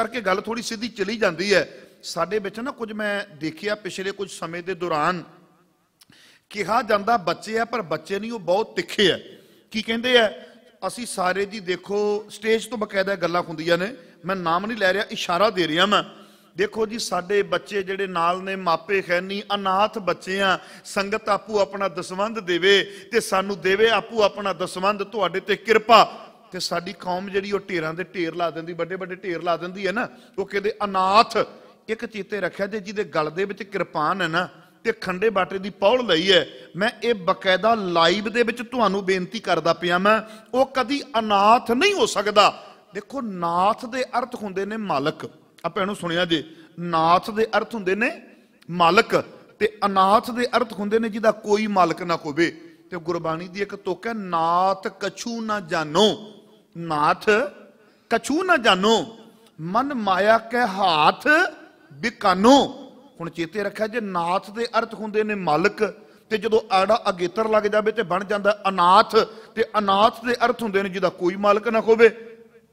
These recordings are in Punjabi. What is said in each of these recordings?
ਕਰਕੇ ਗੱਲ ਥੋੜੀ ਸਿੱਧੀ ਚਲੀ ਜਾਂਦੀ ਹੈ ਸਾਡੇ ਵਿੱਚ ਨਾ ਕੁਝ ਮੈਂ ਦੇਖਿਆ ਪਿਛਲੇ ਕੁਝ ਸਮੇਂ ਦੇ ਦੌਰਾਨ ਕਿਹਾ ਜਾਂਦਾ ਬੱਚੇ ਆ ਪਰ ਬੱਚੇ ਨਹੀਂ ਉਹ ਬਹੁਤ ਤਿੱਖੇ ਆ ਕੀ ਕਹਿੰਦੇ ਆ ਅਸੀਂ ਸਾਰੇ ਜੀ ਦੇਖੋ ਸਟੇਜ ਤੋਂ ਬਕਾਇਦਾ ਗੱਲਾਂ ਹੁੰਦੀਆਂ ਨੇ ਮੈਂ ਨਾਮ ਨਹੀਂ ਲੈ ਰਿਹਾ ਇਸ਼ਾਰਾ ਦੇ ਰਿਹਾ ਮੈਂ ਦੇਖੋ ਜੀ ਸਾਡੇ ਬੱਚੇ ਜਿਹੜੇ ਨਾਲ ਨੇ ਮਾਪੇ ਖੈਨੀ ਅਨਾਥ ਬੱਚੇ ਆ ਸੰਗਤ ਆਪੂ ਆਪਣਾ ਦਸਵੰਦ ਦੇਵੇ ਤੇ ਸਾਨੂੰ ਦੇਵੇ ਆਪੂ ਆਪਣਾ ਦਸਵੰਦ ਤੁਹਾਡੇ ਤੇ ਕਿਰਪਾ ਤੇ ਸਾਡੀ ਕੌਮ ਜਿਹੜੀ ਉਹ ਢੇਰਾਂ ਦੇ ਢੇਰ ਲਾ ਦਿੰਦੀ ਵੱਡੇ ਵੱਡੇ ਢੇਰ ਲਾ ਦਿੰਦੀ ਹੈ ਨਾ ਉਹ ਕਹਿੰਦੇ ਅਨਾਥ ਇੱਕ ਚੀਤੇ ਰੱਖਿਆ ਤੇ ਜਿਹਦੇ ਗਲ ਦੇ ਵਿੱਚ ਕਿਰਪਾਨ ਹੈ ਨਾ ਤੇ ਖੰਡੇ ਬਾਟੇ ਦੀ ਪੌਲ ਲਈ ਹੈ ਮੈਂ ਇਹ ਬਕਾਇਦਾ ਲਾਈਵ ਦੇ ਵਿੱਚ ਤੁਹਾਨੂੰ ਬੇਨਤੀ ਕਰਦਾ ਪਿਆ ਮੈਂ ਉਹ ਕਦੀ ਅਨਾਥ ਨਹੀਂ ਹੋ ਸਕਦਾ ਦੇਖੋ ਨਾਥ ਦੇ ਅਰਥ ਹੁੰਦੇ ਨੇ ਮਾਲਕ ਆਪਾਂ ਇਹਨੂੰ ਸੁਣਿਆ ਜੇ ਨਾਥ ਦੇ ਅਰਥ ਹੁੰਦੇ ਨੇ ਮਾਲਕ ਤੇ ਅਨਾਥ ਦੇ ਅਰਥ ਹੁੰਦੇ ਨੇ ਜਿਹਦਾ ਕੋਈ ਮਾਲਕ ਨਾ ਹੋਵੇ ਤੇ ਗੁਰਬਾਣੀ ਦੀ ਇੱਕ ਤੋਕ ਹੈ ਨਾਥ ਕਛੂ ਨਾ ਜਾਣੋ ਨਾਥ ਕਛੂ ਨਾ ਜਾਨੋ ਮਨ ਮਾਇਆ ਕੇ ਹਾਥ ਬਿਕਾਨੋ ਹੁਣ ਚੇਤੇ ਰੱਖਿਆ ਜੇ ਨਾਥ ਦੇ ਅਰਥ ਹੁੰਦੇ ਨੇ ਮਾਲਕ ਤੇ ਜਦੋਂ ਆੜਾ ਅਗੇਤਰ ਲੱਗ ਜਾਵੇ ਤੇ ਬਣ ਜਾਂਦਾ ਅਨਾਥ ਤੇ ਅਨਾਥ ਦੇ ਅਰਥ ਹੁੰਦੇ ਨੇ ਜਿਹਦਾ ਕੋਈ ਮਾਲਕ ਨਾ ਹੋਵੇ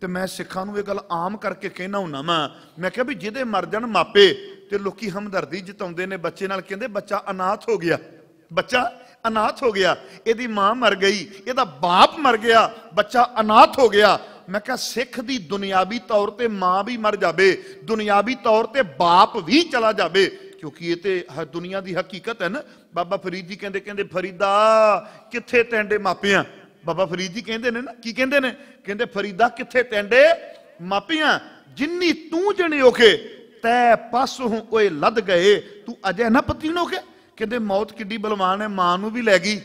ਤੇ ਮੈਂ ਸਿੱਖਾਂ ਨੂੰ ਇਹ ਗੱਲ ਆਮ ਕਰਕੇ ਕਹਿਣਾ ਹੁੰਨਾ ਮੈਂ ਮੈਂ ਕਿਹਾ ਵੀ ਜਿਹਦੇ ਮਰ ਜਾਣ ਮਾਪੇ ਤੇ ਲੋਕੀ ਹਮਦਰਦੀ ਜਿਤਾਉਂਦੇ ਨੇ ਬੱਚੇ ਨਾਲ ਕਹਿੰਦੇ ਬੱਚਾ ਅਨਾਥ ਹੋ ਗਿਆ ਬੱਚਾ ਅਨਾਥ ਹੋ ਗਿਆ ਇਹਦੀ ਮਾਂ ਮਰ ਗਈ ਇਹਦਾ ਬਾਪ ਮਰ ਗਿਆ ਬੱਚਾ ਅਨਾਥ ਹੋ ਗਿਆ ਮੈਂ ਕਿਹਾ ਸਿੱਖ ਦੀ ਦੁਨਿਆਵੀ ਤੌਰ ਤੇ ਮਾਂ ਵੀ ਮਰ ਜਾਵੇ ਦੁਨਿਆਵੀ ਤੌਰ ਤੇ ਬਾਪ ਵੀ ਚਲਾ ਜਾਵੇ ਕਿਉਂਕਿ ਇਹ ਤੇ ਦੁਨੀਆ ਦੀ ਹਕੀਕਤ ਹੈ ਨਾ ਬਾਬਾ ਫਰੀਦ ਜੀ ਕਹਿੰਦੇ ਕਹਿੰਦੇ ਫਰੀਦਾ ਕਿੱਥੇ ਟੈਂਡੇ ਮਾਪਿਆਂ ਬਾਬਾ ਫਰੀਦ ਜੀ ਕਹਿੰਦੇ ਨੇ ਨਾ ਕੀ ਕਹਿੰਦੇ ਨੇ ਕਹਿੰਦੇ ਫਰੀਦਾ ਕਿੱਥੇ ਟੈਂਡੇ ਮਾਪਿਆਂ ਜਿੰਨੀ ਤੂੰ ਜਣੇ ਕੇ ਤੈ ਹੂੰ ਓਏ ਲੱਦ ਗਏ ਤੂੰ ਅਜੇ ਨਾ ਪਤੀਣੋ ਕੇ ਕਹਿੰਦੇ ਮੌਤ ਕਿੱਡੀ ਬਲਵਾਨ ਹੈ ਮਾਂ ਨੂੰ ਵੀ ਲੈ ਗਈ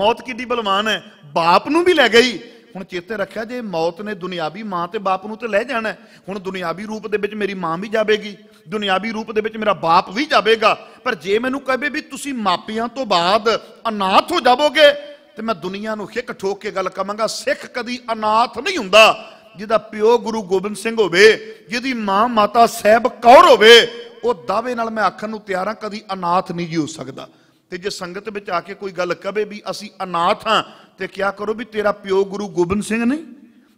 ਮੌਤ ਕਿੱਡੀ ਬਲਵਾਨ ਹੈ ਬਾਪ ਨੂੰ ਵੀ ਲੈ ਗਈ ਹੁਣ ਚੇਤੇ ਰੱਖਿਆ ਜੇ ਮੌਤ ਨੇ ਦੁਨਿਆਵੀ ਮਾਂ ਤੇ ਬਾਪ ਨੂੰ ਤੇ ਲੈ ਜਾਣਾ ਹੁਣ ਦੁਨਿਆਵੀ ਰੂਪ ਦੇ ਵਿੱਚ ਮੇਰੀ ਮਾਂ ਵੀ ਜਾਵੇਗੀ ਦੁਨਿਆਵੀ ਰੂਪ ਦੇ ਵਿੱਚ ਮੇਰਾ ਬਾਪ ਵੀ ਜਾਵੇਗਾ ਪਰ ਜੇ ਮੈਨੂੰ ਕਹੇ ਵੀ ਤੁਸੀਂ ਮਾਪਿਆਂ ਤੋਂ ਬਾਅਦ ਅਨਾਥ ਹੋ ਜਾਵੋਗੇ ਤੇ ਮੈਂ ਦੁਨੀਆ ਨੂੰ ਖਿੱਕ ਠੋਕ ਕੇ ਗੱਲ ਕਵਾਂਗਾ ਸਿੱਖ ਕਦੀ ਅਨਾਥ ਨਹੀਂ ਹੁੰਦਾ ਜਿਹਦਾ ਪਿਓ ਗੁਰੂ ਗੋਬਿੰਦ ਸਿੰਘ ਹੋਵੇ ਜਿਹਦੀ ਮਾਂ ਮਾਤਾ ਸਹਿਬ ਕੌਰ ਹੋਵੇ ਉਹ ਦਾਵੇ ਨਾਲ ਮੈਂ ਆਖਣ ਨੂੰ ਤਿਆਰ ਹਾਂ ਕਦੀ ਅਨਾਥ ਨਹੀਂ ਜੀ ਹੋ ਸਕਦਾ ਤੇ ਜੇ ਸੰਗਤ ਵਿੱਚ ਆ ਕੇ ਕੋਈ ਗੱਲ ਕਵੇ ਵੀ ਅਸੀਂ ਅਨਾਥ ਹਾਂ ਤੇ ਕਿਆ ਕਰੋ ਵੀ ਤੇਰਾ ਪਿਓ ਗੁਰੂ ਗੋਬਿੰਦ ਸਿੰਘ ਨਹੀਂ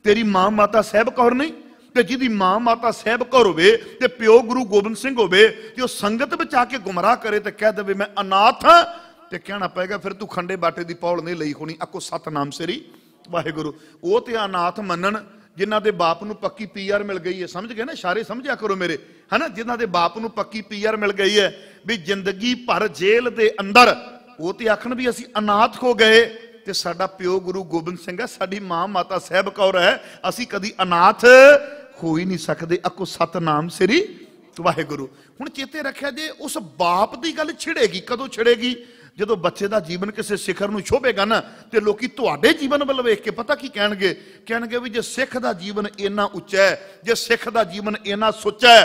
ਤੇਰੀ ਮਾਂ ਮਾਤਾ ਸਹਿਬ ਕੌਰ ਨਹੀਂ ਤੇ ਜਿਹਦੀ ਮਾਂ ਮਾਤਾ ਸਹਿਬ ਕੌਰ ਹੋਵੇ ਤੇ ਪਿਓ ਗੁਰੂ ਗੋਬਿੰਦ ਸਿੰਘ ਹੋਵੇ ਤੇ ਉਹ ਸੰਗਤ ਵਿੱਚ ਆ ਕੇ ਗੁੰਮਰਾਹ ਕਰੇ ਤੇ ਕਹਿ ਦੇਵੇ ਮੈਂ ਅਨਾਥ ਹਾਂ ਤੇ ਕਹਿਣਾ ਪਏਗਾ ਫਿਰ ਤੂੰ ਖੰਡੇ ਬਾਟੇ ਦੀ ਪੌਲ ਨਹੀਂ ਲਈ ਹੋਣੀ ਅਕੋ ਸਤਨਾਮ ਸ੍ਰੀ ਵਾਹਿਗੁਰੂ ਉਹ ਤੇ ਅਨਾਥ ਮੰਨਣ ਜਿਨ੍ਹਾਂ ਦੇ ਬਾਪ ਨੂੰ ਪੱਕੀ ਪੀਆਰ ਮਿਲ ਗਈ ਹੈ ਸਮਝ ਗਏ ਨਾ ਇਸ਼ਾਰੇ ਸਮਝਿਆ ਕਰੋ ਮੇਰੇ ਹਨਾ ਜਿਨ੍ਹਾਂ ਦੇ ਬਾਪ ਨੂੰ ਪੱਕੀ ਪੀਆਰ ਮਿਲ ਗਈ ਹੈ ਵੀ ਜ਼ਿੰਦਗੀ ਭਰ ਜੇਲ੍ਹ ਦੇ ਅੰਦਰ ਉਹ ਤੇ ਆਖਣ ਵੀ ਅਸੀਂ ਅਨਾਥ ਹੋ ਗਏ ਤੇ ਸਾਡਾ ਪਿਓ ਗੁਰੂ ਗੋਬਿੰਦ ਸਿੰਘ ਹੈ ਸਾਡੀ ਮਾਂ ਮਾਤਾ ਸਹਿਬ ਕੌਰ ਹੈ ਅਸੀਂ ਕਦੀ ਅਨਾਥ ਹੋ ਹੀ ਨਹੀਂ ਸਕਦੇ ਅਕੋ ਸਤਨਾਮ ਸ੍ਰੀ ਵਾਹਿਗੁਰੂ ਹੁਣ ਚੇਤੇ ਰੱਖਿਆ ਜੇ ਉਸ ਬਾਪ ਦੀ ਗੱਲ ਛਿੜੇਗੀ ਕਦੋਂ ਛਿੜੇਗੀ ਜਦੋਂ ਬੱਚੇ ਦਾ ਜੀਵਨ ਕਿਸੇ ਸਿਖਰ ਨੂੰ ਛੋਬੇਗਾ ਨਾ ਤੇ ਲੋਕੀ ਤੁਹਾਡੇ ਜੀਵਨ ਵੱਲ ਵੇਖ ਕੇ ਪਤਾ ਕੀ ਕਹਿਣਗੇ ਕਹਿਣਗੇ ਵੀ ਜੇ ਸਿੱਖ ਦਾ ਜੀਵਨ ਇੰਨਾ ਉੱਚਾ ਹੈ ਜੇ ਸਿੱਖ ਦਾ ਜੀਵਨ ਇੰਨਾ ਸੁੱਚਾ ਹੈ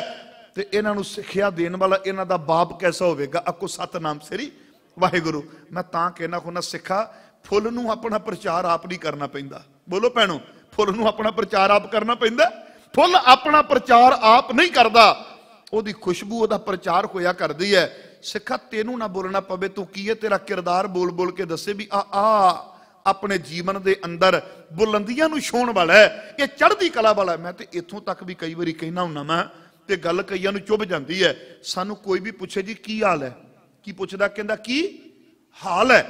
ਤੇ ਇਹਨਾਂ ਨੂੰ ਸਿੱਖਿਆ ਦੇਣ ਵਾਲਾ ਇਹਨਾਂ ਦਾ ਬਾਪ ਕੈਸਾ ਹੋਵੇਗਾ ਅਕੋ ਸਤਨਾਮ ਸ੍ਰੀ ਵਾਹਿਗੁਰੂ ਮੈਂ ਤਾਂ ਕਹਿਣਾ ਖੁਨਾ ਸਿੱਖਾ ਫੁੱਲ ਨੂੰ ਆਪਣਾ ਪ੍ਰਚਾਰ ਆਪ ਨਹੀਂ ਕਰਨਾ ਪੈਂਦਾ ਬੋਲੋ ਭੈਣੋ ਫੁੱਲ ਨੂੰ ਆਪਣਾ ਪ੍ਰਚਾਰ ਆਪ ਕਰਨਾ ਪੈਂਦਾ ਫੁੱਲ ਆਪਣਾ ਪ੍ਰਚਾਰ ਆਪ ਨਹੀਂ ਕਰਦਾ ਉਹਦੀ ਖੁਸ਼ਬੂ ਉਹਦਾ ਪ੍ਰਚਾਰ ਹੋਇਆ ਕਰਦੀ ਹੈ ਸਿੱਖਾ ਤੈਨੂੰ ਨਾ ਬੋਲਣਾ ਪਵੇ ਤੂੰ ਕੀ ਹੈ ਤੇਰਾ ਕਿਰਦਾਰ ਬੋਲ ਬੋਲ ਕੇ ਦੱਸੇ ਵੀ ਆ ਆ ਆਪਣੇ ਜੀਵਨ ਦੇ ਅੰਦਰ ਬੁਲੰਦੀਆਂ ਨੂੰ ਛੋਣ ਵਾਲਾ ਹੈ ਇਹ ਚੜ੍ਹਦੀ ਕਲਾ ਵਾਲਾ ਮੈਂ ਤੇ ਇੱਥੋਂ ਤੱਕ ਵੀ ਕਈ ਵਾਰੀ ਕਹਿਣਾ ਹੁੰਨਾ ਮੈਂ ਤੇ ਗੱਲ ਕਈਆਂ ਨੂੰ ਚੁੱਭ ਜਾਂਦੀ ਹੈ ਸਾਨੂੰ ਕੋਈ ਵੀ ਪੁੱਛੇ ਜੀ ਕੀ ਹਾਲ ਹੈ ਕੀ ਪੁੱਛਦਾ ਕਹਿੰਦਾ ਕੀ ਹਾਲ ਹੈ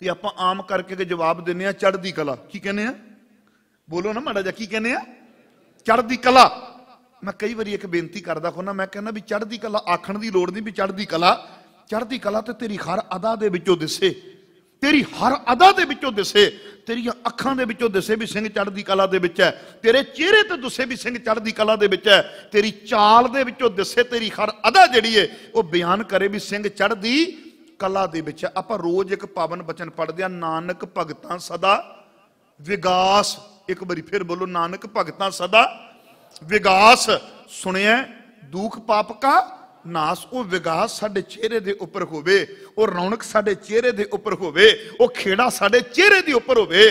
ਤੇ ਆਪਾਂ ਆਮ ਕਰਕੇ ਕੇ ਜਵਾਬ ਦਿੰਨੇ ਆ ਚੜ੍ਹਦੀ ਕਲਾ ਕੀ ਕਹਿੰਦੇ ਆ ਬੋਲੋ ਨਾ ਮਾੜਾ ਜਿਹਾ ਕੀ ਕਹਿੰਦੇ ਆ ਚੜ੍ਹਦੀ ਕਲਾ ਮੈਂ ਕਈ ਵਾਰੀ ਇੱਕ ਬੇਨਤੀ ਕਰਦਾ ਖੋਨਾ ਮੈਂ ਕਹਿੰਦਾ ਵੀ ਚੜ੍ਹਦੀ ਕਲਾ ਆਖਣ ਦੀ ਲੋੜ ਨਹੀਂ ਵੀ ਚੜ੍ਹਦੀ ਕਲਾ ਚੜ੍ਹਦੀ ਕਲਾ ਤੇ ਤੇਰੀ ਹਰ ਅਦਾ ਦੇ ਵਿੱਚੋਂ ਦਿਸੇ ਤੇਰੀ ਹਰ ਅਦਾ ਦੇ ਵਿੱਚੋਂ ਦਿਸੇ ਤੇਰੀਆਂ ਅੱਖਾਂ ਦੇ ਵਿੱਚੋਂ ਦਿਸੇ ਵੀ ਸਿੰਘ ਚੜ੍ਹਦੀ ਕਲਾ ਦੇ ਵਿੱਚ ਹੈ ਤੇਰੇ ਚਿਹਰੇ ਤੇ ਦਿਸੇ ਵੀ ਸਿੰਘ ਚੜ੍ਹਦੀ ਕਲਾ ਦੇ ਵਿੱਚ ਹੈ ਤੇਰੀ ਚਾਲ ਦੇ ਵਿੱਚੋਂ ਦਿਸੇ ਤੇਰੀ ਹਰ ਅਦਾ ਜਿਹੜੀ ਏ ਉਹ ਬਿਆਨ ਕਰੇ ਵੀ ਸਿੰਘ ਚੜ੍ਹਦੀ ਕਲਾ ਦੇ ਵਿੱਚ ਹੈ ਆਪਾਂ ਰੋਜ਼ ਇੱਕ ਪਵਨ ਬਚਨ ਪੜ੍ਹਦੇ ਆ ਨਾਨਕ ਭਗਤਾਂ ਸਦਾ ਵਿਗਾਸ ਇੱਕ ਵਾਰੀ ਫਿਰ ਬੋਲੋ ਨਾਨਕ ਭਗਤਾਂ ਸਦਾ ਵਿਗਾਸ ਸੁਣਿਆ ਦੁੱਖ ਪਾਪ ਕਾ ਨਾਸ ਉਹ ਵਿਗਾਸ ਸਾਡੇ ਚਿਹਰੇ ਦੇ ਉੱਪਰ ਹੋਵੇ ਉਹ ਰੌਣਕ ਸਾਡੇ ਚਿਹਰੇ ਦੇ ਉੱਪਰ ਹੋਵੇ ਉਹ ਖੇੜਾ ਸਾਡੇ ਚਿਹਰੇ ਦੇ ਉੱਪਰ ਹੋਵੇ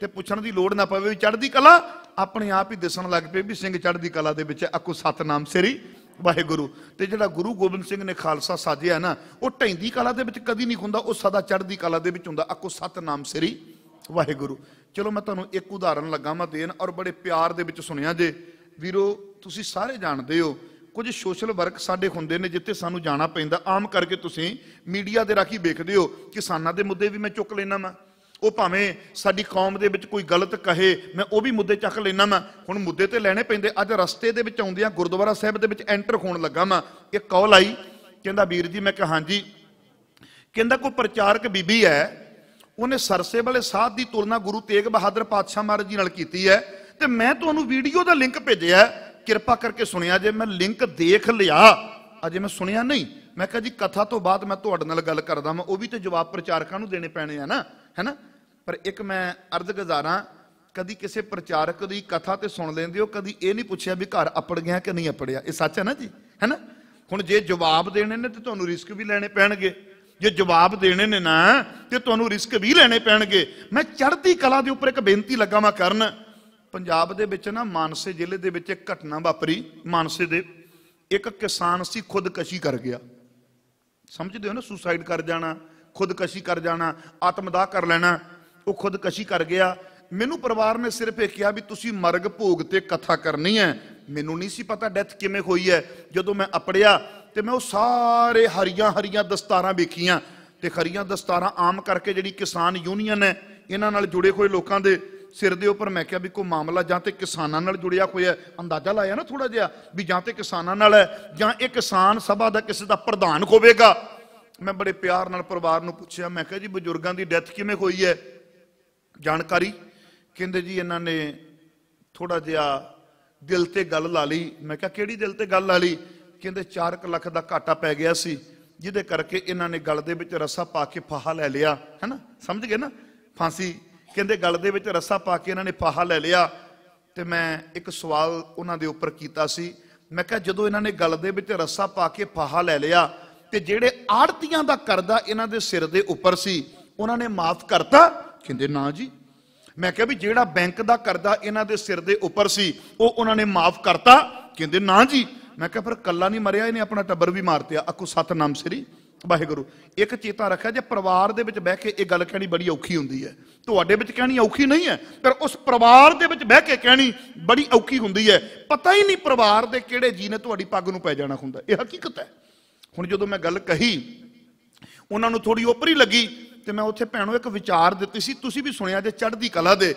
ਤੇ ਪੁੱਛਣ ਦੀ ਲੋੜ ਨਾ ਪਵੇ ਵੀ ਚੜ੍ਹਦੀ ਕਲਾ ਆਪਣੇ ਆਪ ਹੀ ਦਿਸਣ ਲੱਗ ਪਏ ਵੀ ਸਿੰਘ ਚੜ੍ਹਦੀ ਕਲਾ ਦੇ ਵਿੱਚ ਅਕੋ ਸਤਨਾਮ ਸ੍ਰੀ ਵਾਹਿਗੁਰੂ ਤੇ ਜਿਹੜਾ ਗੁਰੂ ਗੋਬਿੰਦ ਸਿੰਘ ਨੇ ਖਾਲਸਾ ਸਾਜਿਆ ਨਾ ਉਹ ਢੈਂਦੀ ਕਲਾ ਦੇ ਵਿੱਚ ਕਦੀ ਨਹੀਂ ਹੁੰਦਾ ਉਹ ਸਦਾ ਚੜ੍ਹਦੀ ਕਲਾ ਦੇ ਵਿੱਚ ਹੁੰਦਾ ਅਕੋ ਸਤਨਾਮ ਸ੍ਰੀ ਵਾਹਿਗੁਰੂ ਚਲੋ ਮੈਂ ਤੁਹਾਨੂੰ ਇੱਕ ਉਦਾਹਰਨ ਲੱਗਾ ਮੈਂ ਦੇਣ ਔਰ ਬੜੇ ਪਿਆਰ ਦੇ ਵਿੱਚ ਸੁਣਿਆ ਜੇ ਵੀਰੋ ਤੁਸੀਂ ਸਾਰੇ ਜਾਣਦੇ ਹੋ ਕੁਝ ਸੋਸ਼ਲ ਵਰਕ ਸਾਡੇ ਹੁੰਦੇ ਨੇ ਜਿੱਥੇ ਸਾਨੂੰ ਜਾਣਾ ਪੈਂਦਾ ਆਮ ਕਰਕੇ ਤੁਸੀਂ ਮੀਡੀਆ ਦੇ ਰਾਖੀ ਵੇਖਦੇ ਹੋ ਕਿਸਾਨਾਂ ਦੇ ਮੁੱਦੇ ਵੀ ਮੈਂ ਚੁੱਕ ਲੈਣਾ ਮੈਂ ਉਹ ਭਾਵੇਂ ਸਾਡੀ ਕੌਮ ਦੇ ਵਿੱਚ ਕੋਈ ਗਲਤ ਕਹੇ ਮੈਂ ਉਹ ਵੀ ਮੁੱਦੇ ਚੱਕ ਲੈਣਾ ਮੈਂ ਹੁਣ ਮੁੱਦੇ ਤੇ ਲੈਣੇ ਪੈਂਦੇ ਅੱਜ ਰਸਤੇ ਦੇ ਵਿੱਚ ਆਉਂਦਿਆਂ ਗੁਰਦੁਆਰਾ ਸਾਹਿਬ ਦੇ ਵਿੱਚ ਐਂਟਰ ਹੋਣ ਲੱਗਾ ਮੈਂ ਇੱਕ ਕਾਲ ਆਈ ਕਹਿੰਦਾ ਵੀਰ ਜੀ ਮੈਂ ਕਿਹਾ ਹਾਂਜੀ ਕਹਿੰਦਾ ਕੋਈ ਪ੍ਰਚਾਰਕ ਬੀਬੀ ਹੈ ਉਹਨੇ ਸਰਸੇ ਵਾਲੇ ਸਾਧ ਦੀ ਤੁਲਨਾ ਗੁਰੂ ਤੇਗ ਬਹਾਦਰ ਪਾਤਸ਼ਾਹ ਮਹਾਰਾਜ ਜੀ ਨਾਲ ਕੀਤੀ ਹੈ ਤੇ ਮੈਂ ਤੁਹਾਨੂੰ ਵੀਡੀਓ ਦਾ ਲਿੰਕ ਭੇਜਿਆ ਕਿਰਪਾ ਕਰਕੇ ਸੁਣਿਆ ਜੇ ਮੈਂ ਲਿੰਕ ਦੇਖ ਲਿਆ ਅਜੇ ਮੈਂ ਸੁਣਿਆ ਨਹੀਂ ਮੈਂ ਕਿਹਾ ਜੀ ਕਥਾ ਤੋਂ ਬਾਅਦ ਮੈਂ ਤੁਹਾਡੇ ਨਾਲ ਗੱਲ ਕਰਦਾ ਮੈਂ ਉਹ ਵੀ ਤੇ ਜਵਾਬ ਪ੍ਰਚਾਰਕਾਂ ਨੂੰ ਦੇਣੇ ਪੈਣੇ ਆ ਨਾ ਹੈਨਾ ਪਰ ਇੱਕ ਮੈਂ ਅਰਧ ਗਜ਼ਾਰਾਂ ਕਦੀ ਕਿਸੇ ਪ੍ਰਚਾਰਕ ਦੀ ਕਥਾ ਤੇ ਸੁਣ ਲੈਂਦੇ ਹੋ ਕਦੀ ਇਹ ਨਹੀਂ ਪੁੱਛਿਆ ਵੀ ਘਰ ਅਪੜ ਗਿਆ ਕਿ ਨਹੀਂ ਅਪੜਿਆ ਇਹ ਸੱਚ ਹੈ ਨਾ ਜੀ ਹੈਨਾ ਹੁਣ ਜੇ ਜਵਾਬ ਦੇਣੇ ਨੇ ਤੇ ਤੁਹਾਨੂੰ ਰਿਸਕ ਵੀ ਲੈਣੇ ਪੈਣਗੇ ਜੇ ਜਵਾਬ ਦੇਣੇ ਨੇ ਨਾ ਤੇ ਤੁਹਾਨੂੰ ਰਿਸਕ ਵੀ ਲੈਣੇ ਪੈਣਗੇ ਮੈਂ ਚੜ੍ਹਦੀ ਕਲਾ ਦੇ ਉੱਪਰ ਇੱਕ ਬੇਨਤੀ ਲੱਗਾ ਮੈਂ ਕਰਨ ਪੰਜਾਬ ਦੇ ਵਿੱਚ ਨਾ ਮਾਨਸੇ ਜ਼ਿਲ੍ਹੇ ਦੇ ਵਿੱਚ ਇੱਕ ਘਟਨਾ ਵਾਪਰੀ ਮਾਨਸੇ ਦੇ ਇੱਕ ਕਿਸਾਨ ਸੀ ਖੁਦਕਸ਼ੀ ਕਰ ਗਿਆ ਸਮਝਦੇ ਹੋ ਨਾ ਸੁਸਾਈਡ ਕਰ ਜਾਣਾ ਖੁਦਕਸ਼ੀ ਕਰ ਜਾਣਾ ਆਤਮਦਾਹ ਕਰ ਲੈਣਾ ਉਹ ਖੁਦਕਸ਼ੀ ਕਰ ਗਿਆ ਮੈਨੂੰ ਪਰਿਵਾਰ ਨੇ ਸਿਰਫ ਇਹ ਕਿਹਾ ਵੀ ਤੁਸੀਂ ਮਰਗ ਭੋਗ ਤੇ ਕਥਾ ਕਰਨੀ ਹੈ ਮੈਨੂੰ ਨਹੀਂ ਸੀ ਪਤਾ ਡੈਥ ਕਿਵੇਂ ਹੋਈ ਹੈ ਜਦੋਂ ਮੈਂ ਅਪੜਿਆ ਤੇ ਮੈਂ ਉਹ ਸਾਰੇ ਹਰੀਆਂ ਹਰੀਆਂ ਦਸਤਾਰਾਂ ਵੇਖੀਆਂ ਤੇ ਖਰੀਆਂ ਦਸਤਾਰਾਂ ਆਮ ਕਰਕੇ ਜਿਹੜੀ ਕਿਸਾਨ ਯੂਨੀਅਨ ਹੈ ਇਹਨਾਂ ਨਾਲ ਜੁੜੇ ਹੋਏ ਲੋਕਾਂ ਦੇ ਸਿਰ ਦੇ ਉੱਪਰ ਮੈਂ ਕਿਹਾ ਵੀ ਕੋਈ ਮਾਮਲਾ ਜਾਂ ਤੇ ਕਿਸਾਨਾਂ ਨਾਲ ਜੁੜਿਆ ਕੋਈ ਹੈ ਅੰਦਾਜ਼ਾ ਲਾਇਆ ਨਾ ਥੋੜਾ ਜਿਹਾ ਵੀ ਜਾਂ ਤੇ ਕਿਸਾਨਾਂ ਨਾਲ ਹੈ ਜਾਂ ਇਹ ਕਿਸਾਨ ਸਭਾ ਦਾ ਕਿਸੇ ਦਾ ਪ੍ਰਧਾਨ ਹੋਵੇਗਾ ਮੈਂ ਬੜੇ ਪਿਆਰ ਨਾਲ ਪਰਿਵਾਰ ਨੂੰ ਪੁੱਛਿਆ ਮੈਂ ਕਿਹਾ ਜੀ ਬਜ਼ੁਰਗਾਂ ਦੀ ਡੈਥ ਕਿਵੇਂ ਹੋਈ ਹੈ ਜਾਣਕਾਰੀ ਕਹਿੰਦੇ ਜੀ ਇਹਨਾਂ ਨੇ ਥੋੜਾ ਜਿਹਾ ਦਿਲ ਤੇ ਗੱਲ ਲਾ ਲਈ ਮੈਂ ਕਿਹਾ ਕਿਹੜੀ ਦਿਲ ਤੇ ਗੱਲ ਲਾ ਲਈ ਕਹਿੰਦੇ 4 ਲੱਖ ਦਾ ਘਾਟਾ ਪੈ ਗਿਆ ਸੀ ਜਿਹਦੇ ਕਰਕੇ ਇਹਨਾਂ ਨੇ ਗੱਲ ਦੇ ਵਿੱਚ ਰੱਸਾ ਪਾ ਕੇ ਫਾਹਾ ਲੈ ਲਿਆ ਹੈਨਾ ਸਮਝ ਗਏ ਨਾ ਫਾਂਸੀ ਕਹਿੰਦੇ ਗਲ ਦੇ ਵਿੱਚ ਰੱਸਾ ਪਾ ਕੇ ਇਹਨਾਂ ਨੇ ਪਾਹਾ ਲੈ ਲਿਆ ਤੇ ਮੈਂ ਇੱਕ ਸਵਾਲ ਉਹਨਾਂ ਦੇ ਉੱਪਰ ਕੀਤਾ ਸੀ ਮੈਂ ਕਿਹਾ ਜਦੋਂ ਇਹਨਾਂ ਨੇ ਗਲ ਦੇ ਵਿੱਚ ਰੱਸਾ ਪਾ ਕੇ ਪਾਹਾ ਲੈ ਲਿਆ ਤੇ ਜਿਹੜੇ ਆੜਤੀਆਂ ਦਾ ਕਰਦਾ ਇਹਨਾਂ ਦੇ ਸਿਰ ਦੇ ਉੱਪਰ ਸੀ ਉਹਨਾਂ ਨੇ ਮਾਫ ਕਰਤਾ ਕਹਿੰਦੇ ਨਾ ਜੀ ਮੈਂ ਕਿਹਾ ਵੀ ਜਿਹੜਾ ਬੈਂਕ ਦਾ ਕਰਦਾ ਇਹਨਾਂ ਦੇ ਸਿਰ ਦੇ ਉੱਪਰ ਸੀ ਉਹ ਉਹਨਾਂ ਨੇ ਮਾਫ ਕਰਤਾ ਕਹਿੰਦੇ ਨਾ ਜੀ ਮੈਂ ਕਿਹਾ ਫਿਰ ਕੱਲਾ ਨਹੀਂ ਮਰਿਆ ਇਹਨੇ ਆਪਣਾ ਟੱਬਰ ਵੀ ਮਾਰਤਿਆ ਅਕੂ ਸਤਨਾਮ ਸ੍ਰੀ ਵਾਹਿਗੁਰੂ ਇੱਕ ਚੇਤਾ ਰੱਖਿਆ ਜੇ ਪਰਿਵਾਰ ਦੇ ਵਿੱਚ ਬਹਿ ਕੇ ਇਹ ਗੱਲ ਕਹਿਣੀ ਬੜੀ ਔਖੀ ਹੁੰਦੀ ਹੈ ਤੁਹਾਡੇ ਵਿੱਚ ਕਹਿਣੀ ਔਖੀ ਨਹੀਂ ਹੈ ਪਰ ਉਸ ਪਰਿਵਾਰ ਦੇ ਵਿੱਚ ਬਹਿ ਕੇ ਕਹਿਣੀ ਬੜੀ ਔਖੀ ਹੁੰਦੀ ਹੈ ਪਤਾ ਹੀ ਨਹੀਂ ਪਰਿਵਾਰ ਦੇ ਕਿਹੜੇ ਜੀ ਨੇ ਤੁਹਾਡੀ ਪੱਗ ਨੂੰ ਪੈ ਜਾਣਾ ਹੁੰਦਾ ਇਹ ਹਕੀਕਤ ਹੈ ਹੁਣ ਜਦੋਂ ਮੈਂ ਗੱਲ ਕਹੀ ਉਹਨਾਂ ਨੂੰ ਥੋੜੀ ਉਪਰੀ ਲੱਗੀ ਤੇ ਮੈਂ ਉੱਥੇ ਭੈਣੋ ਇੱਕ ਵਿਚਾਰ ਦਿੱਤੀ ਸੀ ਤੁਸੀਂ ਵੀ ਸੁਣਿਆ ਜੇ ਚੜ੍ਹਦੀ ਕਲਾ ਦੇ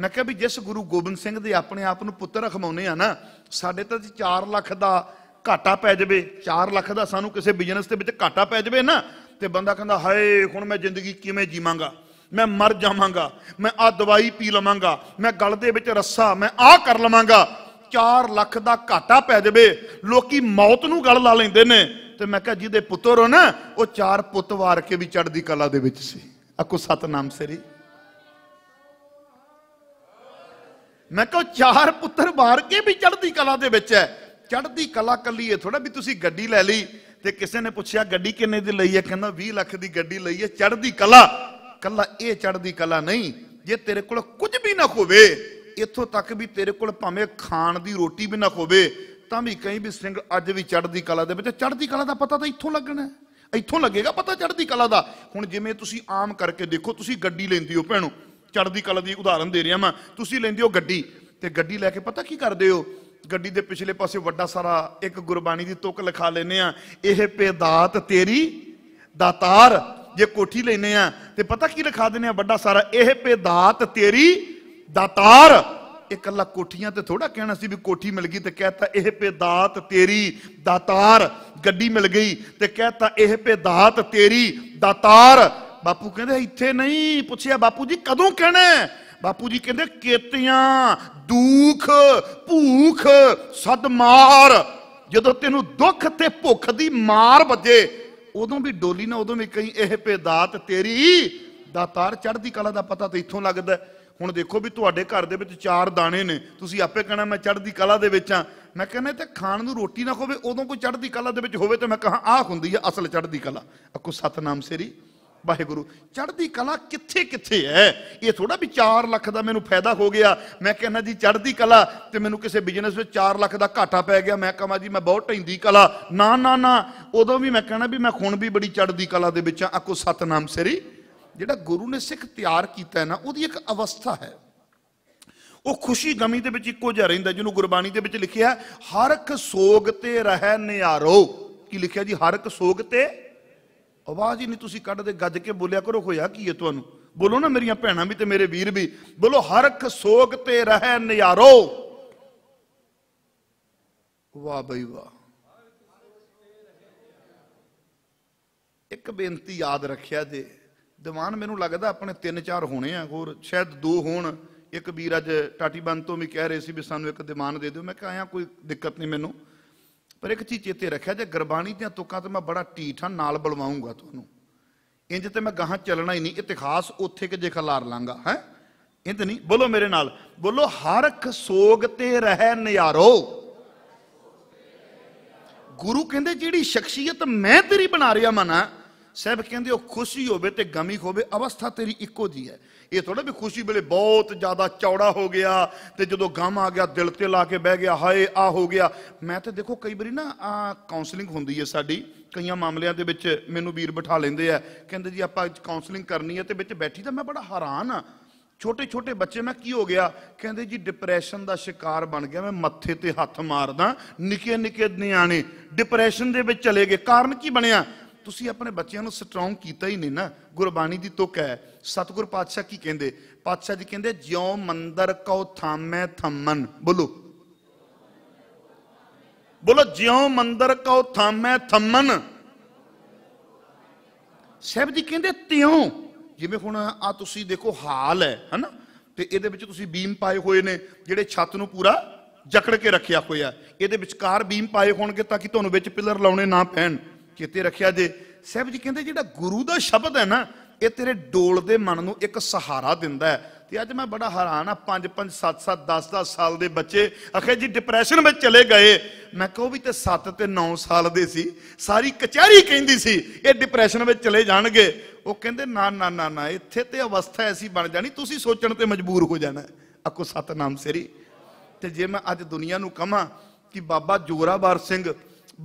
ਮੈਂ ਕਿਹਾ ਵੀ ਜਿਸ ਗੁਰੂ ਗੋਬਿੰਦ ਸਿੰਘ ਦੇ ਆਪਣੇ ਆਪ ਨੂੰ ਪੁੱਤਰ ਅਖਮਾਉਨੇ ਆ ਨਾ ਸਾਡੇ ਤਾਂ 4 ਲੱਖ ਦਾ ਘਾਟਾ ਪੈ ਜਵੇ 4 ਲੱਖ ਦਾ ਸਾਨੂੰ ਕਿਸੇ ਬਿਜ਼ਨਸ ਦੇ ਵਿੱਚ ਘਾਟਾ ਪੈ ਜਵੇ ਨਾ ਤੇ ਬੰਦਾ ਕਹਿੰਦਾ ਹਾਏ ਹੁਣ ਮੈਂ ਜ਼ਿੰਦਗੀ ਕਿਵੇਂ ਜੀਵਾਂਗਾ ਮੈਂ ਮਰ ਜਾਵਾਂਗਾ ਮੈਂ ਆ ਦਵਾਈ ਪੀ ਲਵਾਂਗਾ ਮੈਂ ਗਲ ਦੇ ਵਿੱਚ ਰੱਸਾ ਮੈਂ ਆ ਕਰ ਲਵਾਂਗਾ 4 ਲੱਖ ਦਾ ਘਾਟਾ ਪੈ ਜਵੇ ਲੋਕੀ ਮੌਤ ਨੂੰ ਗਲ ਲਾ ਲੈਂਦੇ ਨੇ ਤੇ ਮੈਂ ਕਿਹਾ ਜਿਹਦੇ ਪੁੱਤਰ ਹੋ ਨਾ ਉਹ ਚਾਰ ਪੁੱਤ ਵਾਰ ਕੇ ਵੀ ਚੜ੍ਹਦੀ ਕਲਾ ਦੇ ਵਿੱਚ ਸੀ ਅਕੋ ਸਤਨਾਮ ਸ੍ਰੀ ਮੈਂ ਕਿਹਾ ਚਾਰ ਪੁੱਤਰ ਵਾਰ ਕੇ ਵੀ ਚੜ੍ਹਦੀ ਕਲਾ ਦੇ ਵਿੱਚ ਹੈ ਚੜ੍ਹਦੀ ਕਲਾ ਕੱਲੀ ਹੈ ਥੋੜਾ ਵੀ ਤੁਸੀਂ ਗੱਡੀ ਲੈ ਲਈ ਤੇ ਕਿਸੇ ਨੇ ਪੁੱਛਿਆ ਗੱਡੀ ਕਿੰਨੇ ਦੀ ਲਈ ਹੈ ਕਹਿੰਦਾ 20 ਲੱਖ ਦੀ ਗੱਡੀ ਲਈ ਹੈ ਚੜ੍ਹਦੀ ਕਲਾ ਕੱਲਾ ਇਹ ਚੜ੍ਹਦੀ ਕਲਾ ਨਹੀਂ ਜੇ ਤੇਰੇ ਕੋਲ ਕੁਝ ਵੀ ਨਾ ਹੋਵੇ ਇੱਥੋਂ ਤੱਕ ਵੀ ਤੇਰੇ ਕੋਲ ਭਾਵੇਂ ਖਾਣ ਦੀ ਰੋਟੀ ਵੀ ਨਾ ਹੋਵੇ ਤਾਂ ਵੀ ਕਈ ਵੀ ਸਿੰਘ ਅੱਜ ਵੀ ਚੜ੍ਹਦੀ ਕਲਾ ਦੇ ਵਿੱਚ ਚੜ੍ਹਦੀ ਕਲਾ ਦਾ ਪਤਾ ਤਾਂ ਇੱਥੋਂ ਲੱਗਣਾ ਇੱਥੋਂ ਲੱਗੇਗਾ ਪਤਾ ਚੜ੍ਹਦੀ ਕਲਾ ਦਾ ਹੁਣ ਜਿਵੇਂ ਤੁਸੀਂ ਆਮ ਕਰਕੇ ਦੇਖੋ ਤੁਸੀਂ ਗੱਡੀ ਲੈਂਦੇ ਹੋ ਭੈਣੋ ਚੜ੍ਹਦੀ ਕਲਾ ਦੀ ਉਦਾਹਰਨ ਦੇ ਰਿਹਾ ਮੈਂ ਤੁਸੀਂ ਲੈਂਦੇ ਹੋ ਗੱਡੀ ਤੇ ਗੱਡੀ ਲੈ ਕੇ ਪਤਾ ਕੀ ਕਰਦੇ ਹੋ ਗੱਡੀ ਦੇ ਪਿਛਲੇ ਪਾਸੇ ਵੱਡਾ ਸਾਰਾ ਇੱਕ ਗੁਰਬਾਣੀ ਦੀ ਤੁਕ ਲਿਖਾ ਲੈਨੇ ਆ ਇਹ ਪੇਦਾਤ ਤੇਰੀ ਦਾਤਾਰ ਜੇ ਕੋਠੀ ਲੈਨੇ ਆ ਤੇ ਪਤਾ ਕੀ ਲਿਖਾ ਦਿੰਨੇ ਆ ਵੱਡਾ ਸਾਰਾ ਇਹ ਪੇਦਾਤ ਤੇਰੀ ਦਾਤਾਰ ਇਕੱਲਾ ਕੋਠੀਆਂ ਤੇ ਥੋੜਾ ਕਹਿਣਾ ਸੀ ਵੀ ਕੋਠੀ ਮਿਲ ਗਈ ਤੇ ਕਹਿਤਾ ਇਹ ਪੇਦਾਤ ਤੇਰੀ ਦਾਤਾਰ ਗੱਡੀ ਮਿਲ ਗਈ ਤੇ ਕਹਿਤਾ ਇਹ ਪੇਦਾਤ ਤੇਰੀ ਦਾਤਾਰ ਬਾਪੂ ਕਹਿੰਦੇ ਇੱਥੇ ਨਹੀਂ ਪੁੱਛਿਆ ਬਾਪੂ ਜੀ ਕਦੋਂ ਕਹਿਣਾ ਬਾਪੂ ਜੀ ਕਹਿੰਦੇ ਕੇਤਿਆਂ ਦੁੱਖ ਭੂਖ ਸਦਮਾਰ ਜਦੋਂ ਤੈਨੂੰ ਦੁੱਖ ਤੇ ਭੁੱਖ ਦੀ ਮਾਰ ਵੱਜੇ ਉਦੋਂ ਵੀ ਡੋਲੀ ਨਾ ਉਦੋਂ ਵੀ ਕਹੀਂ ਇਹ ਪੇਦਾਤ ਤੇਰੀ ਦਾਤਾਰ ਚੜ੍ਹਦੀ ਕਲਾ ਦਾ ਪਤਾ ਤੇ ਇੱਥੋਂ ਲੱਗਦਾ ਹੁਣ ਦੇਖੋ ਵੀ ਤੁਹਾਡੇ ਘਰ ਦੇ ਵਿੱਚ ਚਾਰ ਦਾਣੇ ਨੇ ਤੁਸੀਂ ਆਪੇ ਕਹਣਾ ਮੈਂ ਚੜ੍ਹਦੀ ਕਲਾ ਦੇ ਵਿੱਚ ਆ ਮੈਂ ਕਹਿੰਦਾ ਤੇ ਖਾਣ ਨੂੰ ਰੋਟੀ ਨਾ ਹੋਵੇ ਉਦੋਂ ਕੋਈ ਚੜ੍ਹਦੀ ਕਲਾ ਦੇ ਵਿੱਚ ਹੋਵੇ ਤੇ ਮੈਂ ਕਹਾਂ ਆਹ ਹੁੰਦੀ ਹੈ ਅਸਲ ਚੜ੍ਹਦੀ ਕਲਾ ਅਕੋ ਸਤਨਾਮ ਸੇਰੀ ਵਾਹਿਗੁਰੂ ਚੜ੍ਹਦੀ ਕਲਾ ਕਿੱਥੇ ਕਿੱਥੇ ਹੈ ਇਹ ਥੋੜਾ ਵੀ 4 ਲੱਖ ਦਾ ਮੈਨੂੰ ਫਾਇਦਾ ਹੋ ਗਿਆ ਮੈਂ ਕਹਿੰਦਾ ਜੀ ਚੜ੍ਹਦੀ ਕਲਾ ਤੇ ਮੈਨੂੰ ਕਿਸੇ ਬਿਜ਼ਨਸ ਵਿੱਚ 4 ਲੱਖ ਦਾ ਘਾਟਾ ਪੈ ਗਿਆ ਮੈਂ ਕਹਾਂ ਜੀ ਮੈਂ ਬਹੁਤ ਢੈਂਦੀ ਕਲਾ ਨਾ ਨਾ ਨਾ ਉਦੋਂ ਵੀ ਮੈਂ ਕਹਿੰਦਾ ਵੀ ਮੈਂ ਹੁਣ ਵੀ ਬੜੀ ਚੜ੍ਹਦੀ ਕਲਾ ਦੇ ਵਿੱਚ ਆ ਕੋ ਸਤਨਾਮ ਸ੍ਰੀ ਜਿਹੜਾ ਗੁਰੂ ਨੇ ਸਿੱਖ ਤਿਆਰ ਕੀਤਾ ਹੈ ਨਾ ਉਹਦੀ ਇੱਕ ਅਵਸਥਾ ਹੈ ਉਹ ਖੁਸ਼ੀ ਗਮੀ ਦੇ ਵਿੱਚ ਇੱਕੋ ਜਿਹਾ ਰਹਿੰਦਾ ਜਿਹਨੂੰ ਗੁਰਬਾਣੀ ਦੇ ਵਿੱਚ ਲਿਖਿਆ ਹਰ ਇੱਕ ਸੋਗ ਤੇ ਰਹਿ ਨਿਆਰੋ ਕੀ ਲਿਖਿਆ ਜੀ ਹਰ ਇੱਕ ਸੋਗ ਤੇ ਆਵਾਜ਼ ਹੀ ਨਹੀਂ ਤੁਸੀਂ ਕੱਢਦੇ ਗੱਜ ਕੇ ਬੋਲਿਆ ਕਰੋ ਹੋਇਆ ਕੀ ਹੈ ਤੁਹਾਨੂੰ ਬੋਲੋ ਨਾ ਮੇਰੀਆਂ ਭੈਣਾਂ ਵੀ ਤੇ ਮੇਰੇ ਵੀਰ ਵੀ ਬੋਲੋ ਹਰਖ ਸੋਗ ਤੇ ਰਹਿ ਨਿਆਰੋ ਵਾਹ ਬਈ ਵਾਹ ਇੱਕ ਬੇਨਤੀ ਯਾਦ ਰੱਖਿਆ ਜੇ ਦੀਵਾਨ ਮੈਨੂੰ ਲੱਗਦਾ ਆਪਣੇ 3-4 ਹੋਣੇ ਆ ਹੋਰ ਸ਼ਾਇਦ 2 ਹੋਣ ਇੱਕ ਵੀਰ ਅੱਜ ਟਾਟੀਬੰਦ ਤੋਂ ਵੀ ਕਹਿ ਰਹੇ ਸੀ ਵੀ ਸਾਨੂੰ ਇੱਕ ਦੀਵਾਨ ਦੇ ਦਿਓ ਮੈਂ ਕਿਹਾ ਆਇਆ ਕੋਈ ਦਿੱਕਤ ਨਹੀਂ ਮੈਨੂੰ ਪਰ ਇੱਕ ਚੀਜ਼ ਚੇਤੇ ਰੱਖਿਆ ਜੇ ਗੁਰਬਾਣੀ ਦੀਆਂ ਤੁਕਾਂ ਤੇ ਮੈਂ ਬੜਾ ਢੀਠ ਹਾਂ ਨਾਲ ਬਲਵਾਉਂਗਾ ਤੁਹਾਨੂੰ ਇੰਜ ਤੇ ਮੈਂ ਗਾਹਾਂ ਚੱਲਣਾ ਹੀ ਨਹੀਂ ਇਤਿਹਾਸ ਉੱਥੇ ਕਿ ਜੇ ਖਲਾਰ ਲਾਂਗਾ ਹੈ ਇੰਦ ਨਹੀਂ ਬੋਲੋ ਮੇਰੇ ਨਾਲ ਬੋਲੋ ਹਰਖ ਸੋਗ ਤੇ ਰਹਿ ਨਿਆਰੋ ਗੁਰੂ ਕਹਿੰਦੇ ਜਿਹੜੀ ਸ਼ਖਸੀਅਤ ਮੈਂ ਤੇਰੀ ਬਣਾ ਰਿਹਾ ਮਨਾ ਸਾਹਿਬ ਕਹਿੰਦੇ ਉਹ ਖੁਸ਼ੀ ਹੋਵੇ ਤੇ ਗਮੀ ਹੋਵੇ ਅਵਸਥਾ ਤੇਰੀ ਇੱਕੋ ਦੀ ਹੈ ਇਹ ਥੋੜਾ ਵੀ ਖੁਸ਼ੀ ਵੇਲੇ ਬਹੁਤ ਜ਼ਿਆਦਾ ਚੌੜਾ ਹੋ ਗਿਆ ਤੇ ਜਦੋਂ ਗਮ ਆ ਗਿਆ ਦਿਲ ਤੇ ਲਾ ਕੇ ਬਹਿ ਗਿਆ ਹਾਏ ਆ ਹੋ ਗਿਆ ਮੈਂ ਤੇ ਦੇਖੋ ਕਈ ਵਾਰੀ ਨਾ ਆ ਕਾਉਂਸਲਿੰਗ ਹੁੰਦੀ ਹੈ ਸਾਡੀ ਕਈਆਂ ਮਾਮਲਿਆਂ ਦੇ ਵਿੱਚ ਮੈਨੂੰ ਵੀਰ ਬਿਠਾ ਲੈਂਦੇ ਆ ਕਹਿੰਦੇ ਜੀ ਆਪਾਂ ਕਾਉਂਸਲਿੰਗ ਕਰਨੀ ਹੈ ਤੇ ਵਿੱਚ ਬੈਠੀ ਤਾਂ ਮੈਂ ਬੜਾ ਹੈਰਾਨ ਆ ਛੋਟੇ ਛੋਟੇ ਬੱਚੇ ਮੈਂ ਕੀ ਹੋ ਗਿਆ ਕਹਿੰਦੇ ਜੀ ਡਿਪਰੈਸ਼ਨ ਦਾ ਸ਼ਿਕਾਰ ਬਣ ਗਿਆ ਮੈਂ ਮੱਥੇ ਤੇ ਹੱਥ ਮਾਰਦਾ ਨਿੱਕੇ ਨਿੱਕੇ ਨਿਆਣੇ ਡਿਪਰੈਸ਼ਨ ਦੇ ਵਿੱਚ ਚਲੇ ਗਏ ਕਾਰਨ ਕੀ ਬਣਿਆ ਤੁਸੀਂ ਆਪਣੇ ਬੱਚਿਆਂ ਨੂੰ ਸਟਰੋਂਗ ਕੀਤਾ ਹੀ ਨਹੀਂ ਨਾ ਗੁਰਬਾਣੀ ਦੀ ਤੁਕ ਹੈ ਸਤਗੁਰ ਪਾਤਸ਼ਾਹ ਕੀ ਕਹਿੰਦੇ ਪਾਤਸ਼ਾਹ ਜੀ ਕਹਿੰਦੇ ਜਿਉ ਮੰਦਰ ਕਉ ਥਾਮੈ ਥੰਮਨ ਬੋਲੋ ਬੋਲੋ ਜਿਉ ਮੰਦਰ ਕਉ ਥਾਮੈ ਥੰਮਨ ਸਹਿਬ ਜੀ ਕਹਿੰਦੇ ਤਿਉ ਜਿਵੇਂ ਹੁਣ ਆ ਤੁਸੀਂ ਦੇਖੋ ਹਾਲ ਹੈ ਹਨਾ ਤੇ ਇਹਦੇ ਵਿੱਚ ਤੁਸੀਂ ਬੀਮ ਪਾਏ ਹੋਏ ਨੇ ਜਿਹੜੇ ਛੱਤ ਨੂੰ ਪੂਰਾ ਜਕੜ ਕੇ ਰੱਖਿਆ ਹੋਇਆ ਇਹਦੇ ਵਿਚਕਾਰ ਬੀਮ ਪਾਏ ਹੋਣਗੇ ਤਾਂ ਕਿ ਤੁਹਾਨੂੰ ਵਿੱਚ ਪਿਲਰ ਲਾਉਣੇ ਨਾ ਪੈਣ ਚੇਤੇ ਰੱਖਿਆ ਜੇ ਸਹਿਬ ਜੀ ਕਹਿੰਦੇ ਜਿਹੜਾ ਗੁਰੂ ਦਾ ਸ਼ਬਦ ਹੈ ਨਾ ਇਹ ਤੇਰੇ ਡੋਲਦੇ ਮਨ ਨੂੰ ਇੱਕ ਸਹਾਰਾ ਦਿੰਦਾ ਹੈ ਤੇ ਅੱਜ ਮੈਂ ਬੜਾ ਹੈਰਾਨ ਆ 5 5 7 7 10 10 ਸਾਲ ਦੇ ਬੱਚੇ ਅਖੇ ਜੀ ਡਿਪਰੈਸ਼ਨ ਵਿੱਚ ਚਲੇ ਗਏ ਮੈਂ ਕਹੋ ਵੀ ਤੇ 7 ਤੇ 9 ਸਾਲ ਦੇ ਸੀ ਸਾਰੀ ਕਚਹਿਰੀ ਕਹਿੰਦੀ ਸੀ ਇਹ ਡਿਪਰੈਸ਼ਨ ਵਿੱਚ ਚਲੇ ਜਾਣਗੇ ਉਹ ਕਹਿੰਦੇ ਨਾ ਨਾ ਨਾ ਨਾ ਇੱਥੇ ਤੇ ਅਵਸਥਾ ਐਸੀ ਬਣ ਜਾਣੀ ਤੁਸੀਂ ਸੋਚਣ ਤੇ ਮਜਬੂਰ ਹੋ ਜਾਣਾ ਅਕੋ ਸਤਨਾਮ ਸੇਰੀ ਤੇ ਜੇ ਮੈਂ ਅੱਜ ਦੁਨੀਆ ਨੂੰ ਕਹਾਂ ਕਿ ਬਾਬਾ ਜੋਰਾਵਰ ਸਿੰਘ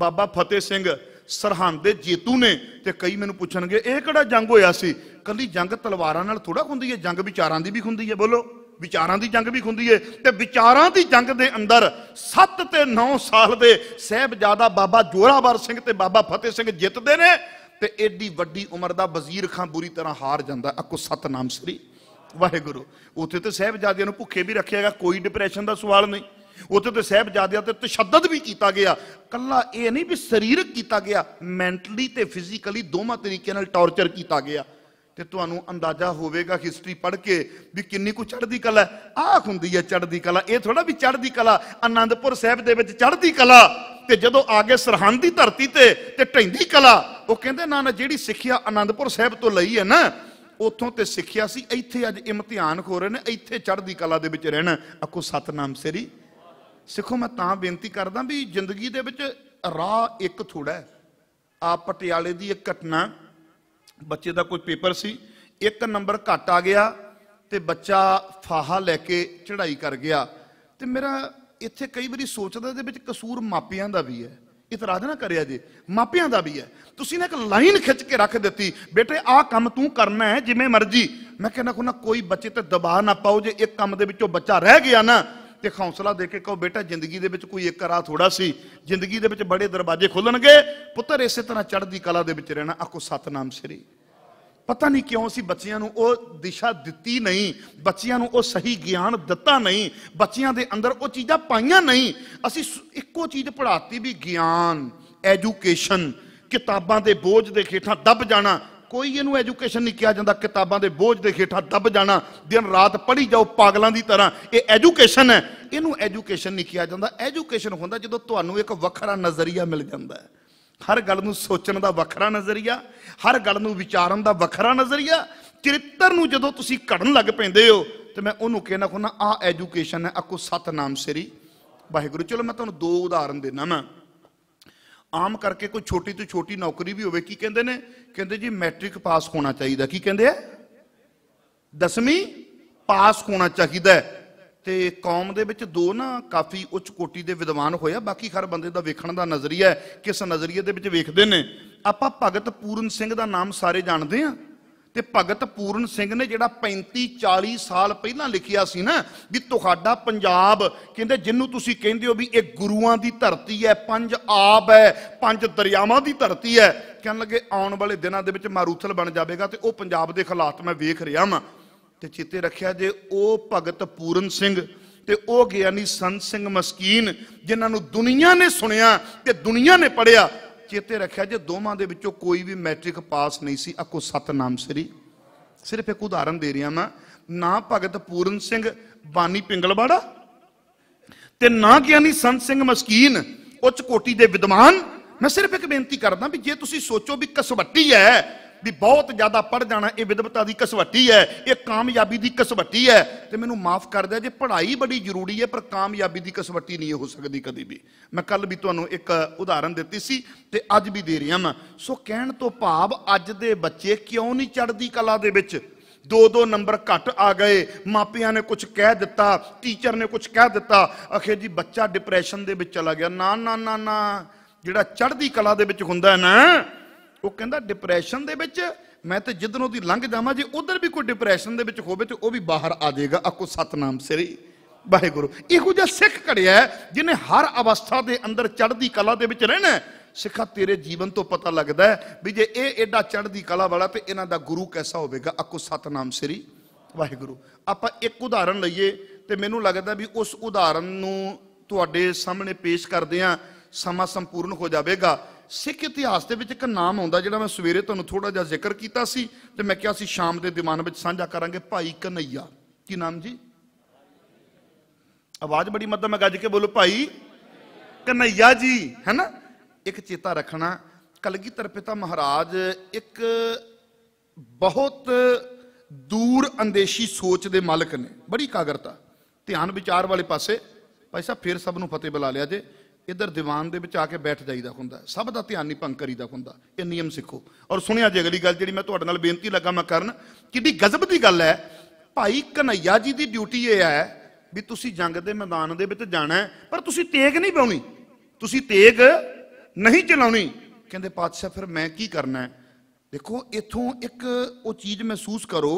ਬਾਬਾ ਫਤਿਹ ਸਿੰਘ ਸਰਹੰਦ ਦੇ ਜੇਤੂ ਨੇ ਤੇ ਕਈ ਮੈਨੂੰ ਪੁੱਛਣਗੇ ਇਹ ਕਿਹੜਾ ਜੰਗ ਹੋਇਆ ਸੀ ਕੱਲੀ ਜੰਗ ਤਲਵਾਰਾਂ ਨਾਲ ਥੋੜਾ ਹੁੰਦੀ ਹੈ ਜੰਗ ਵਿਚਾਰਾਂ ਦੀ ਵੀ ਹੁੰਦੀ ਹੈ ਬੋਲੋ ਵਿਚਾਰਾਂ ਦੀ ਜੰਗ ਵੀ ਹੁੰਦੀ ਹੈ ਤੇ ਵਿਚਾਰਾਂ ਦੀ ਜੰਗ ਦੇ ਅੰਦਰ 7 ਤੇ 9 ਸਾਲ ਦੇ ਸਹਿਬਜ਼ਾਦਾ ਬਾਬਾ ਜੋਰਾਵਰ ਸਿੰਘ ਤੇ ਬਾਬਾ ਫਤਿਹ ਸਿੰਘ ਜਿੱਤਦੇ ਨੇ ਤੇ ਐਡੀ ਵੱਡੀ ਉਮਰ ਦਾ ਵਜ਼ੀਰ ਖਾਂ ਬੁਰੀ ਤਰ੍ਹਾਂ ਹਾਰ ਜਾਂਦਾ ਅਕੋ ਸਤਨਾਮ ਸ੍ਰੀ ਵਾਹਿਗੁਰੂ ਉੱਥੇ ਤੇ ਸਹਿਬਜ਼ਾਦਿਆਂ ਨੂੰ ਭੁੱਖੇ ਵੀ ਰੱਖਿਆਗਾ ਕੋਈ ਡਿਪਰੈਸ਼ਨ ਦਾ ਸਵਾਲ ਨਹੀਂ ਉੱਥੇ ਤੇ ਸਹਿਬਜ਼ਾਦਿਆਂ ਤੇ ਤਸ਼ੱਦਦ ਵੀ ਕੀਤਾ ਗਿਆ ਕੱਲਾ ਇਹ ਨਹੀਂ ਵੀ ਸਰੀਰਕ ਕੀਤਾ ਗਿਆ ਮੈਂਟਲੀ ਤੇ ਫਿਜ਼ੀਕਲੀ ਦੋਵਾਂ ਤਰੀਕੇ ਨਾਲ ਟੌਰਚਰ ਕੀਤਾ ਗਿਆ ਤੇ ਤੁਹਾਨੂੰ ਅੰਦਾਜ਼ਾ ਹੋਵੇਗਾ ਹਿਸਟਰੀ ਪੜ੍ਹ ਕੇ ਵੀ ਕਿੰਨੀ ਕੁ ਚੜ੍ਹਦੀ ਕਲਾ ਆਖ ਹੁੰਦੀ ਹੈ ਚੜ੍ਹਦੀ ਕਲਾ ਇਹ ਥੋੜਾ ਵੀ ਚੜ੍ਹਦੀ ਕਲਾ ਆਨੰਦਪੁਰ ਸਾਹਿਬ ਦੇ ਵਿੱਚ ਚੜ੍ਹਦੀ ਕਲਾ ਤੇ ਜਦੋਂ ਆ ਗਏ ਸਰਹੰਦ ਦੀ ਧਰਤੀ ਤੇ ਤੇ ਢੈਂਦੀ ਕਲਾ ਉਹ ਕਹਿੰਦੇ ਨਾ ਨਾ ਜਿਹੜੀ ਸਿੱਖਿਆ ਆਨੰਦਪੁਰ ਸਾਹਿਬ ਤੋਂ ਲਈ ਹੈ ਨਾ ਉਥੋਂ ਤੇ ਸਿੱਖਿਆ ਸੀ ਇੱਥੇ ਅੱਜ ਇਮਤਿਹਾਨ ਹੋ ਰਹੇ ਨੇ ਇੱਥੇ ਚੜ੍ਹਦੀ ਕਲਾ ਦੇ ਵਿੱਚ ਰਹਿਣਾ ਅਕੋ ਸਤਨਾਮ ਸ੍ਰੀ ਸਿੱਖੋ ਮੈਂ ਤਾਂ ਬੇਨਤੀ ਕਰਦਾ ਵੀ ਜ਼ਿੰਦਗੀ ਦੇ ਵਿੱਚ ਰਾਹ ਇੱਕ ਥੋੜਾ ਹੈ ਆ ਪਟਿਆਲੇ ਦੀ ਇੱਕ ਘਟਨਾ ਬੱਚੇ ਦਾ ਕੋਈ ਪੇਪਰ ਸੀ ਇੱਕ ਨੰਬਰ ਘੱਟ ਆ ਗਿਆ ਤੇ ਬੱਚਾ ਫਾਹਾ ਲੈ ਕੇ ਚੜ੍ਹਾਈ ਕਰ ਗਿਆ ਤੇ ਮੇਰਾ ਇੱਥੇ ਕਈ ਵਾਰੀ ਸੋਚਦਾ ਦੇ ਵਿੱਚ ਕਸੂਰ ਮਾਪਿਆਂ ਦਾ ਵੀ ਹੈ ਇਤਰਾਜ਼ ਨਾ ਕਰਿਆ ਜੇ ਮਾਪਿਆਂ ਦਾ ਵੀ ਹੈ ਤੁਸੀਂ ਨੇ ਇੱਕ ਲਾਈਨ ਖਿੱਚ ਕੇ ਰੱਖ ਦਿੱਤੀ ਬੇਟੇ ਆਹ ਕੰਮ ਤੂੰ ਕਰਨਾ ਹੈ ਜਿਵੇਂ ਮਰਜ਼ੀ ਮੈਂ ਕਹਿੰਦਾ ਕੋਈ ਬੱਚੇ ਤੇ ਦਬਾਅ ਨਾ ਪਾਓ ਜੇ ਇੱਕ ਕੰਮ ਦੇ ਵਿੱਚੋਂ ਬੱਚਾ ਰਹਿ ਗਿਆ ਨਾ ਤੇ ਹੌਸਲਾ ਦੇ ਕੇ ਕਹੋ ਬੇਟਾ ਜ਼ਿੰਦਗੀ ਦੇ ਵਿੱਚ ਕੋਈ ਇੱਕ ਰਾਹ ਥੋੜਾ ਸੀ ਜ਼ਿੰਦਗੀ ਦੇ ਵਿੱਚ ਬੜੇ ਦਰਵਾਜ਼ੇ ਖੁੱਲਣਗੇ ਪੁੱਤਰ ਇਸੇ ਤਰ੍ਹਾਂ ਚੜ੍ਹਦੀ ਕਲਾ ਦੇ ਵਿੱਚ ਰਹਿਣਾ ਆਖੋ ਸਤਨਾਮ ਸ੍ਰੀ ਪਤਾ ਨਹੀਂ ਕਿਉਂ ਸੀ ਬੱਚਿਆਂ ਨੂੰ ਉਹ ਦਿਸ਼ਾ ਦਿੱਤੀ ਨਹੀਂ ਬੱਚਿਆਂ ਨੂੰ ਉਹ ਸਹੀ ਗਿਆਨ ਦਿੱਤਾ ਨਹੀਂ ਬੱਚਿਆਂ ਦੇ ਅੰਦਰ ਉਹ ਚੀਜ਼ਾਂ ਪਾਈਆਂ ਨਹੀਂ ਅਸੀਂ ਇੱਕੋ ਚੀਜ਼ ਪੜ੍ਹਾਤੀ ਵੀ ਗਿਆਨ ਐਜੂਕੇਸ਼ਨ ਕਿਤਾਬਾਂ ਦੇ ਬੋਝ ਦੇ ਖੇਠਾਂ ਦੱਬ ਜਾਣਾ ਕੋਈ ਇਹਨੂੰ ਐਜੂਕੇਸ਼ਨ ਨਹੀਂ ਕਿਹਾ ਜਾਂਦਾ ਕਿਤਾਬਾਂ ਦੇ ਬੋਝ ਦੇ ਹੇਠਾਂ ਦੱਬ ਜਾਣਾ ਦਿਨ ਰਾਤ ਪੜ੍ਹੀ ਜਾਓ ਪਾਗਲਾਂ ਦੀ ਤਰ੍ਹਾਂ ਇਹ ਐਜੂਕੇਸ਼ਨ ਹੈ ਇਹਨੂੰ ਐਜੂਕੇਸ਼ਨ ਨਹੀਂ ਕਿਹਾ ਜਾਂਦਾ ਐਜੂਕੇਸ਼ਨ ਹੁੰਦਾ ਜਦੋਂ ਤੁਹਾਨੂੰ ਇੱਕ ਵੱਖਰਾ ਨਜ਼ਰੀਆ ਮਿਲ ਜਾਂਦਾ ਹੈ ਹਰ ਗੱਲ ਨੂੰ ਸੋਚਣ ਦਾ ਵੱਖਰਾ ਨਜ਼ਰੀਆ ਹਰ ਗੱਲ ਨੂੰ ਵਿਚਾਰਨ ਦਾ ਵੱਖਰਾ ਨਜ਼ਰੀਆ ਚਰਿੱਤਰ ਨੂੰ ਜਦੋਂ ਤੁਸੀਂ ਘੜਨ ਲੱਗ ਪੈਂਦੇ ਹੋ ਤੇ ਮੈਂ ਉਹਨੂੰ ਕਹਿਣਾ ਖੁੰਨਾ ਆ ਐਜੂਕੇਸ਼ਨ ਹੈ ਅਕੋ ਸਤਨਾਮ ਸ੍ਰੀ ਵਾਹਿਗੁਰੂ ਚਲੋ ਮੈਂ ਤੁਹਾਨੂੰ ਦੋ ਉਦਾਹਰਨ ਦੇਣਾ ਮੈਂ ਆਮ ਕਰਕੇ ਕੋਈ ਛੋਟੀ ਤੋਂ ਛੋਟੀ ਨੌਕਰੀ ਵੀ ਹੋਵੇ ਕੀ ਕਹਿੰਦੇ ਨੇ ਕਹਿੰਦੇ ਜੀ ਮੈਟ੍ਰਿਕ ਪਾਸ ਹੋਣਾ ਚਾਹੀਦਾ ਕੀ ਕਹਿੰਦੇ ਆ ਦਸਵੀਂ ਪਾਸ ਹੋਣਾ ਚਾਹੀਦਾ ਤੇ ਕੌਮ ਦੇ ਵਿੱਚ ਦੋ ਨਾ ਕਾਫੀ ਉੱਚ ਕੋਟੀ ਦੇ ਵਿਦਵਾਨ ਹੋਇਆ ਬਾਕੀ ਹਰ ਬੰਦੇ ਦਾ ਵੇਖਣ ਦਾ ਨਜ਼ਰੀਆ ਕਿਸ ਨਜ਼ਰੀਏ ਦੇ ਵਿੱਚ ਵੇਖਦੇ ਨੇ ਆਪਾਂ ਭਗਤ ਪੂਰਨ ਸਿੰਘ ਦਾ ਨਾਮ ਸਾਰੇ ਜਾਣਦੇ ਆ ਤੇ ਭਗਤ ਪੂਰਨ ਸਿੰਘ ਨੇ ਜਿਹੜਾ 35 40 ਸਾਲ ਪਹਿਲਾਂ ਲਿਖਿਆ ਸੀ ਨਾ ਵੀ ਤੁਹਾਡਾ ਪੰਜਾਬ ਕਹਿੰਦੇ ਜਿੰਨੂੰ ਤੁਸੀਂ ਕਹਿੰਦੇ ਹੋ ਵੀ ਇਹ ਗੁਰੂਆਂ ਦੀ ਧਰਤੀ ਹੈ ਪੰਜ ਆਬ ਹੈ ਪੰਜ ਦਰਿਆਵਾਂ ਦੀ ਧਰਤੀ ਹੈ ਕਹਿਣ ਲੱਗੇ ਆਉਣ ਵਾਲੇ ਦਿਨਾਂ ਦੇ ਵਿੱਚ ਮਾਰੂਥਲ ਬਣ ਜਾਵੇਗਾ ਤੇ ਉਹ ਪੰਜਾਬ ਦੇ ਹਾਲਾਤ ਮੈਂ ਵੇਖ ਰਿਹਾ ਮਾਂ ਤੇ ਚਿੱਤੇ ਰੱਖਿਆ ਜੇ ਉਹ ਭਗਤ ਪੂਰਨ ਸਿੰਘ ਤੇ ਉਹ ਗਿਆਨੀ ਸੰਤ ਸਿੰਘ ਮਸਕੀਨ ਜਿਨ੍ਹਾਂ ਨੂੰ ਦੁਨੀਆ ਨੇ ਸੁਣਿਆ ਤੇ ਦੁਨੀਆ ਨੇ ਪੜਿਆ ਚੇਤੇ ਰੱਖਿਆ ਜੇ ਦੋਵਾਂ ਦੇ ਵਿੱਚੋਂ ਕੋਈ ਵੀ ਮੈਟ੍ਰਿਕ ਪਾਸ ਨਹੀਂ ਸੀ ਅਕੋ ਸਤਨਾਮ ਸ੍ਰੀ ਸਿਰਫ ਇੱਕ ਉਦਾਹਰਨ ਦੇ ਰਿਹਾ ਮੈਂ ਨਾ ਭਗਤ ਪੂਰਨ ਸਿੰਘ ਬਾਨੀ ਪਿੰਗਲਵਾੜਾ ਤੇ ਨਾ ਗਿਆਨੀ ਸੰਤ ਸਿੰਘ ਮਸਕੀਨ ਉੱਚ ਕੋਟੀ ਦੇ ਵਿਦਵਾਨ ਮੈਂ ਸਿਰਫ ਇੱਕ ਬੇਨਤੀ ਕਰਦਾ ਵੀ ਜੇ ਤੁਸੀਂ ਸੋਚੋ ਵੀ ਕਸਵੱਟੀ ਹੈ ਵੀ ਬਹੁਤ ਜ਼ਿਆਦਾ ਪੜ ਜਾਣਾ ਇਹ ਵਿਦਵਤਾ ਦੀ ਕਸਵੱਟੀ ਹੈ ਇਹ ਕਾਮਯਾਬੀ ਦੀ ਕਸਵੱਟੀ ਹੈ ਤੇ ਮੈਨੂੰ ਮਾਫ ਕਰ ਦਿਆ ਜੇ ਪੜ੍ਹਾਈ ਬੜੀ ਜ਼ਰੂਰੀ ਹੈ ਪਰ ਕਾਮਯਾਬੀ ਦੀ ਕਸਵੱਟੀ ਨਹੀਂ ਹੋ ਸਕਦੀ ਕਦੀ ਵੀ ਮੈਂ ਕੱਲ ਵੀ ਤੁਹਾਨੂੰ ਇੱਕ ਉਦਾਹਰਨ ਦਿੱਤੀ ਸੀ ਤੇ ਅੱਜ ਵੀ ਦੇ ਰਿਹਾ ਮੈਂ ਸੋ ਕਹਿਣ ਤੋਂ ਭਾਵ ਅੱਜ ਦੇ ਬੱਚੇ ਕਿਉਂ ਨਹੀਂ ਚੜ੍ਹਦੀ ਕਲਾ ਦੇ ਵਿੱਚ ਦੋ ਦੋ ਨੰਬਰ ਘੱਟ ਆ ਗਏ ਮਾਪਿਆਂ ਨੇ ਕੁਝ ਕਹਿ ਦਿੱਤਾ ਟੀਚਰ ਨੇ ਕੁਝ ਕਹਿ ਦਿੱਤਾ ਅਖੇ ਜੀ ਬੱਚਾ ਡਿਪਰੈਸ਼ਨ ਦੇ ਵਿੱਚ ਚਲਾ ਗਿਆ ਨਾ ਨਾ ਨਾ ਨਾ ਜਿਹੜਾ ਚੜ੍ਹਦੀ ਕਲਾ ਦੇ ਵਿੱਚ ਹੁੰਦਾ ਨਾ ਉਹ ਕਹਿੰਦਾ ਡਿਪਰੈਸ਼ਨ ਦੇ ਵਿੱਚ ਮੈਂ ਤੇ ਜਿੱਦਨ ਉਹਦੀ ਲੰਘ ਜਾਵਾਂ ਜੇ ਉਧਰ ਵੀ ਕੋਈ ਡਿਪਰੈਸ਼ਨ ਦੇ ਵਿੱਚ ਹੋਵੇ ਤੇ ਉਹ ਵੀ ਬਾਹਰ ਆ ਜਾਏਗਾ ਆਕੋ ਸਤਨਾਮ ਸ੍ਰੀ ਵਾਹਿਗੁਰੂ ਇਹੋ ਜਿਹਾ ਸਿੱਖ ਘੜਿਆ ਜਿਨੇ ਹਰ ਅਵਸਥਾ ਦੇ ਅੰਦਰ ਚੜ੍ਹਦੀ ਕਲਾ ਦੇ ਵਿੱਚ ਰਹਿਣਾ ਸਿੱਖਾ ਤੇਰੇ ਜੀਵਨ ਤੋਂ ਪਤਾ ਲੱਗਦਾ ਹੈ ਵੀ ਜੇ ਇਹ ਐਡਾ ਚੜ੍ਹਦੀ ਕਲਾ ਵਾਲਾ ਤੇ ਇਹਨਾਂ ਦਾ ਗੁਰੂ ਕੈਸਾ ਹੋਵੇਗਾ ਆਕੋ ਸਤਨਾਮ ਸ੍ਰੀ ਵਾਹਿਗੁਰੂ ਆਪਾਂ ਇੱਕ ਉਦਾਹਰਨ ਲਈਏ ਤੇ ਮੈਨੂੰ ਲੱਗਦਾ ਵੀ ਉਸ ਉਦਾਹਰਨ ਨੂੰ ਤੁਹਾਡੇ ਸਾਹਮਣੇ ਪੇਸ਼ ਕਰਦੇ ਆ ਸਮਾ ਸੰਪੂਰਨ ਹੋ ਜਾਵੇਗਾ ਸਿੱਖ ਇਤਿਹਾਸ ਦੇ ਵਿੱਚ ਇੱਕ ਨਾਮ ਆਉਂਦਾ ਜਿਹੜਾ ਮੈਂ ਸਵੇਰੇ ਤੁਹਾਨੂੰ ਥੋੜਾ ਜਿਹਾ ਜ਼ਿਕਰ ਕੀਤਾ ਸੀ ਤੇ ਮੈਂ ਕਿਹਾ ਸੀ ਸ਼ਾਮ ਦੇ ਦਿਮਾਨ ਵਿੱਚ ਸਾਂਝਾ ਕਰਾਂਗੇ ਭਾਈ ਕਨਈਆ ਕੀ ਨਾਮ ਜੀ ਆਵਾਜ਼ ਬੜੀ ਮੱਧਮ ਮੈਂ ਗੱਜ ਕੇ ਬੋਲੋ ਭਾਈ ਕਨਈਆ ਜੀ ਹੈ ਨਾ ਇੱਕ ਚੇਤਾ ਰੱਖਣਾ ਕਲਗੀਧਰ ਪਿਤਾ ਮਹਾਰਾਜ ਇੱਕ ਬਹੁਤ ਦੂਰ ਅੰਦੇਸ਼ੀ ਸੋਚ ਦੇ ਮਾਲਕ ਨੇ ਬੜੀ ਕਾਗਰਤਾ ਧਿਆਨ ਵਿਚਾਰ ਵਾਲੇ ਪਾਸੇ ਭਾਈ ਸਾਹਿਬ ਫੇਰ ਸਭ ਨੂੰ ਫਤਿਹ ਬੁਲਾ ਲਿਆ ਜੇ ਇਧਰ ਦੀਵਾਨ ਦੇ ਵਿੱਚ ਆ ਕੇ ਬੈਠ ਜਾਈਦਾ ਹੁੰਦਾ ਸਭ ਦਾ ਧਿਆਨ ਨਹੀਂ ਭੰਗ ਕਰੀਦਾ ਹੁੰਦਾ ਇਹ ਨਿਯਮ ਸਿੱਖੋ ਔਰ ਸੁਣਿਆ ਜੇ ਅਗਲੀ ਗੱਲ ਜਿਹੜੀ ਮੈਂ ਤੁਹਾਡੇ ਨਾਲ ਬੇਨਤੀ ਲੱਗਾ ਮੈਂ ਕਰਨ ਕਿੱਡੀ ਗਜ਼ਬ ਦੀ ਗੱਲ ਹੈ ਭਾਈ ਕਨਈਆ ਜੀ ਦੀ ਡਿਊਟੀ ਇਹ ਹੈ ਵੀ ਤੁਸੀਂ ਜੰਗ ਦੇ ਮੈਦਾਨ ਦੇ ਵਿੱਚ ਜਾਣਾ ਪਰ ਤੁਸੀਂ ਤੇਗ ਨਹੀਂ ਪਾਉਣੀ ਤੁਸੀਂ ਤੇਗ ਨਹੀਂ ਚਲਾਉਣੀ ਕਹਿੰਦੇ ਪਾਤਸ਼ਾਹ ਫਿਰ ਮੈਂ ਕੀ ਕਰਨਾ ਦੇਖੋ ਇਥੋਂ ਇੱਕ ਉਹ ਚੀਜ਼ ਮਹਿਸੂਸ ਕਰੋ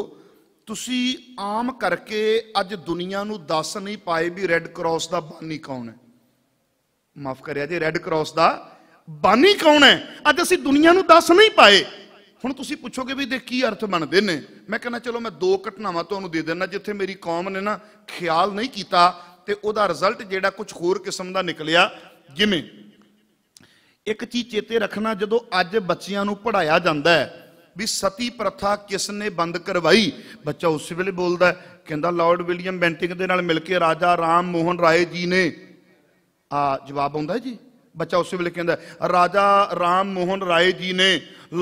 ਤੁਸੀਂ ਆਮ ਕਰਕੇ ਅੱਜ ਦੁਨੀਆ ਨੂੰ ਦੱਸ ਨਹੀਂ ਪਾਏ ਵੀ ਰੈੱਡ ਕਰਾਸ ਦਾ ਬਾਨੀ ਕੌਣ ਹੈ ਮਾਫ ਕਰਿਆ ਜੇ ਰੈੱਡ ਕਰਾਸ ਦਾ ਬਾਨੀ ਕੌਣ ਹੈ ਅੱਜ ਅਸੀਂ ਦੁਨੀਆ ਨੂੰ ਦੱਸ ਨਹੀਂ ਪਾਏ ਹੁਣ ਤੁਸੀਂ ਪੁੱਛੋਗੇ ਵੀ ਦੇ ਕੀ ਅਰਥ ਬਣਦੇ ਨੇ ਮੈਂ ਕਹਿੰਦਾ ਚਲੋ ਮੈਂ ਦੋ ਘਟਨਾਵਾਂ ਤੁਹਾਨੂੰ ਦੇ ਦਿੰਦਾ ਜਿੱਥੇ ਮੇਰੀ ਕੌਮ ਨੇ ਨਾ ਖਿਆਲ ਨਹੀਂ ਕੀਤਾ ਤੇ ਉਹਦਾ ਰਿਜ਼ਲਟ ਜਿਹੜਾ ਕੁਝ ਹੋਰ ਕਿਸਮ ਦਾ ਨਿਕਲਿਆ ਜਿਵੇਂ ਇੱਕ ਚੀਜ਼ ਚੇਤੇ ਰੱਖਣਾ ਜਦੋਂ ਅੱਜ ਬੱਚਿਆਂ ਨੂੰ ਪੜਾਇਆ ਜਾਂਦਾ ਹੈ ਵੀ ਸਤੀ ਪ੍ਰਥਾ ਕਿਸ ਨੇ ਬੰਦ ਕਰਵਾਈ ਬੱਚਾ ਉਸ ਵੇਲੇ ਬੋਲਦਾ ਕਹਿੰਦਾ ਲਾਰਡ ਵਿਲੀਅਮ ਬੈਂਟਿੰਗ ਦੇ ਨਾਲ ਮਿਲ ਕੇ ਰਾਜਾ ਰਾਮ ਮੋਹਨ ਰਾਏ ਜੀ ਨੇ ਆ ਜਵਾਬ ਆਉਂਦਾ ਜੀ ਬੱਚਾ ਉਸੇ ਵੇਲੇ ਕਹਿੰਦਾ ਰਾਜਾ ਰਾਮ ਮੋਹਨ ਰਾਏ ਜੀ ਨੇ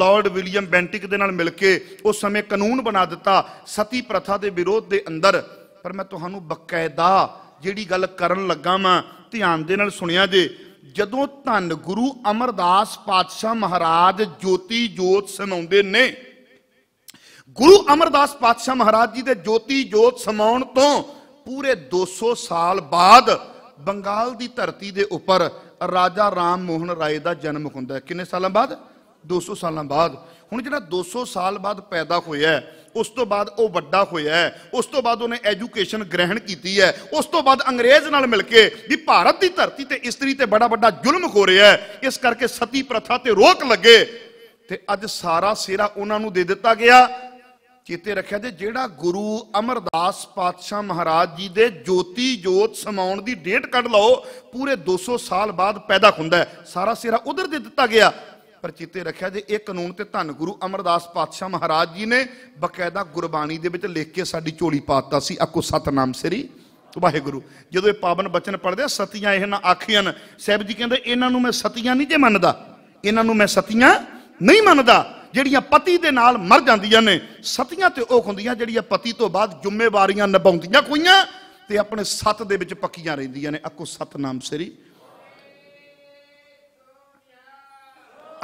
ਲਾਰਡ ਵਿਲੀਅਮ ਬੈਂਟਿਕ ਦੇ ਨਾਲ ਮਿਲ ਕੇ ਉਸ ਸਮੇਂ ਕਾਨੂੰਨ ਬਣਾ ਦਿੱਤਾ ਸਤੀ ਪ੍ਰਥਾ ਦੇ ਵਿਰੋਧ ਦੇ ਅੰਦਰ ਪਰ ਮੈਂ ਤੁਹਾਨੂੰ ਬਕਾਇਦਾ ਜਿਹੜੀ ਗੱਲ ਕਰਨ ਲੱਗਾ ਮੈਂ ਧਿਆਨ ਦੇ ਨਾਲ ਸੁਣਿਆ ਜੇ ਜਦੋਂ ਧੰਨ ਗੁਰੂ ਅਮਰਦਾਸ ਪਾਤਸ਼ਾਹ ਮਹਾਰਾਜ ਜੋਤੀ ਜੋਤ ਸਮਾਉਂਦੇ ਨੇ ਗੁਰੂ ਅਮਰਦਾਸ ਪਾਤਸ਼ਾਹ ਮਹਾਰਾਜ ਜੀ ਦੇ ਜੋਤੀ ਜੋਤ ਸਮਾਉਣ ਤੋਂ ਪੂਰੇ 200 ਸਾਲ ਬਾਅਦ ਬੰਗਾਲ ਦੀ ਧਰਤੀ ਦੇ ਉੱਪਰ ਰਾਜਾ ਰਾਮ ਮੋਹਨ ਰਾਏ ਦਾ ਜਨਮ ਹੁੰਦਾ ਹੈ ਕਿੰਨੇ ਸਾਲਾਂ ਬਾਅਦ 200 ਸਾਲਾਂ ਬਾਅਦ ਹੁਣ ਜਿਹੜਾ 200 ਸਾਲ ਬਾਅਦ ਪੈਦਾ ਹੋਇਆ ਉਸ ਤੋਂ ਬਾਅਦ ਉਹ ਵੱਡਾ ਹੋਇਆ ਉਸ ਤੋਂ ਬਾਅਦ ਉਹਨੇ ਐਜੂਕੇਸ਼ਨ ਗ੍ਰਹਿਣ ਕੀਤੀ ਹੈ ਉਸ ਤੋਂ ਬਾਅਦ ਅੰਗਰੇਜ਼ ਨਾਲ ਮਿਲ ਕੇ ਵੀ ਭਾਰਤ ਦੀ ਧਰਤੀ ਤੇ ਇਸਤਰੀ ਤੇ ਬੜਾ ਵੱਡਾ ਜ਼ੁਲਮ ਹੋ ਰਿਹਾ ਹੈ ਇਸ ਕਰਕੇ ਸਤੀ ਪ੍ਰਥਾ ਤੇ ਰੋਕ ਲੱਗੇ ਤੇ ਅੱਜ ਸਾਰਾ ਸਿਰਾ ਉਹਨਾਂ ਨੂੰ ਦੇ ਦਿੱਤਾ ਗਿਆ ਚੇਤੇ ਰੱਖਿਆ ਜੇ ਜਿਹੜਾ ਗੁਰੂ ਅਮਰਦਾਸ ਪਾਤਸ਼ਾਹ ਮਹਾਰਾਜ ਜੀ ਦੇ ਜੋਤੀ ਜੋਤ ਸਮਾਉਣ ਦੀ ਡੇਟ ਕੱਢ ਲਓ ਪੂਰੇ 200 ਸਾਲ ਬਾਅਦ ਪੈਦਾ ਹੁੰਦਾ ਸਾਰਾ ਸਿਰਾ ਉਧਰ ਦੇ ਦਿੱਤਾ ਗਿਆ ਪਰ ਚੇਤੇ ਰੱਖਿਆ ਜੇ ਇਹ ਕਾਨੂੰਨ ਤੇ ਧੰਨ ਗੁਰੂ ਅਮਰਦਾਸ ਪਾਤਸ਼ਾਹ ਮਹਾਰਾਜ ਜੀ ਨੇ ਬਕਾਇਦਾ ਗੁਰਬਾਣੀ ਦੇ ਵਿੱਚ ਲਿਖ ਕੇ ਸਾਡੀ ਝੋਲੀ ਪਾਤਾ ਸੀ ਆਕੋ ਸਤਨਾਮ ਸ੍ਰੀ ਵਾਹਿਗੁਰੂ ਜਦੋਂ ਇਹ ਪਾਵਨ ਬਚਨ ਪੜਦੇ ਆ ਸਤੀਆਂ ਇਹਨਾਂ ਨਾ ਆਖੀਆਂ ਸਾਹਿਬ ਜੀ ਕਹਿੰਦੇ ਇਹਨਾਂ ਨੂੰ ਮੈਂ ਸਤੀਆਂ ਨਹੀਂ ਜੇ ਮੰਨਦਾ ਇਹਨਾਂ ਨੂੰ ਮੈਂ ਸਤੀਆਂ ਨਹੀਂ ਮੰਨਦਾ ਜਿਹੜੀਆਂ ਪਤੀ ਦੇ ਨਾਲ ਮਰ ਜਾਂਦੀਆਂ ਨੇ ਸਤੀਆਂ ਤੇ ਉਹ ਹੁੰਦੀਆਂ ਜਿਹੜੀਆਂ ਪਤੀ ਤੋਂ ਬਾਅਦ ਜ਼ਿੰਮੇਵਾਰੀਆਂ ਨਿਭਾਉਂਦੀਆਂ ਕੋਈਆਂ ਤੇ ਆਪਣੇ ਸੱਤ ਦੇ ਵਿੱਚ ਪੱਕੀਆਂ ਰਹਿੰਦੀਆਂ ਨੇ ਅਕੋ ਸਤਨਾਮ ਸ੍ਰੀ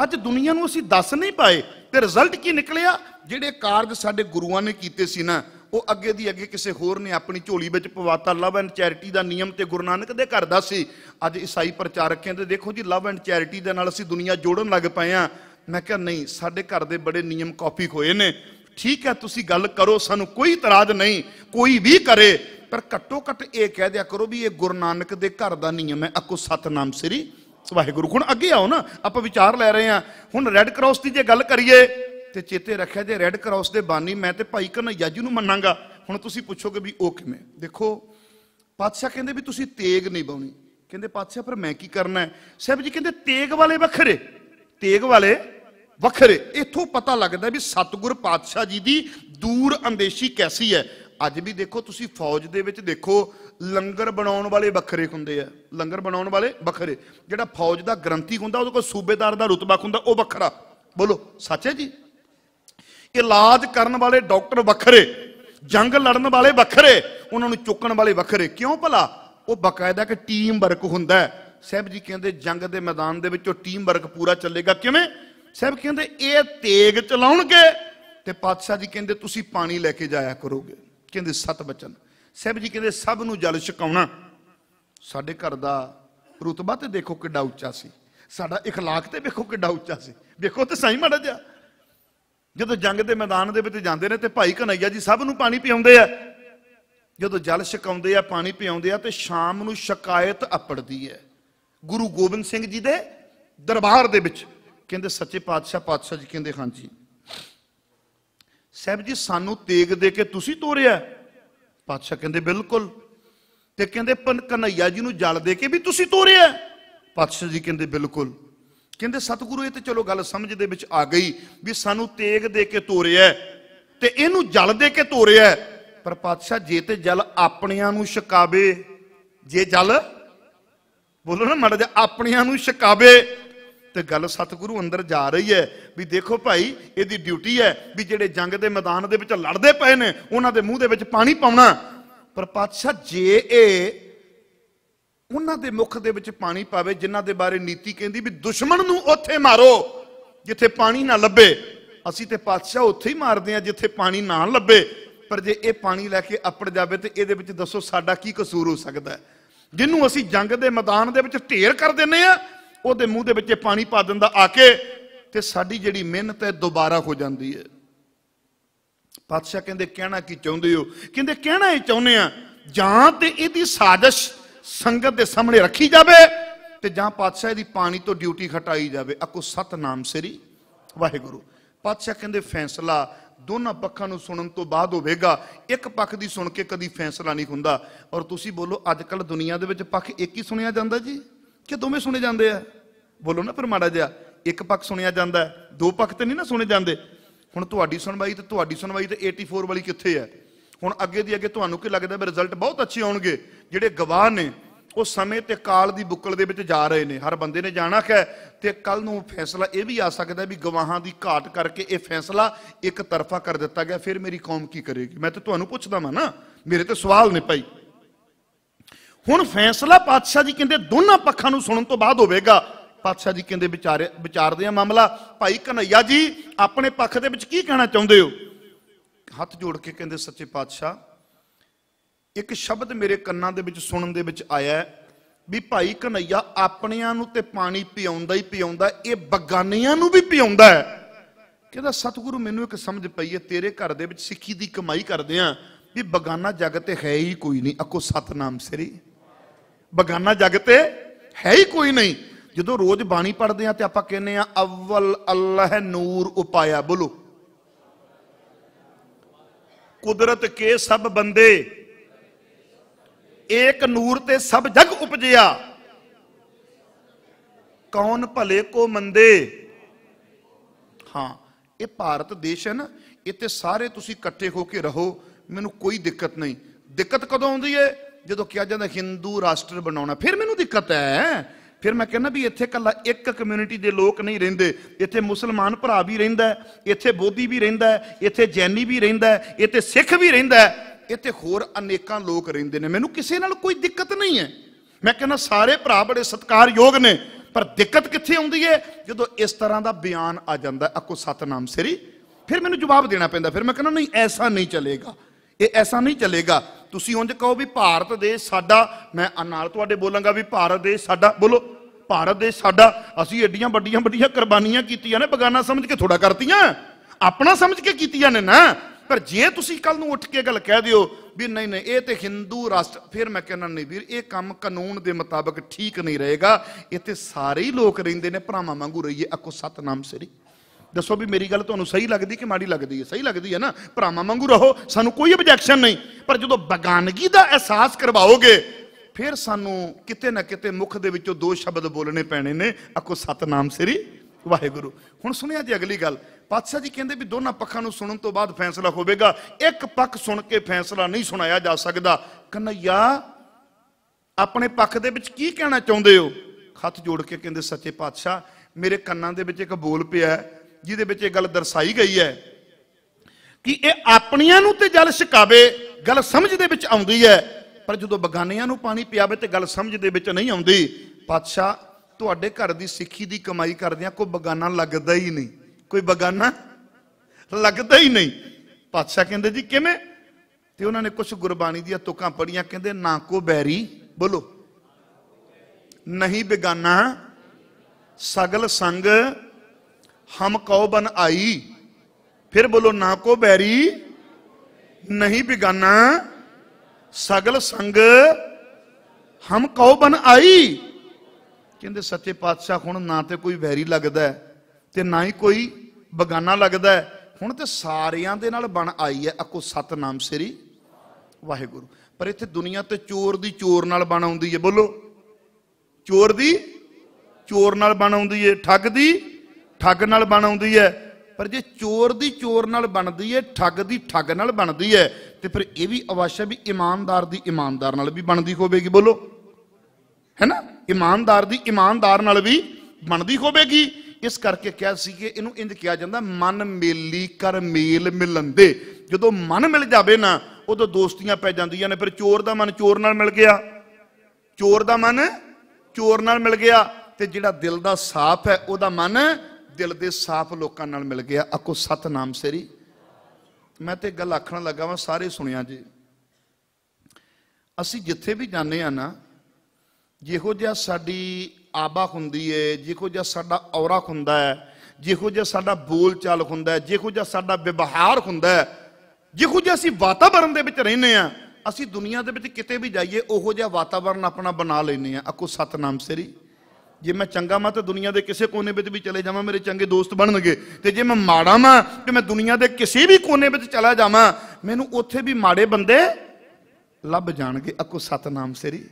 ਅੱਜ ਦੁਨੀਆ ਨੂੰ ਅਸੀਂ ਦੱਸ ਨਹੀਂ ਪਾਏ ਤੇ ਰਿਜ਼ਲਟ ਕੀ ਨਿਕਲਿਆ ਜਿਹੜੇ ਕਾਰਜ ਸਾਡੇ ਗੁਰੂਆਂ ਨੇ ਕੀਤੇ ਸੀ ਨਾ ਉਹ ਅੱਗੇ ਦੀ ਅੱਗੇ ਕਿਸੇ ਹੋਰ ਨੇ ਆਪਣੀ ਝੋਲੀ ਵਿੱਚ ਪਵਾਤਾ ਲਵ ਐਂਡ ਚੈਰਿਟੀ ਦਾ ਨਿਯਮ ਤੇ ਗੁਰੂ ਨਾਨਕ ਦੇ ਦਾ ਸੀ ਅੱਜ ਈਸਾਈ ਪ੍ਰਚਾਰਕ ਕਹਿੰਦੇ ਦੇਖੋ ਜੀ ਲਵ ਐਂਡ ਚੈਰਿਟੀ ਦੇ ਨਾਲ ਅਸੀਂ ਦੁਨੀਆ ਜੋੜਨ ਲੱਗ ਪਏ ਆ ਮੈਂ ਕਿਹਾ ਨਹੀਂ ਸਾਡੇ ਘਰ ਦੇ ਬੜੇ ਨਿਯਮ ਕਾਪੀ ਹੋਏ ਨੇ ਠੀਕ ਹੈ ਤੁਸੀਂ ਗੱਲ ਕਰੋ ਸਾਨੂੰ ਕੋਈ ਇਤਰਾਜ਼ ਨਹੀਂ ਕੋਈ ਵੀ ਕਰੇ ਪਰ ਘੱਟੋ ਘੱਟ ਇਹ ਕਹਿ ਦਿਆ ਕਰੋ ਵੀ ਇਹ ਗੁਰੂ ਨਾਨਕ ਦੇ ਘਰ ਦਾ ਨਿਯਮ ਹੈ ਅਕੋ ਸਤਨਾਮ ਸ੍ਰੀ ਵਾਹਿਗੁਰੂ ਹੁਣ ਅੱਗੇ ਆਓ ਨਾ ਆਪਾਂ ਵਿਚਾਰ ਲੈ ਰਹੇ ਆ ਹੁਣ ਰੈੱਡ ਕਰਾਸ ਦੀ ਜੇ ਗੱਲ ਕਰੀਏ ਤੇ ਚੇਤੇ ਰੱਖਿਆ ਜੇ ਰੈੱਡ ਕਰਾਸ ਦੇ ਬਾਨੀ ਮੈਂ ਤੇ ਭਾਈ ਕਨ ਜੀ ਨੂੰ ਮੰਨਾਂਗਾ ਹੁਣ ਤੁਸੀਂ ਪੁੱਛੋਗੇ ਵੀ ਉਹ ਕਿਵੇਂ ਦੇਖੋ ਪਾਤਸ਼ਾਹ ਕਹਿੰਦੇ ਵੀ ਤੁਸੀਂ ਤੇਗ ਨਹੀਂ ਬਾਉਣੀ ਕਹਿੰਦੇ ਪਾਤਸ਼ਾਹ ਪਰ ਮੈਂ ਕੀ ਕਰਨਾ ਹੈ ਸਾਬ ਜੀ ਕਹਿੰਦੇ ਤੇਗ ਵਾਲੇ ਵੱਖਰੇ ਤੇਗ ਵਾਲੇ ਵੱਖਰੇ ਇਥੋਂ ਪਤਾ ਲੱਗਦਾ ਵੀ ਸਤਗੁਰ ਪਾਤਸ਼ਾਹ ਜੀ ਦੀ ਦੂਰ ਅੰਦੇਸ਼ੀ ਕੈਸੀ ਹੈ ਅੱਜ ਵੀ ਦੇਖੋ ਤੁਸੀਂ ਫੌਜ ਦੇ ਵਿੱਚ ਦੇਖੋ ਲੰਗਰ ਬਣਾਉਣ ਵਾਲੇ ਵੱਖਰੇ ਹੁੰਦੇ ਆ ਲੰਗਰ ਬਣਾਉਣ ਵਾਲੇ ਵੱਖਰੇ ਜਿਹੜਾ ਫੌਜ ਦਾ ਗਰੰਤੀ ਹੁੰਦਾ ਉਹਦੇ ਕੋਲ ਸੂਬੇਦਾਰ ਦਾ ਰੁਤਬਾ ਹੁੰਦਾ ਉਹ ਵੱਖਰਾ ਬੋਲੋ ਸੱਚ ਹੈ ਜੀ ਇਲਾਜ ਕਰਨ ਵਾਲੇ ਡਾਕਟਰ ਵੱਖਰੇ ਜੰਗ ਲੜਨ ਵਾਲੇ ਵੱਖਰੇ ਉਹਨਾਂ ਨੂੰ ਚੁੱਕਣ ਵਾਲੇ ਵੱਖਰੇ ਕਿਉਂ ਭਲਾ ਉਹ ਬਕਾਇਦਾ ਕਿ ਟੀਮ ਵਰਕ ਹੁੰਦਾ ਹੈ ਜੀ ਕਹਿੰਦੇ ਜੰਗ ਦੇ ਮੈਦਾਨ ਦੇ ਵਿੱਚੋਂ ਟੀਮ ਵਰਕ ਪੂਰਾ ਚੱਲੇਗਾ ਕਿਵੇਂ ਸਾਹਿਬ ਕਹਿੰਦੇ ਇਹ ਤੇਗ ਚਲਾਉਣਗੇ ਤੇ ਪਾਤਸ਼ਾਹ ਜੀ ਕਹਿੰਦੇ ਤੁਸੀਂ ਪਾਣੀ ਲੈ ਕੇ ਜਾਇਆ ਕਰੋਗੇ ਕਹਿੰਦੇ ਸਤ ਬਚਨ ਸਾਹਿਬ ਜੀ ਕਹਿੰਦੇ ਸਭ ਨੂੰ ਜਲ ਛਕਾਉਣਾ ਸਾਡੇ ਘਰ ਦਾ ਰੁਤਬਾ ਤੇ ਦੇਖੋ ਕਿੱਡਾ ਉੱਚਾ ਸੀ ਸਾਡਾ اخلاق ਤੇ ਵੇਖੋ ਕਿੱਡਾ ਉੱਚਾ ਸੀ ਵੇਖੋ ਤੇ ਸਾਈ ਮੜਾ ਜਾ ਜਦੋਂ ਜੰਗ ਦੇ ਮੈਦਾਨ ਦੇ ਵਿੱਚ ਜਾਂਦੇ ਨੇ ਤੇ ਭਾਈ ਕਨਈਆ ਜੀ ਸਭ ਨੂੰ ਪਾਣੀ ਪਿਉਂਦੇ ਆ ਜਦੋਂ ਜਲ ਛਕਾਉਂਦੇ ਆ ਪਾਣੀ ਪਿਉਂਦੇ ਆ ਤੇ ਸ਼ਾਮ ਨੂੰ ਸ਼ਿਕਾਇਤ ਅਪੜਦੀ ਹੈ ਗੁਰੂ ਗੋਬਿੰਦ ਸਿੰਘ ਜੀ ਦੇ ਦਰਬਾਰ ਦੇ ਵਿੱਚ ਕਹਿੰਦੇ ਸੱਚੇ ਪਾਤਸ਼ਾਹ ਪਾਤਸ਼ਾਹ ਜੀ ਕਹਿੰਦੇ ਹਾਂਜੀ ਸਾਹਿਬ ਜੀ ਸਾਨੂੰ ਤੇਗ ਦੇ ਕੇ ਤੁਸੀਂ ਤੋਰਿਆ ਪਾਤਸ਼ਾਹ ਕਹਿੰਦੇ ਬਿਲਕੁਲ ਤੇ ਕਹਿੰਦੇ ਕਨਈਆ ਜੀ ਨੂੰ ਜਲ ਦੇ ਕੇ ਵੀ ਤੁਸੀਂ ਤੋਰਿਆ ਪਾਤਸ਼ਾਹ ਜੀ ਕਹਿੰਦੇ ਬਿਲਕੁਲ ਕਹਿੰਦੇ ਸਤਿਗੁਰੂ ਇਹ ਤੇ ਚਲੋ ਗੱਲ ਸਮਝ ਦੇ ਵਿੱਚ ਆ ਗਈ ਵੀ ਸਾਨੂੰ ਤੇਗ ਦੇ ਕੇ ਤੋਰਿਆ ਤੇ ਇਹਨੂੰ ਜਲ ਦੇ ਕੇ ਤੋਰਿਆ ਪਰ ਪਾਤਸ਼ਾਹ ਜੇ ਤੇ ਜਲ ਆਪਣਿਆਂ ਨੂੰ ਛਕਾਵੇ ਜੇ ਜਲ ਬੋਲੋ ਨਾ ਮੜ ਜਾ ਆਪਣਿਆਂ ਨੂੰ ਛਕਾਵੇ ਤੇ ਗੱਲ ਸਤਿਗੁਰੂ ਅੰਦਰ ਜਾ ਰਹੀ ਹੈ ਵੀ ਦੇਖੋ ਭਾਈ ਇਹਦੀ ਡਿਊਟੀ ਹੈ ਵੀ ਜਿਹੜੇ ਜੰਗ ਦੇ ਮੈਦਾਨ ਦੇ ਵਿੱਚ ਲੜਦੇ ਪਏ ਨੇ ਉਹਨਾਂ ਦੇ ਮੂੰਹ ਦੇ ਵਿੱਚ ਪਾਣੀ ਪਾਉਣਾ ਪਰ ਪਾਤਸ਼ਾਹ ਜੇ ਇਹ ਉਹਨਾਂ ਦੇ ਮੁਖ ਦੇ ਵਿੱਚ ਪਾਣੀ ਪਾਵੇ ਜਿਨ੍ਹਾਂ ਦੇ ਬਾਰੇ ਨੀਤੀ ਕਹਿੰਦੀ ਵੀ ਦੁਸ਼ਮਣ ਨੂੰ ਉੱਥੇ ਮਾਰੋ ਜਿੱਥੇ ਪਾਣੀ ਨਾ ਲੱਭੇ ਅਸੀਂ ਤੇ ਪਾਤਸ਼ਾਹ ਉੱਥੇ ਹੀ ਮਾਰਦੇ ਆ ਜਿੱਥੇ ਪਾਣੀ ਨਾ ਲੱਭੇ ਪਰ ਜੇ ਇਹ ਪਾਣੀ ਲੈ ਕੇ ਅਪੜ ਜਾਵੇ ਤੇ ਇਹਦੇ ਵਿੱਚ ਦੱਸੋ ਸਾਡਾ ਕੀ ਕਸੂਰ ਹੋ ਸਕਦਾ ਜਿੰਨੂੰ ਜਿਹਨੂੰ ਅਸੀਂ ਜੰਗ ਦੇ ਮੈਦਾਨ ਦੇ ਵਿੱਚ ਢੇਰ ਕਰ ਦਿੰਨੇ ਆ ਉਹਦੇ ਮੂੰਹ ਦੇ ਵਿੱਚ ਪਾਣੀ ਪਾ ਦਿੰਦਾ ਆ ਕੇ ਤੇ ਸਾਡੀ ਜਿਹੜੀ ਮਿਹਨਤ ਹੈ ਦੁਬਾਰਾ ਹੋ ਜਾਂਦੀ ਹੈ ਪਾਤਸ਼ਾਹ ਕਹਿੰਦੇ ਕਹਿਣਾ ਕੀ ਚਾਹੁੰਦੇ ਹੋ ਕਹਿੰਦੇ ਕਹਿਣਾ ਇਹ ਚਾਹੁੰਦੇ ਆ ਜਾਂ ਤੇ ਇਹਦੀ ਸਾਜ਼ਿਸ਼ ਸੰਗਤ ਦੇ ਸਾਹਮਣੇ ਰੱਖੀ ਜਾਵੇ ਤੇ ਜਾਂ ਪਾਤਸ਼ਾਹ ਦੀ ਪਾਣੀ ਤੋਂ ਡਿਊਟੀ ਖਟਾਈ ਜਾਵੇ ਅਕੋ ਸਤਨਾਮ ਸ੍ਰੀ ਵਾਹਿਗੁਰੂ ਪਾਤਸ਼ਾਹ ਕਹਿੰਦੇ ਫੈਸਲਾ ਦੋਨਾਂ ਪੱਖਾਂ ਨੂੰ ਸੁਣਨ ਤੋਂ ਬਾਅਦ ਹੋਵੇਗਾ ਇੱਕ ਪੱਖ ਦੀ ਸੁਣ ਕੇ ਕਦੀ ਫੈਸਲਾ ਨਹੀਂ ਹੁੰਦਾ ਔਰ ਤੁਸੀਂ ਬੋਲੋ ਅੱਜ ਕੱਲ ਦੁਨੀਆ ਦੇ ਵਿੱਚ ਪੱਖ ਇੱਕ ਹੀ ਸੁਣਿਆ ਜਾਂਦਾ ਜੀ ਕਿ ਦੋਵੇਂ ਸੁਣੇ ਜਾਂਦੇ ਆ ਬੋਲੋ ਨਾ ਫਿਰ ਮਾੜਾ ਜਿਹਾ ਇੱਕ ਪੱਖ ਸੁਣਿਆ ਜਾਂਦਾ ਦੋ ਪੱਖ ਤੇ ਨਹੀਂ ਨਾ ਸੁਣੇ ਜਾਂਦੇ ਹੁਣ ਤੁਹਾਡੀ ਸੁਣਵਾਈ ਤੇ ਤੁਹਾਡੀ ਸੁਣਵਾਈ ਤੇ 84 ਵਾਲੀ ਕਿੱਥੇ ਹੈ ਹੁਣ ਅੱਗੇ ਦੀ ਅੱਗੇ ਤੁਹਾਨੂੰ ਕੀ ਲੱਗਦਾ ਵੀ ਰਿਜ਼ਲਟ ਬਹੁਤ ਅੱਛੇ ਆਉਣਗੇ ਜਿਹੜੇ ਗਵਾਹ ਨੇ ਉਹ ਸਮੇਂ ਤੇ ਕਾਲ ਦੀ ਬੁੱਕਲ ਦੇ ਵਿੱਚ ਜਾ ਰਹੇ ਨੇ ਹਰ ਬੰਦੇ ਨੇ ਜਾਣਾ ਕਿ ਤੇ ਕੱਲ ਨੂੰ ਫੈਸਲਾ ਇਹ ਵੀ ਆ ਸਕਦਾ ਵੀ ਗਵਾਹਾਂ ਦੀ ਘਾਟ ਕਰਕੇ ਇਹ ਫੈਸਲਾ ਇੱਕ ਤਰਫਾ ਕਰ ਦਿੱਤਾ ਗਿਆ ਫਿਰ ਮੇਰੀ ਕੌਮ ਕੀ ਕਰੇਗੀ ਮੈਂ ਤੇ ਤੁਹਾਨੂੰ ਪੁੱਛਦਾ ਮਾਂ ਨਾ ਮੇਰੇ ਤੇ ਸਵਾਲ ਨੇ ਭਾਈ ਹੁਣ ਫੈਸਲਾ ਪਾਤਸ਼ਾਹ ਜੀ ਕਹਿੰਦੇ ਦੋਨਾਂ ਪੱਖਾਂ ਨੂੰ ਸੁਣਨ ਤੋਂ ਬਾਅਦ ਹੋਵੇਗਾ ਪਾਤਸ਼ਾਹ ਜੀ ਕਹਿੰਦੇ ਵਿਚਾਰੇ ਵਿਚਾਰਦੇ ਆ ਮਾਮਲਾ ਭਾਈ ਕਨਈਆ ਜੀ ਆਪਣੇ ਪੱਖ ਦੇ ਵਿੱਚ ਕੀ ਕਹਿਣਾ ਚਾਹੁੰਦੇ ਹੋ ਹੱਥ ਜੋੜ ਕੇ ਕਹਿੰਦੇ ਸੱਚੇ ਪਾਤਸ਼ਾਹ ਇੱਕ ਸ਼ਬਦ ਮੇਰੇ ਕੰਨਾਂ ਦੇ ਵਿੱਚ ਸੁਣਨ ਦੇ ਵਿੱਚ ਆਇਆ ਵੀ ਭਾਈ ਕਨਈਆ ਆਪਣਿਆਂ ਨੂੰ ਤੇ ਪਾਣੀ ਪਿਉਂਦਾ ਹੀ ਪਿਉਂਦਾ ਇਹ ਬਗਾਨਿਆਂ ਨੂੰ ਵੀ ਪਿਉਂਦਾ ਹੈ ਕਹਿੰਦਾ ਸਤਿਗੁਰੂ ਮੈਨੂੰ ਇੱਕ ਸਮਝ ਪਈ ਹੈ ਤੇਰੇ ਘਰ ਦੇ ਵਿੱਚ ਸਿੱਖੀ ਦੀ ਕਮਾਈ ਕਰਦੇ ਆ ਵੀ ਬਗਾਨਾ ਜਗ ਤੇ ਹੈ ਹੀ ਕੋਈ ਨਹੀਂ ਅਕੋ ਸਤਨਾਮ ਸ੍ਰੀ ਬਗਾਨਾ ਜਗ ਤੇ ਹੈ ਹੀ ਕੋਈ ਨਹੀਂ ਜਦੋਂ ਰੋਜ਼ ਬਾਣੀ ਪੜ੍ਹਦੇ ਆ ਤੇ ਆਪਾਂ ਕਹਿੰਨੇ ਆ ਅਵਲ ਅੱਲਾਹ ਨੂਰ ਉਪਾਇਆ ਬੋਲੋ ਕੁਦਰਤ ਕੇ ਸਭ ਬੰਦੇ ਇੱਕ ਨੂਰ ਤੇ ਸਭ ਜਗ ਉਪਜਿਆ ਕੌਣ ਭਲੇ ਕੋ ਮੰਦੇ ਹਾਂ ਇਹ ਭਾਰਤ ਦੇਸ਼ ਹੈ ਨਾ ਇੱਥੇ ਸਾਰੇ ਤੁਸੀਂ ਇਕੱਠੇ ਹੋ ਕੇ ਰਹੋ ਮੈਨੂੰ ਕੋਈ ਦਿੱਕਤ ਨਹੀਂ ਦਿੱਕਤ ਕਦੋਂ ਆਉਂਦੀ ਏ ਜਦੋਂ ਕਿਹਾ ਜਾਂਦਾ ਹਿੰਦੂ ਰਾਸ਼ਟਰ ਬਣਾਉਣਾ ਫਿਰ ਮੈਨੂੰ ਦਿੱਕਤ ਹੈ ਫਿਰ ਮੈਂ ਕਹਿੰਦਾ ਵੀ ਇੱਥੇ ਕੱਲਾ ਇੱਕ ਕਮਿਊਨਿਟੀ ਦੇ ਲੋਕ ਨਹੀਂ ਰਹਿੰਦੇ ਇੱਥੇ ਮੁਸਲਮਾਨ ਭਰਾ ਵੀ ਰਹਿੰਦਾ ਇੱਥੇ ਬੋਧੀ ਵੀ ਰਹਿੰਦਾ ਇੱਥੇ ਜੈਨੀ ਵੀ ਰਹਿੰਦਾ ਇੱਥੇ ਸਿੱਖ ਵੀ ਰਹਿੰਦਾ ਇੱਥੇ ਹੋਰ ਅਨੇਕਾਂ ਲੋਕ ਰਹਿੰਦੇ ਨੇ ਮੈਨੂੰ ਕਿਸੇ ਨਾਲ ਕੋਈ ਦਿੱਕਤ ਨਹੀਂ ਹੈ ਮੈਂ ਕਹਿੰਦਾ ਸਾਰੇ ਭਰਾ ਬੜੇ ਸਤਿਕਾਰਯੋਗ ਨੇ ਪਰ ਦਿੱਕਤ ਕਿੱਥੇ ਆਉਂਦੀ ਹੈ ਜਦੋਂ ਇਸ ਤਰ੍ਹਾਂ ਦਾ ਬਿਆਨ ਆ ਜਾਂਦਾ ਅਕੋ ਸਤਨਾਮ ਸ੍ਰੀ ਫਿਰ ਮੈਨੂੰ ਜਵਾਬ ਦੇਣਾ ਪੈਂਦਾ ਫਿਰ ਮੈਂ ਕਹਿੰਦਾ ਨਹੀਂ ਐਸਾ ਨਹੀਂ ਚੱਲੇਗਾ ਇਹ ਐਸਾ ਨਹੀਂ ਚੱਲੇਗਾ ਤੁਸੀਂ ਉਂਝ ਕਹੋ ਵੀ ਭਾਰਤ ਦੇ ਸਾਡਾ ਮੈਂ ਨਾਲ ਤੁਹਾਡੇ ਬੋਲਾਂਗਾ ਵੀ ਭਾਰਤ ਦੇ ਸਾਡਾ ਬੋਲੋ ਭਾਰਤ ਦੇ ਸਾਡਾ ਅਸੀਂ ਐਡੀਆਂ ਵੱਡੀਆਂ ਵੱਡੀਆਂ ਕੁਰਬਾਨੀਆਂ ਕੀਤੀਆਂ ਨੇ ਬਗਾਨਾ ਸਮਝ ਕੇ ਥੋੜਾ ਕਰਤੀਆਂ ਆਪਣਾ ਸਮਝ ਕੇ ਕੀਤੀਆਂ ਨੇ ਨਾ ਪਰ ਜੇ ਤੁਸੀਂ ਕੱਲ ਨੂੰ ਉੱਠ ਕੇ ਗੱਲ ਕਹਿ ਦਿਓ ਵੀ ਨਹੀਂ ਨਹੀਂ ਇਹ ਤੇ ਹਿੰਦੂ ਰਾਸ਼ਟਰ ਫਿਰ ਮੈਂ ਕਹਿੰਦਾ ਨਹੀਂ ਵੀਰ ਇਹ ਕੰਮ ਕਾਨੂੰਨ ਦੇ ਮੁਤਾਬਕ ਠੀਕ ਨਹੀਂ ਰਹੇਗਾ ਇੱਥੇ ਸਾਰੇ ਹੀ ਲੋਕ ਰਹਿੰਦੇ ਨੇ ਭਰਾਵਾਂ ਵਾਂਗੂ ਰਹੀਏ ਅਕੋ ਸਤਨਾਮ ਸ੍ਰੀ ਦੱਸੋ ਵੀ ਮੇਰੀ ਗੱਲ ਤੁਹਾਨੂੰ ਸਹੀ ਲੱਗਦੀ ਕਿ ਮਾੜੀ ਲੱਗਦੀ ਹੈ ਸਹੀ ਲੱਗਦੀ ਹੈ ਨਾ ਭਰਾਵਾ ਵਾਂਗੂ ਰਹੋ ਸਾਨੂੰ ਕੋਈ ਆਬਜੈਕਸ਼ਨ ਨਹੀਂ ਪਰ ਜਦੋਂ ਬਗਾਨਗੀ ਦਾ ਅਹਿਸਾਸ ਕਰਵਾਓਗੇ ਫਿਰ ਸਾਨੂੰ ਕਿਤੇ ਨਾ ਕਿਤੇ ਮੁਖ ਦੇ ਵਿੱਚੋਂ ਦੋ ਸ਼ਬਦ ਬੋਲਣੇ ਪੈਣੇ ਨੇ ਅਕੋ ਸਤਨਾਮ ਸ੍ਰੀ ਵਾਹਿਗੁਰੂ ਹੁਣ ਸੁਣਿਆ ਜੀ ਅਗਲੀ ਗੱਲ ਪਾਤਸ਼ਾਹ ਜੀ ਕਹਿੰਦੇ ਵੀ ਦੋਨਾਂ ਪੱਖਾਂ ਨੂੰ ਸੁਣਨ ਤੋਂ ਬਾਅਦ ਫੈਸਲਾ ਹੋਵੇਗਾ ਇੱਕ ਪੱਖ ਸੁਣ ਕੇ ਫੈਸਲਾ ਨਹੀਂ ਸੁਣਾਇਆ ਜਾ ਸਕਦਾ ਕਨਈਆ ਆਪਣੇ ਪੱਖ ਦੇ ਵਿੱਚ ਕੀ ਕਹਿਣਾ ਚਾਹੁੰਦੇ ਹੋ ਖੱਤ ਜੋੜ ਕੇ ਕਹਿੰਦੇ ਸੱਚੇ ਪਾਤਸ਼ਾਹ ਮੇਰੇ ਕੰਨਾਂ ਦੇ ਵਿੱਚ ਇੱਕ ਬੋਲ ਪਿਆ ਹੈ ਜਿਹਦੇ ਵਿੱਚ ਇਹ ਗੱਲ ਦਰਸਾਈ ਗਈ ਹੈ ਕਿ ਇਹ ਆਪਣੀਆਂ ਨੂੰ ਤੇ ਜਲ ਛਕਾਵੇ ਗੱਲ ਸਮਝ ਦੇ ਵਿੱਚ ਆਉਂਦੀ ਹੈ ਪਰ ਜਦੋਂ ਬਗਾਨਿਆਂ ਨੂੰ ਪਾਣੀ ਪਿਆਵੇ ਤੇ ਗੱਲ ਸਮਝ ਦੇ ਵਿੱਚ ਨਹੀਂ ਆਉਂਦੀ ਪਾਤਸ਼ਾਹ ਤੁਹਾਡੇ ਘਰ ਦੀ ਸਿੱਖੀ ਦੀ ਕਮਾਈ ਕਰਦਿਆਂ ਕੋਈ ਬਗਾਨਾ ਲੱਗਦਾ ਹੀ ਨਹੀਂ ਕੋਈ ਬਗਾਨਾ ਲੱਗਦਾ ਹੀ ਨਹੀਂ ਪਾਤਸ਼ਾਹ ਕਹਿੰਦੇ ਜੀ ਕਿਵੇਂ ਤੇ ਉਹਨਾਂ ਨੇ ਕੁਝ ਗੁਰਬਾਣੀ ਦੀਆਂ ਤੁਕਾਂ ਪੜੀਆਂ ਕਹਿੰਦੇ ਨਾ ਕੋ ਬੈਰੀ ਬੋਲੋ ਨਹੀਂ ਬਗਾਨਾ ਸਗਲ ਸੰਗ ਹਮ ਕਉ ਬਨ ਆਈ ਫਿਰ ਬੋਲੋ ਨਾ ਕੋ ਬੈਰੀ ਨਹੀਂ बिगाना ਸਗਲ ਸੰਗ ਹਮ ਕਉ ਬਨ ਆਈ ਕਹਿੰਦੇ ਸੱਚੇ ਪਾਤਸ਼ਾਹ ਹੁਣ ਨਾ ਤੇ ਕੋਈ ਬੈਰੀ ਲੱਗਦਾ ਤੇ ਨਾ ਹੀ ਕੋਈ ਬਗਾਨਾ ਲੱਗਦਾ ਹੁਣ ਤੇ ਸਾਰਿਆਂ ਦੇ ਨਾਲ ਬਣ ਆਈ ਹੈ ਅਕੋ ਸਤਨਾਮ ਸ੍ਰੀ ਵਾਹਿਗੁਰੂ ਪਰ ਇੱਥੇ ਦੁਨੀਆ ਤੇ ਚੋਰ ਦੀ ਚੋਰ ਨਾਲ ਬਣ ਆਉਂਦੀ ਹੈ ਬੋਲੋ ਚੋਰ ਦੀ ਚੋਰ ਨਾਲ ਬਣ ਆਉਂਦੀ ਏ ਠੱਗ ਦੀ ਠੱਗ ਨਾਲ ਬਣ ਆਉਂਦੀ ਹੈ ਪਰ ਜੇ ਚੋਰ ਦੀ ਚੋਰ ਨਾਲ ਬਣਦੀ ਹੈ ਠੱਗ ਦੀ ਠੱਗ ਨਾਲ ਬਣਦੀ ਹੈ ਤੇ ਫਿਰ ਇਹ ਵੀ ਅਵਸ਼ਾ ਵੀ ਇਮਾਨਦਾਰ ਦੀ ਇਮਾਨਦਾਰ ਨਾਲ ਵੀ ਬਣਦੀ ਹੋਵੇਗੀ ਬੋਲੋ ਹੈਨਾ ਇਮਾਨਦਾਰ ਦੀ ਇਮਾਨਦਾਰ ਨਾਲ ਵੀ ਬਣਦੀ ਹੋਵੇਗੀ ਇਸ ਕਰਕੇ ਕਹਿ ਸੀ ਕਿ ਇਹਨੂੰ ਇੰਜ ਕਿਹਾ ਜਾਂਦਾ ਮਨ ਮੇਲੀ ਕਰ ਮੇਲ ਮਿਲੰਦੇ ਜਦੋਂ ਮਨ ਮਿਲ ਜਾਵੇ ਨਾ ਉਦੋਂ ਦੋਸਤੀਆਂ ਪੈ ਜਾਂਦੀਆਂ ਨੇ ਫਿਰ ਚੋਰ ਦਾ ਮਨ ਚੋਰ ਨਾਲ ਮਿਲ ਗਿਆ ਚੋਰ ਦਾ ਮਨ ਚੋਰ ਨਾਲ ਮਿਲ ਗਿਆ ਤੇ ਜਿਹੜਾ ਦਿਲ ਦਾ ਸਾਫ਼ ਹੈ ਉਹਦਾ ਮਨ ਦਿਲ ਦੇ ਸਾਫ਼ ਲੋਕਾਂ ਨਾਲ ਮਿਲ ਗਿਆ ਅਕੋ ਸਤਨਾਮ ਸੇਰੀ ਮੈਂ ਤੇ ਗੱਲ ਆਖਣ ਲੱਗਾ ਵਾਂ ਸਾਰੇ ਸੁਣਿਆ ਜੀ ਅਸੀਂ ਜਿੱਥੇ ਵੀ ਜਾਂਦੇ ਆ ਨਾ ਜਿਹੋ ਜਿਹਾ ਸਾਡੀ ਆਬਾ ਹੁੰਦੀ ਏ ਜਿਹੋ ਜਿਹਾ ਸਾਡਾ ਔਰਾ ਹੁੰਦਾ ਹੈ ਜਿਹੋ ਜਿਹਾ ਸਾਡਾ ਬੋਲ ਚਾਲ ਹੁੰਦਾ ਹੈ ਜਿਹੋ ਜਿਹਾ ਸਾਡਾ ਵਿਵਹਾਰ ਹੁੰਦਾ ਹੈ ਜਿਹੋ ਜਿਹਾ ਅਸੀਂ ਵਾਤਾਵਰਣ ਦੇ ਵਿੱਚ ਰਹਿੰਦੇ ਆ ਅਸੀਂ ਦੁਨੀਆ ਦੇ ਵਿੱਚ ਕਿਤੇ ਵੀ ਜਾਈਏ ਉਹੋ ਜਿਹਾ ਵਾਤਾਵਰਣ ਆਪਣਾ ਬਣਾ ਲੈਨੇ ਆ ਅਕੋ ਸਤਨਾਮ ਸੇਰੀ ਜੇ ਮੈਂ ਚੰਗਾ ਮਾ ਤਾਂ ਦੁਨੀਆ ਦੇ ਕਿਸੇ ਕੋਨੇ ਵਿੱਚ ਵੀ ਚਲੇ ਜਾਵਾਂ ਮੇਰੇ ਚੰਗੇ ਦੋਸਤ ਬਣਨਗੇ ਤੇ ਜੇ ਮੈਂ ਮਾੜਾ ਮਾ ਤੇ ਮੈਂ ਦੁਨੀਆ ਦੇ ਕਿਸੇ ਵੀ ਕੋਨੇ ਵਿੱਚ ਚਲਾ ਜਾਵਾਂ ਮੈਨੂੰ ਉੱਥੇ ਵੀ ਮਾੜੇ ਬੰਦੇ ਲੱਭ ਜਾਣਗੇ ਅਕੋ ਸਤਨਾਮ ਸ੍ਰੀ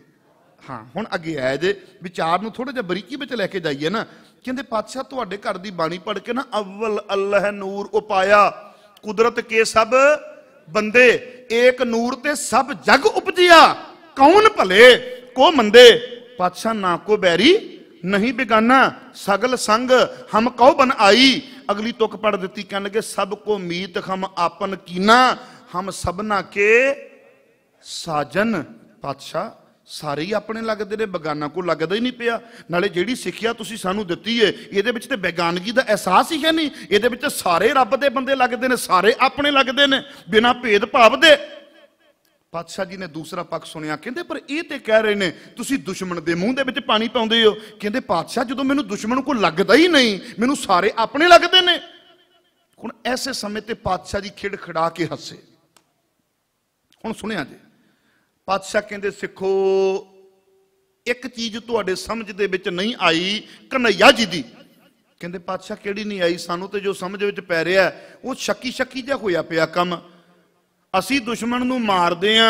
ਹਾਂ ਹੁਣ ਅੱਗੇ ਆਏ ਜੇ ਵਿਚਾਰ ਨੂੰ ਥੋੜਾ ਜਿਹਾ ਬਰੀਕੀ ਵਿੱਚ ਲੈ ਕੇ ਜਾਈਏ ਨਾ ਕਹਿੰਦੇ ਪਾਤਸ਼ਾਹ ਤੁਹਾਡੇ ਘਰ ਦੀ ਬਾਣੀ ਪੜ੍ਹ ਕੇ ਨਾ ਅਵਲ ਅੱਲਾਹ ਨੂਰ ਉਪਾਇਆ ਕੁਦਰਤ ਕੇ ਸਭ ਬੰਦੇ ਏਕ ਨੂਰ ਤੇ ਸਭ ਜਗ ਉਪਜਿਆ ਕੌਣ ਭਲੇ ਕੋ ਮੰਦੇ ਪਾਤਸ਼ਾਹ ਨਾ ਕੋ ਬੈਰੀ ਨਹੀਂ ਬੇਗਾਨਾ ਸਗਲ ਸੰਗ ਹਮ ਕਉ ਬਨ ਆਈ ਅਗਲੀ ਤੁਕ ਪੜ ਦਿੱਤੀ ਕਹਿੰਦੇ ਲਗੇ ਸਭ ਕੋ ਮੀਤ ਹਮ ਆਪਨ ਕੀਨਾ ਹਮ ਸਭਨਾ ਕੇ ਸਾਜਨ ਪਾਤਸ਼ਾ ਸਾਰੇ ਹੀ ਆਪਣੇ ਲੱਗਦੇ ਨੇ ਬੇਗਾਨਾ ਕੋ ਲੱਗਦਾ ਹੀ ਨਹੀਂ ਪਿਆ ਨਾਲੇ ਜਿਹੜੀ ਸਿੱਖਿਆ ਤੁਸੀਂ ਸਾਨੂੰ ਦਿੱਤੀ ਏ ਇਹਦੇ ਵਿੱਚ ਤੇ ਬੇਗਾਨਗੀ ਦਾ ਅਹਿਸਾਸ ਹੀ ਹੈ ਨਹੀਂ ਇਹਦੇ ਵਿੱਚ ਸਾਰੇ ਰੱਬ ਦੇ ਬੰਦੇ ਲੱਗਦੇ ਨੇ ਸਾਰੇ ਆਪਣੇ ਲੱਗਦੇ ਨੇ ਬਿਨਾ ਭੇਦ ਭਾਵ ਦੇ ਪਾਤਸ਼ਾਹ ਜੀ ਨੇ ਦੂਸਰਾ ਪੱਖ ਸੁਣਿਆ ਕਹਿੰਦੇ ਪਰ ਇਹ ਤੇ ਕਹਿ ਰਹੇ ਨੇ ਤੁਸੀਂ ਦੁਸ਼ਮਣ ਦੇ ਮੂੰਹ ਦੇ ਵਿੱਚ ਪਾਣੀ ਪਾਉਂਦੇ ਹੋ ਕਹਿੰਦੇ ਪਾਤਸ਼ਾਹ ਜਦੋਂ ਮੈਨੂੰ ਦੁਸ਼ਮਣ ਕੋ ਲੱਗਦਾ ਹੀ ਨਹੀਂ ਮੈਨੂੰ ਸਾਰੇ ਆਪਣੇ ਲੱਗਦੇ ਨੇ ਹੁਣ ਐਸੇ ਸਮੇਂ ਤੇ ਪਾਤਸ਼ਾਹ ਜੀ ਖਿੜ ਖੜਾ ਕੇ ਹੱਸੇ ਹੁਣ ਸੁਣਿਆ ਜੀ ਪਾਤਸ਼ਾਹ ਕਹਿੰਦੇ ਸਿੱਖੋ ਇੱਕ ਚੀਜ਼ ਤੁਹਾਡੇ ਸਮਝ ਦੇ ਵਿੱਚ ਨਹੀਂ ਆਈ ਕਨਈਆ ਜੀ ਦੀ ਕਹਿੰਦੇ ਪਾਤਸ਼ਾਹ ਕਿਹੜੀ ਨਹੀਂ ਆਈ ਸਾਨੂੰ ਤੇ ਜੋ ਸਮਝ ਵਿੱਚ ਪੈ ਰਿਹਾ ਉਹ ਸ਼ੱਕੀ ਸ਼ੱਕੀ ਜਿਹਾ ਹੋਇਆ ਪਿਆ ਕੰਮ ਅਸੀਂ ਦੁਸ਼ਮਣ ਨੂੰ ਮਾਰਦੇ ਆ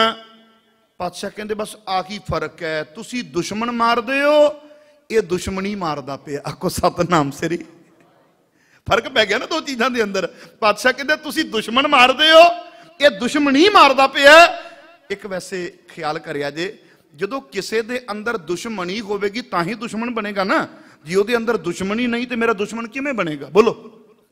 ਪਾਤਸ਼ਾਹ ਕਹਿੰਦੇ ਬਸ ਕੀ ਫਰਕ ਹੈ ਤੁਸੀਂ ਦੁਸ਼ਮਣ ਮਾਰਦੇ ਹੋ ਇਹ ਦੁਸ਼ਮਣੀ ਮਾਰਦਾ ਪਿਆ ਆਖੋ ਸਤਨਾਮ ਸ੍ਰੀ ਫਰਕ ਪੈ ਗਿਆ ਨਾ ਦੋ ਚੀਜ਼ਾਂ ਦੇ ਅੰਦਰ ਪਾਤਸ਼ਾਹ ਕਹਿੰਦੇ ਤੁਸੀਂ ਦੁਸ਼ਮਣ ਮਾਰਦੇ ਹੋ ਇਹ ਦੁਸ਼ਮਣੀ ਮਾਰਦਾ ਪਿਆ ਇੱਕ ਵੈਸੇ ਖਿਆਲ ਕਰਿਆ ਜੇ ਜਦੋਂ ਕਿਸੇ ਦੇ ਅੰਦਰ ਦੁਸ਼ਮਣੀ ਹੋਵੇਗੀ ਤਾਂ ਹੀ ਦੁਸ਼ਮਣ ਬਣੇਗਾ ਨਾ ਜੇ ਉਹਦੇ ਅੰਦਰ ਦੁਸ਼ਮਣੀ ਨਹੀਂ ਤੇ ਮੇਰਾ ਦੁਸ਼ਮਣ ਕਿਵੇਂ ਬਣੇਗਾ ਬੋਲੋ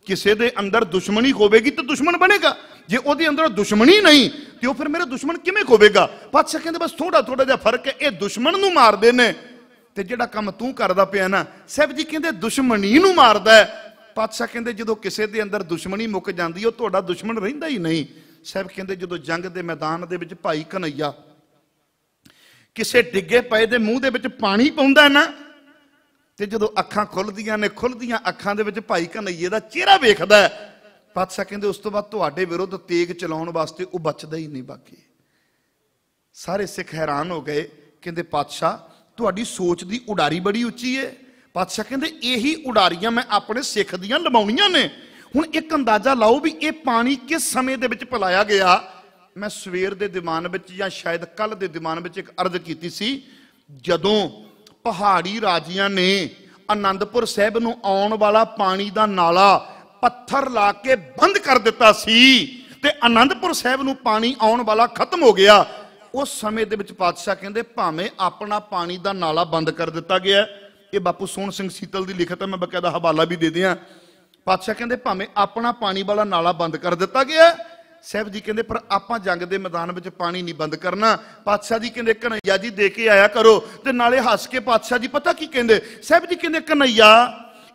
ਕਿਸੇ ਦੇ ਅੰਦਰ ਦੁਸ਼ਮਣੀ ਹੋਵੇਗੀ ਤਾਂ ਦੁਸ਼ਮਣ ਬਣੇਗਾ ਜੇ ਉਹਦੇ ਅੰਦਰ ਦੁਸ਼ਮਣੀ ਨਹੀਂ ਤੇ ਉਹ ਫਿਰ ਮੇਰਾ ਦੁਸ਼ਮਣ ਕਿਵੇਂ ਹੋਵੇਗਾ ਪਾਤਸ਼ਾਹ ਕਹਿੰਦੇ ਬਸ ਥੋੜਾ ਥੋੜਾ ਜਿਹਾ ਫਰਕ ਹੈ ਇਹ ਦੁਸ਼ਮਣ ਨੂੰ ਮਾਰਦੇ ਨੇ ਤੇ ਜਿਹੜਾ ਕੰਮ ਤੂੰ ਕਰਦਾ ਪਿਆ ਨਾ ਸਹਿਬ ਜੀ ਕਹਿੰਦੇ ਦੁਸ਼ਮਣੀ ਨੂੰ ਮਾਰਦਾ ਹੈ ਪਾਤਸ਼ਾਹ ਕਹਿੰਦੇ ਜਦੋਂ ਕਿਸੇ ਦੇ ਅੰਦਰ ਦੁਸ਼ਮਣੀ ਮੁੱਕ ਜਾਂਦੀ ਉਹ ਤੁਹਾਡਾ ਦੁਸ਼ਮਣ ਰਹਿੰਦਾ ਹੀ ਨਹੀਂ ਸਹਿਬ ਕਹਿੰਦੇ ਜਦੋਂ ਜੰਗ ਦੇ ਮੈਦਾਨ ਦੇ ਵਿੱਚ ਭਾਈ ਕਨਈਆ ਕਿਸੇ ਡਿੱਗੇ ਪਏ ਦੇ ਮੂੰਹ ਦੇ ਵਿੱਚ ਪਾਣੀ ਪਾਉਂਦਾ ਨਾ ਤੇ ਜਦੋਂ ਅੱਖਾਂ ਖੁੱਲਦੀਆਂ ਨੇ ਖੁੱਲਦੀਆਂ ਅੱਖਾਂ ਦੇ ਵਿੱਚ ਭਾਈ ਕਨਈਏ ਦਾ ਚਿਹਰਾ ਵੇਖਦਾ ਪਾਤਸ਼ਾਹ ਕਹਿੰਦੇ ਉਸ ਤੋਂ ਬਾਅਦ ਤੁਹਾਡੇ ਵਿਰੁੱਧ ਤੇਗ ਚਲਾਉਣ ਵਾਸਤੇ ਉਹ ਬਚਦਾ ਹੀ ਨਹੀਂ ਬਾਕੀ ਸਾਰੇ ਸਿੱਖ ਹੈਰਾਨ ਹੋ ਗਏ ਕਹਿੰਦੇ ਪਾਤਸ਼ਾਹ ਤੁਹਾਡੀ ਸੋਚ ਦੀ ਉਡਾਰੀ ਬੜੀ ਉੱਚੀ ਏ ਪਾਤਸ਼ਾਹ ਕਹਿੰਦੇ ਇਹੀ ਉਡਾਰੀਆਂ ਮੈਂ ਆਪਣੇ ਸਿੱਖ ਦੀਆਂ ਲਵਾਉਣੀਆਂ ਨੇ ਹੁਣ ਇੱਕ ਅੰਦਾਜ਼ਾ ਲਾਓ ਵੀ ਇਹ ਪਾਣੀ ਕਿਸ ਸਮੇਂ ਦੇ ਵਿੱਚ ਪਲਾਇਆ ਗਿਆ ਮੈਂ ਸਵੇਰ ਦੇ ਦਿਮਾਨ ਵਿੱਚ ਜਾਂ ਸ਼ਾਇਦ ਕੱਲ ਦੇ ਦਿਮਾਨ ਵਿੱਚ ਇੱਕ ਅਰਜ਼ ਕੀਤੀ ਸੀ ਜਦੋਂ ਪਹਾੜੀ ਰਾਜਿਆਂ ਨੇ ਆਨੰਦਪੁਰ ਸਾਹਿਬ ਨੂੰ ਆਉਣ ਵਾਲਾ ਪਾਣੀ ਦਾ ਨਾਲਾ ਪੱਥਰ ਲਾ ਕੇ ਬੰਦ ਕਰ ਦਿੱਤਾ ਸੀ ਤੇ ਆਨੰਦਪੁਰ ਸਾਹਿਬ ਨੂੰ ਪਾਣੀ ਆਉਣ ਵਾਲਾ ਖਤਮ ਹੋ ਗਿਆ ਉਸ ਸਮੇਂ ਦੇ ਵਿੱਚ ਪਾਤਸ਼ਾਹ ਕਹਿੰਦੇ ਭਾਵੇਂ ਆਪਣਾ ਪਾਣੀ ਦਾ ਨਾਲਾ ਬੰਦ ਕਰ ਦਿੱਤਾ ਗਿਆ ਇਹ ਬਾਪੂ ਸੋਹਣ ਸਿੰਘ ਸੀਤਲ ਦੀ ਲਿਖਤ ਹੈ ਮੈਂ ਬਕਾਇਦਾ ਹਵਾਲਾ ਵੀ ਦੇ ਦਿਆਂ ਪਾਤਸ਼ਾਹ ਕਹਿੰਦੇ ਭਾਵੇਂ ਆਪਣਾ ਪਾਣੀ ਵਾਲਾ ਨਾਲਾ ਬੰਦ ਕਰ ਦਿੱਤਾ ਗਿਆ ਸਾਹਿਬ ਜੀ ਕਹਿੰਦੇ ਪਰ ਆਪਾਂ ਜੰਗ ਦੇ ਮੈਦਾਨ ਵਿੱਚ ਪਾਣੀ ਨਹੀਂ ਬੰਦ ਕਰਨਾ ਪਾਤਸ਼ਾਹ ਜੀ ਕਹਿੰਦੇ ਕਨਈਆ ਜੀ ਦੇ ਕੇ ਆਇਆ ਕਰੋ ਤੇ ਨਾਲੇ ਹੱਸ ਕੇ ਪਾਤਸ਼ਾਹ ਜੀ ਪਤਾ ਕੀ ਕਹਿੰਦੇ ਸਾਹਿਬ ਜੀ ਕਹਿੰਦੇ ਕਨਈਆ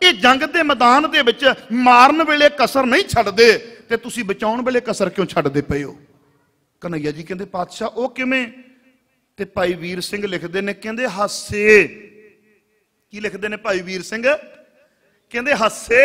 ਇਹ ਜੰਗ ਦੇ ਮੈਦਾਨ ਦੇ ਵਿੱਚ ਮਾਰਨ ਵੇਲੇ ਕਸਰ ਨਹੀਂ ਛੱਡਦੇ ਤੇ ਤੁਸੀਂ ਬਚਾਉਣ ਵੇਲੇ ਕਸਰ ਕਿਉਂ ਛੱਡਦੇ ਪਏ ਹੋ ਕਨਈਆ ਜੀ ਕਹਿੰਦੇ ਪਾਤਸ਼ਾਹ ਉਹ ਕਿਵੇਂ ਤੇ ਭਾਈ ਵੀਰ ਸਿੰਘ ਲਿਖਦੇ ਨੇ ਕਹਿੰਦੇ ਹੱਸੇ ਕੀ ਲਿਖਦੇ ਨੇ ਭਾਈ ਵੀਰ ਸਿੰਘ ਕਹਿੰਦੇ ਹੱਸੇ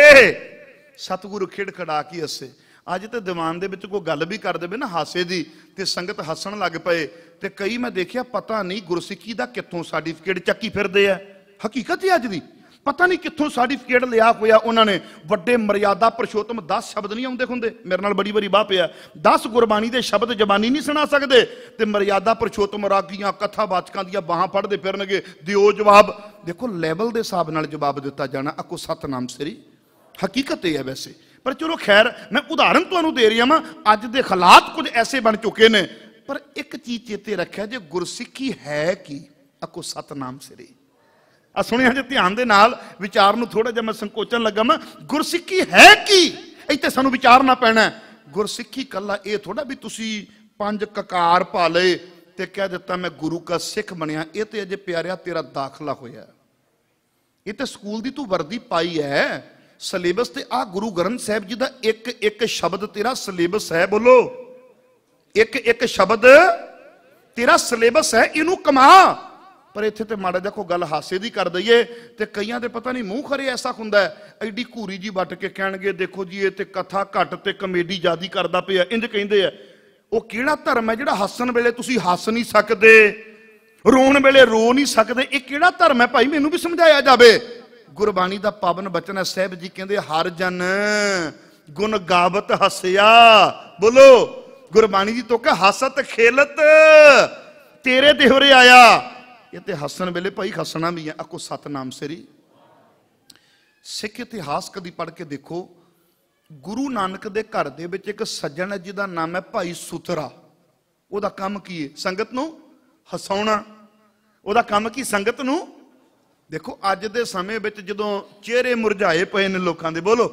ਸਤਿਗੁਰੂ ਖਿੜਖੜਾ ਕੇ ਹੱਸੇ ਅੱਜ ਤੇ ਦੀਵਾਨ ਦੇ ਵਿੱਚ ਕੋਈ ਗੱਲ ਵੀ ਕਰ ਦੇਵੇ ਨਾ ਹਾਸੇ ਦੀ ਤੇ ਸੰਗਤ ਹੱਸਣ ਲੱਗ ਪਏ ਤੇ ਕਈ ਮੈਂ ਦੇਖਿਆ ਪਤਾ ਨਹੀਂ ਗੁਰਸਿੱਖੀ ਦਾ ਕਿੱਥੋਂ ਸਰਟੀਫਿਕੇਟ ਚੱਕੀ ਫਿਰਦੇ ਆ ਹਕੀਕਤ ਹੀ ਅੱਜ ਦੀ ਪਤਾ ਨਹੀਂ ਕਿੱਥੋਂ ਸਰਟੀਫਿਕੇਟ ਲਿਆ ਹੋਇਆ ਉਹਨਾਂ ਨੇ ਵੱਡੇ ਮਰਿਆਦਾ ਪਰਸ਼ੋਤਮ 10 ਸ਼ਬਦ ਨਹੀਂ ਆਉਂਦੇ ਹੁੰਦੇ ਮੇਰੇ ਨਾਲ ਬੜੀ ਬੜੀ ਬਾਹ ਪਿਆ 10 ਗੁਰਬਾਣੀ ਦੇ ਸ਼ਬਦ ਜ਼ਬਾਨੀ ਨਹੀਂ ਸੁਣਾ ਸਕਦੇ ਤੇ ਮਰਿਆਦਾ ਪਰਸ਼ੋਤਮ ਰਾਗੀਆਂ ਕਥਾ ਬਾਚਕਾਂ ਦੀਆਂ ਬਾਹਾਂ ਪੜਦੇ ਫਿਰਨਗੇ ਦਿਓ ਜਵਾਬ ਦੇਖੋ ਲੈਵਲ ਦੇ ਹਿਸਾਬ ਨਾਲ ਜਵਾਬ ਦਿੱਤਾ ਜਾਣਾ ਅਕੋ ਸਤਨਾਮ ਸ੍ਰੀ ਹਕੀਕਤ ਇਹ ਹੈ ਵੈਸੇ ਪਰ ਚਲੋ ਖੈਰ ਮੈਂ ਉਦਾਹਰਨ ਤੁਹਾਨੂੰ ਦੇ ਰਿਹਾ ਮੈਂ ਅੱਜ ਦੇ ਹਾਲਾਤ ਕੁਝ ਐਸੇ ਬਣ ਚੁੱਕੇ ਨੇ ਪਰ ਇੱਕ ਚੀਜ਼ ਚੇਤੇ ਰੱਖਿਆ ਜੇ ਗੁਰਸਿੱਖੀ ਹੈ ਕੀ ਅਕੋ ਸਤਨਾਮ ਸ੍ਰੀ ਆ ਸੁਣਿਆ ਜੇ ਧਿਆਨ ਦੇ ਨਾਲ ਵਿਚਾਰ ਨੂੰ ਥੋੜਾ ਜਿਹਾ ਮੈਂ ਸੰਕੋਚਨ ਲੱਗਾ ਮੈਂ ਗੁਰਸਿੱਖੀ ਹੈ ਕੀ ਇੱਥੇ ਸਾਨੂੰ ਵਿਚਾਰਨਾ ਪੈਣਾ ਗੁਰਸਿੱਖੀ ਕੱਲਾ ਇਹ ਥੋੜਾ ਵੀ ਤੁਸੀਂ ਪੰਜ ਕਕਾਰ ਪਾ ਲਏ ਤੇ ਕਹਿ ਦਿੱਤਾ ਮੈਂ ਗੁਰੂ ਦਾ ਸਿੱਖ ਬਣਿਆ ਇਹ ਤੇ ਅਜੇ ਪਿਆਰਿਆ ਤੇਰਾ ਦਾਖਲਾ ਹੋਇਆ ਇਹ ਤੇ ਸਕੂਲ ਦੀ ਤੂੰ ਵਰਦੀ ਪਾਈ ਹੈ ਸਿਲੇਬਸ ਤੇ ਆ ਗੁਰੂ ਗ੍ਰੰਥ ਸਾਹਿਬ ਜੀ ਦਾ ਇੱਕ ਇੱਕ ਸ਼ਬਦ ਤੇਰਾ ਸਿਲੇਬਸ ਹੈ ਬੋਲੋ ਇੱਕ ਇੱਕ ਸ਼ਬਦ ਤੇਰਾ ਸਿਲੇਬਸ ਹੈ ਇਹਨੂੰ ਕਮਾ ਪਰ ਇੱਥੇ ਤੇ ਮਾੜਾ ਦੇਖੋ ਗੱਲ ਹਾਸੇ ਦੀ ਕਰ ਦਈਏ ਤੇ ਕਈਆਂ ਦੇ ਪਤਾ ਨਹੀਂ ਮੂੰਹ ਖਰੇ ਐਸਾ ਹੁੰਦਾ ਐਡੀ ਘੂਰੀ ਜੀ ਵੱਟ ਕੇ ਕਹਿਣਗੇ ਦੇਖੋ ਜੀ ਇਹ ਤੇ ਕਥਾ ਘੱਟ ਤੇ ਕਮੇਡੀ ਜ਼ਿਆਦੀ ਕਰਦਾ ਪਿਆ ਇੰਜ ਕਹਿੰਦੇ ਆ ਉਹ ਕਿਹੜਾ ਧਰਮ ਹੈ ਜਿਹੜਾ ਹੱਸਣ ਵੇਲੇ ਤੁਸੀਂ ਹੱਸ ਨਹੀਂ ਸਕਦੇ ਰੋਣ ਵੇਲੇ ਰੋ ਨਹੀਂ ਸਕਦੇ ਇਹ ਕਿਹੜਾ ਧਰਮ ਹੈ ਭਾਈ ਮੈਨੂੰ ਵੀ ਸਮਝਾਇਆ ਜਾਵੇ ਗੁਰਬਾਣੀ ਦਾ ਪਾਵਨ ਬਚਨ ਹੈ ਸਹਿਬ ਜੀ ਕਹਿੰਦੇ ਹਰ ਜਨ ਗੁਣ ਗਾਵਤ ਹਸਿਆ ਬੋਲੋ ਗੁਰਬਾਣੀ ਦੀ ਤੁਕ ਹਸਤ ਖੇਲਤ ਤੇਰੇ ਤੇ ਹੋਰੇ ਆਇਆ ਇਹ ਤੇ ਹਸਣ ਵੇਲੇ ਭਾਈ ਹਸਣਾ ਵੀ ਆ ਅਕੋ ਸਤਨਾਮ ਸ੍ਰੀ ਸਿੱਖ ਇਤਿਹਾਸ ਕਦੀ ਪੜ ਕੇ ਦੇਖੋ ਗੁਰੂ ਨਾਨਕ ਦੇ ਘਰ ਦੇ ਵਿੱਚ ਇੱਕ ਸੱਜਣ ਹੈ ਜਿਹਦਾ ਨਾਮ ਹੈ ਭਾਈ ਸੁਤਰਾ ਉਹਦਾ ਕੰਮ ਕੀ ਹੈ ਸੰਗਤ ਨੂੰ ਹਸਾਉਣਾ ਉਹਦਾ ਕੰਮ ਕੀ ਸੰਗਤ ਨੂੰ ਦੇਖੋ ਅੱਜ ਦੇ ਸਮੇਂ ਵਿੱਚ ਜਦੋਂ ਚਿਹਰੇ ਮੁਰਝਾਏ ਪਏ ਨੇ ਲੋਕਾਂ ਦੇ ਬੋਲੋ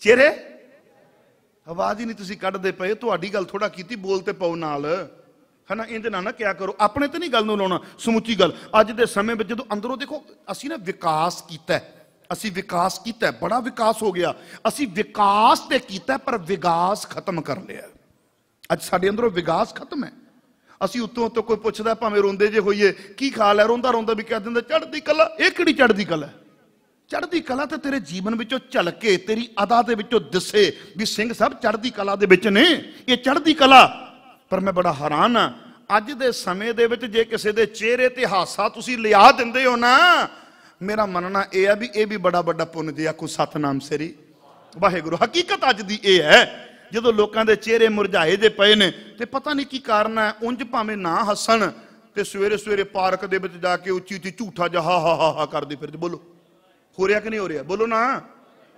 ਚਿਹਰੇ ਆਵਾਜ਼ ਹੀ ਨਹੀਂ ਤੁਸੀਂ ਕੱਢਦੇ ਪਏ ਤੁਹਾਡੀ ਗੱਲ ਥੋੜਾ ਕੀਤੀ ਬੋਲ ਤੇ ਪਉ ਨਾਲ ਹਨਾ ਇਹਦੇ ਨਾਲ ਨਾ ਕਿਆ ਕਰੋ ਆਪਣੇ ਤੇ ਨਹੀਂ ਗੱਲ ਨੂੰ ਲਾਉਣਾ ਸਮੁੱਚੀ ਗੱਲ ਅੱਜ ਦੇ ਸਮੇਂ ਵਿੱਚ ਜਦੋਂ ਅੰਦਰੋਂ ਦੇਖੋ ਅਸੀਂ ਨਾ ਵਿਕਾਸ ਕੀਤਾ ਅਸੀਂ ਵਿਕਾਸ ਕੀਤਾ ਬੜਾ ਵਿਕਾਸ ਹੋ ਗਿਆ ਅਸੀਂ ਵਿਕਾਸ ਤੇ ਕੀਤਾ ਪਰ ਵਿਕਾਸ ਖਤਮ ਕਰ ਲਿਆ ਅੱਜ ਸਾਡੇ ਅੰਦਰੋਂ ਵਿਕਾਸ ਖਤਮ ਹੈ ਅਸੀਂ ਉੱਤੋਂ ਉੱਤੋਂ ਕੋਈ ਪੁੱਛਦਾ ਭਾਵੇਂ ਰੋਂਦੇ ਜੇ ਹੋਈਏ ਕੀ ਖਾਲ ਲੈ ਰੋਂਦਾ ਰੋਂਦਾ ਵੀ ਕਹਿ ਦਿੰਦਾ ਚੜ੍ਹਦੀ ਕਲਾ ਇਹ ਕਿਹੜੀ ਚੜ੍ਹਦੀ ਕਲਾ ਚੜ੍ਹਦੀ ਕਲਾ ਤੇ ਤੇਰੇ ਜੀਵਨ ਵਿੱਚੋਂ ਝਲਕੇ ਤੇਰੀ ਅਦਾ ਦੇ ਵਿੱਚੋਂ ਦਿਸੇ ਵੀ ਸਿੰਘ ਸਾਹਿਬ ਚੜ੍ਹਦੀ ਕਲਾ ਦੇ ਵਿੱਚ ਨੇ ਇਹ ਚੜ੍ਹਦੀ ਕਲਾ ਪਰ ਮੈਂ ਬੜਾ ਹੈਰਾਨ ਆ ਅੱਜ ਦੇ ਸਮੇਂ ਦੇ ਵਿੱਚ ਜੇ ਕਿਸੇ ਦੇ ਚਿਹਰੇ ਤੇ ਹਾਸਾ ਤੁਸੀਂ ਲਿਆ ਦਿੰਦੇ ਹੋ ਨਾ ਮੇਰਾ ਮੰਨਣਾ ਇਹ ਆ ਵੀ ਇਹ ਵੀ ਬੜਾ ਵੱਡਾ ਪੁੰਨ ਜੇ ਕੋ ਸਤਨਾਮ ਸ੍ਰੀ ਵਾਹਿਗੁਰੂ ਹਕੀਕਤ ਅੱਜ ਦੀ ਇਹ ਹੈ ਜਦੋਂ ਲੋਕਾਂ ਦੇ ਚਿਹਰੇ ਮੁਰਝਾਏ ਦੇ ਪਏ ਨੇ ਤੇ ਪਤਾ ਨਹੀਂ ਕੀ ਕਾਰਨ ਹੈ ਉੰਜ ਭਾਵੇਂ ਨਾ ਹੱਸਣ ਤੇ ਸਵੇਰੇ ਸਵੇਰੇ ਪਾਰਕ ਦੇ ਵਿੱਚ ਜਾ ਕੇ ਉੱਚੀ ਉੱਚੀ ਝੂਠਾ ਜਾ ਹਾ ਹਾ ਹਾ ਕਰਦੇ ਫਿਰਦੇ ਬੋਲੋ ਹੋ ਰਿਹਾ ਕਿ ਨਹੀਂ ਹੋ ਰਿਹਾ ਬੋਲੋ ਨਾ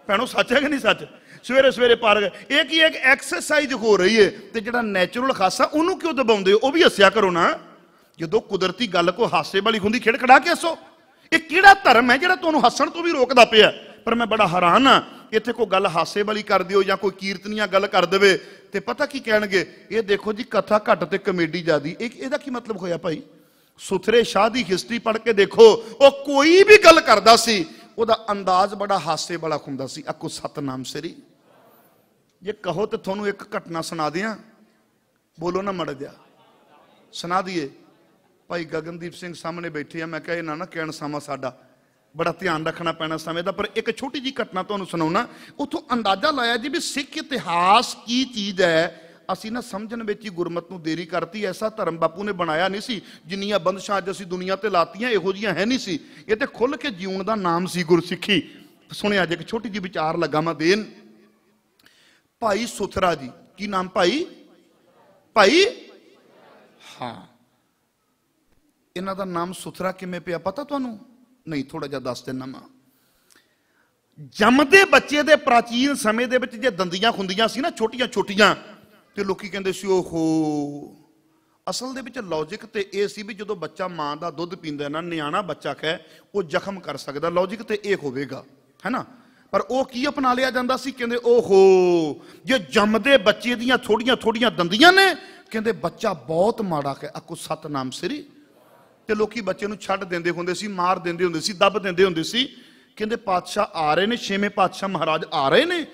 ਭੈਣੋ ਸੱਚ ਹੈ ਕਿ ਨਹੀਂ ਸੱਚ ਸਵੇਰੇ ਸਵੇਰੇ ਪਾਰਕ ਇਹ ਕੀ ਇੱਕ ਐਕਸਰਸਾਈਜ਼ ਹੋ ਰਹੀ ਹੈ ਤੇ ਜਿਹੜਾ ਨੇਚਰਲ ਖਾਸਾ ਉਹਨੂੰ ਕਿਉਂ ਦਬਾਉਂਦੇ ਹੋ ਉਹ ਵੀ ਹੱਸਿਆ ਕਰੋ ਨਾ ਜਦੋਂ ਕੁਦਰਤੀ ਗੱਲ ਕੋ ਹਾਸੇ ਵਾਲੀ ਹੁੰਦੀ ਖੜਾ ਕੇ ਹੱਸੋ ਇਹ ਕਿਹੜਾ ਧਰਮ ਹੈ ਜਿਹੜਾ ਤੁਹਾਨੂੰ ਹੱਸਣ ਤੋਂ ਵੀ ਰੋਕਦਾ ਪਿਆ ਪਰ ਮੈਂ ਬੜਾ ਹੈਰਾਨ ਆ ਇੱਥੇ ਕੋਈ ਗੱਲ ਹਾਸੇ ਵਾਲੀ ਕਰ ਦਿਓ ਜਾਂ ਕੋਈ ਕੀਰਤਨੀਆਂ ਗੱਲ ਕਰ ਦੇਵੇ ਤੇ ਪਤਾ ਕੀ ਕਹਿਣਗੇ ਇਹ ਦੇਖੋ ਜੀ ਕਥਾ ਘੱਟ ਤੇ ਕਮੇਡੀ ਜ਼ਿਆਦੀ ਇਹ ਇਹਦਾ ਕੀ ਮਤਲਬ ਹੋਇਆ ਭਾਈ ਸੁਥਰੇ ਸ਼ਾਹ ਦੀ ਹਿਸਟਰੀ ਪੜ੍ਹ ਕੇ ਦੇਖੋ ਉਹ ਕੋਈ ਵੀ ਗੱਲ ਕਰਦਾ ਸੀ ਉਹਦਾ ਅੰਦਾਜ਼ ਬੜਾ ਹਾਸੇ ਵਾਲਾ ਹੁੰਦਾ ਸੀ ਅਕੋ ਸਤਨਾਮ ਸ੍ਰੀ ਜੇ ਕਹੋ ਤੇ ਤੁਹਾਨੂੰ ਇੱਕ ਘਟਨਾ ਸੁਣਾ ਦਿਆਂ ਬੋਲੋ ਨਾ ਮੜ ਗਿਆ ਸੁਣਾ ਦਈਏ ਭਾਈ ਗਗਨਦੀਪ ਸਿੰਘ ਸਾਹਮਣੇ ਬੈਠੇ ਆ ਮੈਂ ਕਿਹਾ ਇਹ ਨਾ ਨਾ ਕਹਿਣ ਸਾਮਾ ਸਾਡਾ ਬੜਾ ਧਿਆਨ ਰੱਖਣਾ ਪੈਣਾ ਸਮੇਂ ਦਾ ਪਰ ਇੱਕ ਛੋਟੀ ਜੀ ਘਟਨਾ ਤੁਹਾਨੂੰ ਸੁਣਾਉਣਾ ਉਥੋਂ ਅੰਦਾਜ਼ਾ ਲਾਇਆ ਜੀ ਵੀ ਸਿੱਖ ਇਤਿਹਾਸ ਕੀ ਚੀਜ਼ ਹੈ ਅਸੀਂ ਨਾ ਸਮਝਣ ਵਿੱਚ ਹੀ ਗੁਰਮਤ ਨੂੰ ਦੇਰੀ ਕਰਤੀ ਐਸਾ ਧਰਮ ਬਾਪੂ ਨੇ ਬਣਾਇਆ ਨਹੀਂ ਸੀ ਜਿੰਨੀਆਂ ਬੰਦਸ਼ਾਂ ਅੱਜ ਅਸੀਂ ਦੁਨੀਆ ਤੇ ਲਾਤੀਆਂ ਇਹੋ ਜੀਆਂ ਹੈ ਨਹੀਂ ਸੀ ਇਹ ਤੇ ਖੁੱਲ ਕੇ ਜੀਉਣ ਦਾ ਨਾਮ ਸੀ ਗੁਰਸਿੱਖੀ ਸੁਣਿਆ ਅੱਜ ਇੱਕ ਛੋਟੀ ਜੀ ਵਿਚਾਰ ਲੱਗਾ ਮੈਂ ਦੇਣ ਭਾਈ ਸੁਥਰਾ ਜੀ ਕੀ ਨਾਮ ਭਾਈ ਭਾਈ ਹਾਂ ਇਹਨਾਂ ਦਾ ਨਾਮ ਸੁਥਰਾ ਕਿਵੇਂ ਪਿਆ ਪਤਾ ਤੁਹਾਨੂੰ ਨਹੀਂ ਥੋੜਾ ਜਿਹਾ ਦੱਸ ਦਿੰਨਾ ਮੈਂ ਜੰਮਦੇ ਬੱਚੇ ਦੇ ਪ੍ਰਾਚੀਨ ਸਮੇਂ ਦੇ ਵਿੱਚ ਜੇ ਦੰਦੀਆਂ ਖੁੰਦੀਆਂ ਸੀ ਨਾ ਛੋਟੀਆਂ ਛੋਟੀਆਂ ਤੇ ਲੋਕੀ ਕਹਿੰਦੇ ਸੀ ਓਹੋ ਅਸਲ ਦੇ ਵਿੱਚ ਲੌਜੀਕ ਤੇ ਇਹ ਸੀ ਵੀ ਜਦੋਂ ਬੱਚਾ ਮਾਂ ਦਾ ਦੁੱਧ ਪੀਂਦਾ ਨਾ ਨਿਆਣਾ ਬੱਚਾ ਖੈ ਉਹ ਜ਼ਖਮ ਕਰ ਸਕਦਾ ਲੌਜੀਕ ਤੇ ਇਹ ਹੋਵੇਗਾ ਹੈਨਾ ਪਰ ਉਹ ਕੀ ਅਪਣਾ ਲਿਆ ਜਾਂਦਾ ਸੀ ਕਹਿੰਦੇ ਓਹੋ ਜੇ ਜੰਮਦੇ ਬੱਚੇ ਦੀਆਂ ਥੋੜੀਆਂ ਥੋੜੀਆਂ ਦੰਦੀਆਂ ਨੇ ਕਹਿੰਦੇ ਬੱਚਾ ਬਹੁਤ ਮਾੜਾ ਹੈ ਅਕੋ ਸਤਨਾਮ ਸ੍ਰੀ ਤੇ ਲੋਕੀ ਬੱਚੇ ਨੂੰ ਛੱਡ ਦਿੰਦੇ ਹੁੰਦੇ ਸੀ ਮਾਰ ਦਿੰਦੇ ਹੁੰਦੇ ਸੀ ਦੱਬ ਦਿੰਦੇ ਹੁੰਦੇ ਸੀ ਕਹਿੰਦੇ ਪਾਤਸ਼ਾਹ ਆ ਰਹੇ ਨੇ ਛੇਵੇਂ ਪਾਤਸ਼ਾਹ ਮਹਾਰਾਜ ਆ ਰਹੇ ਨੇ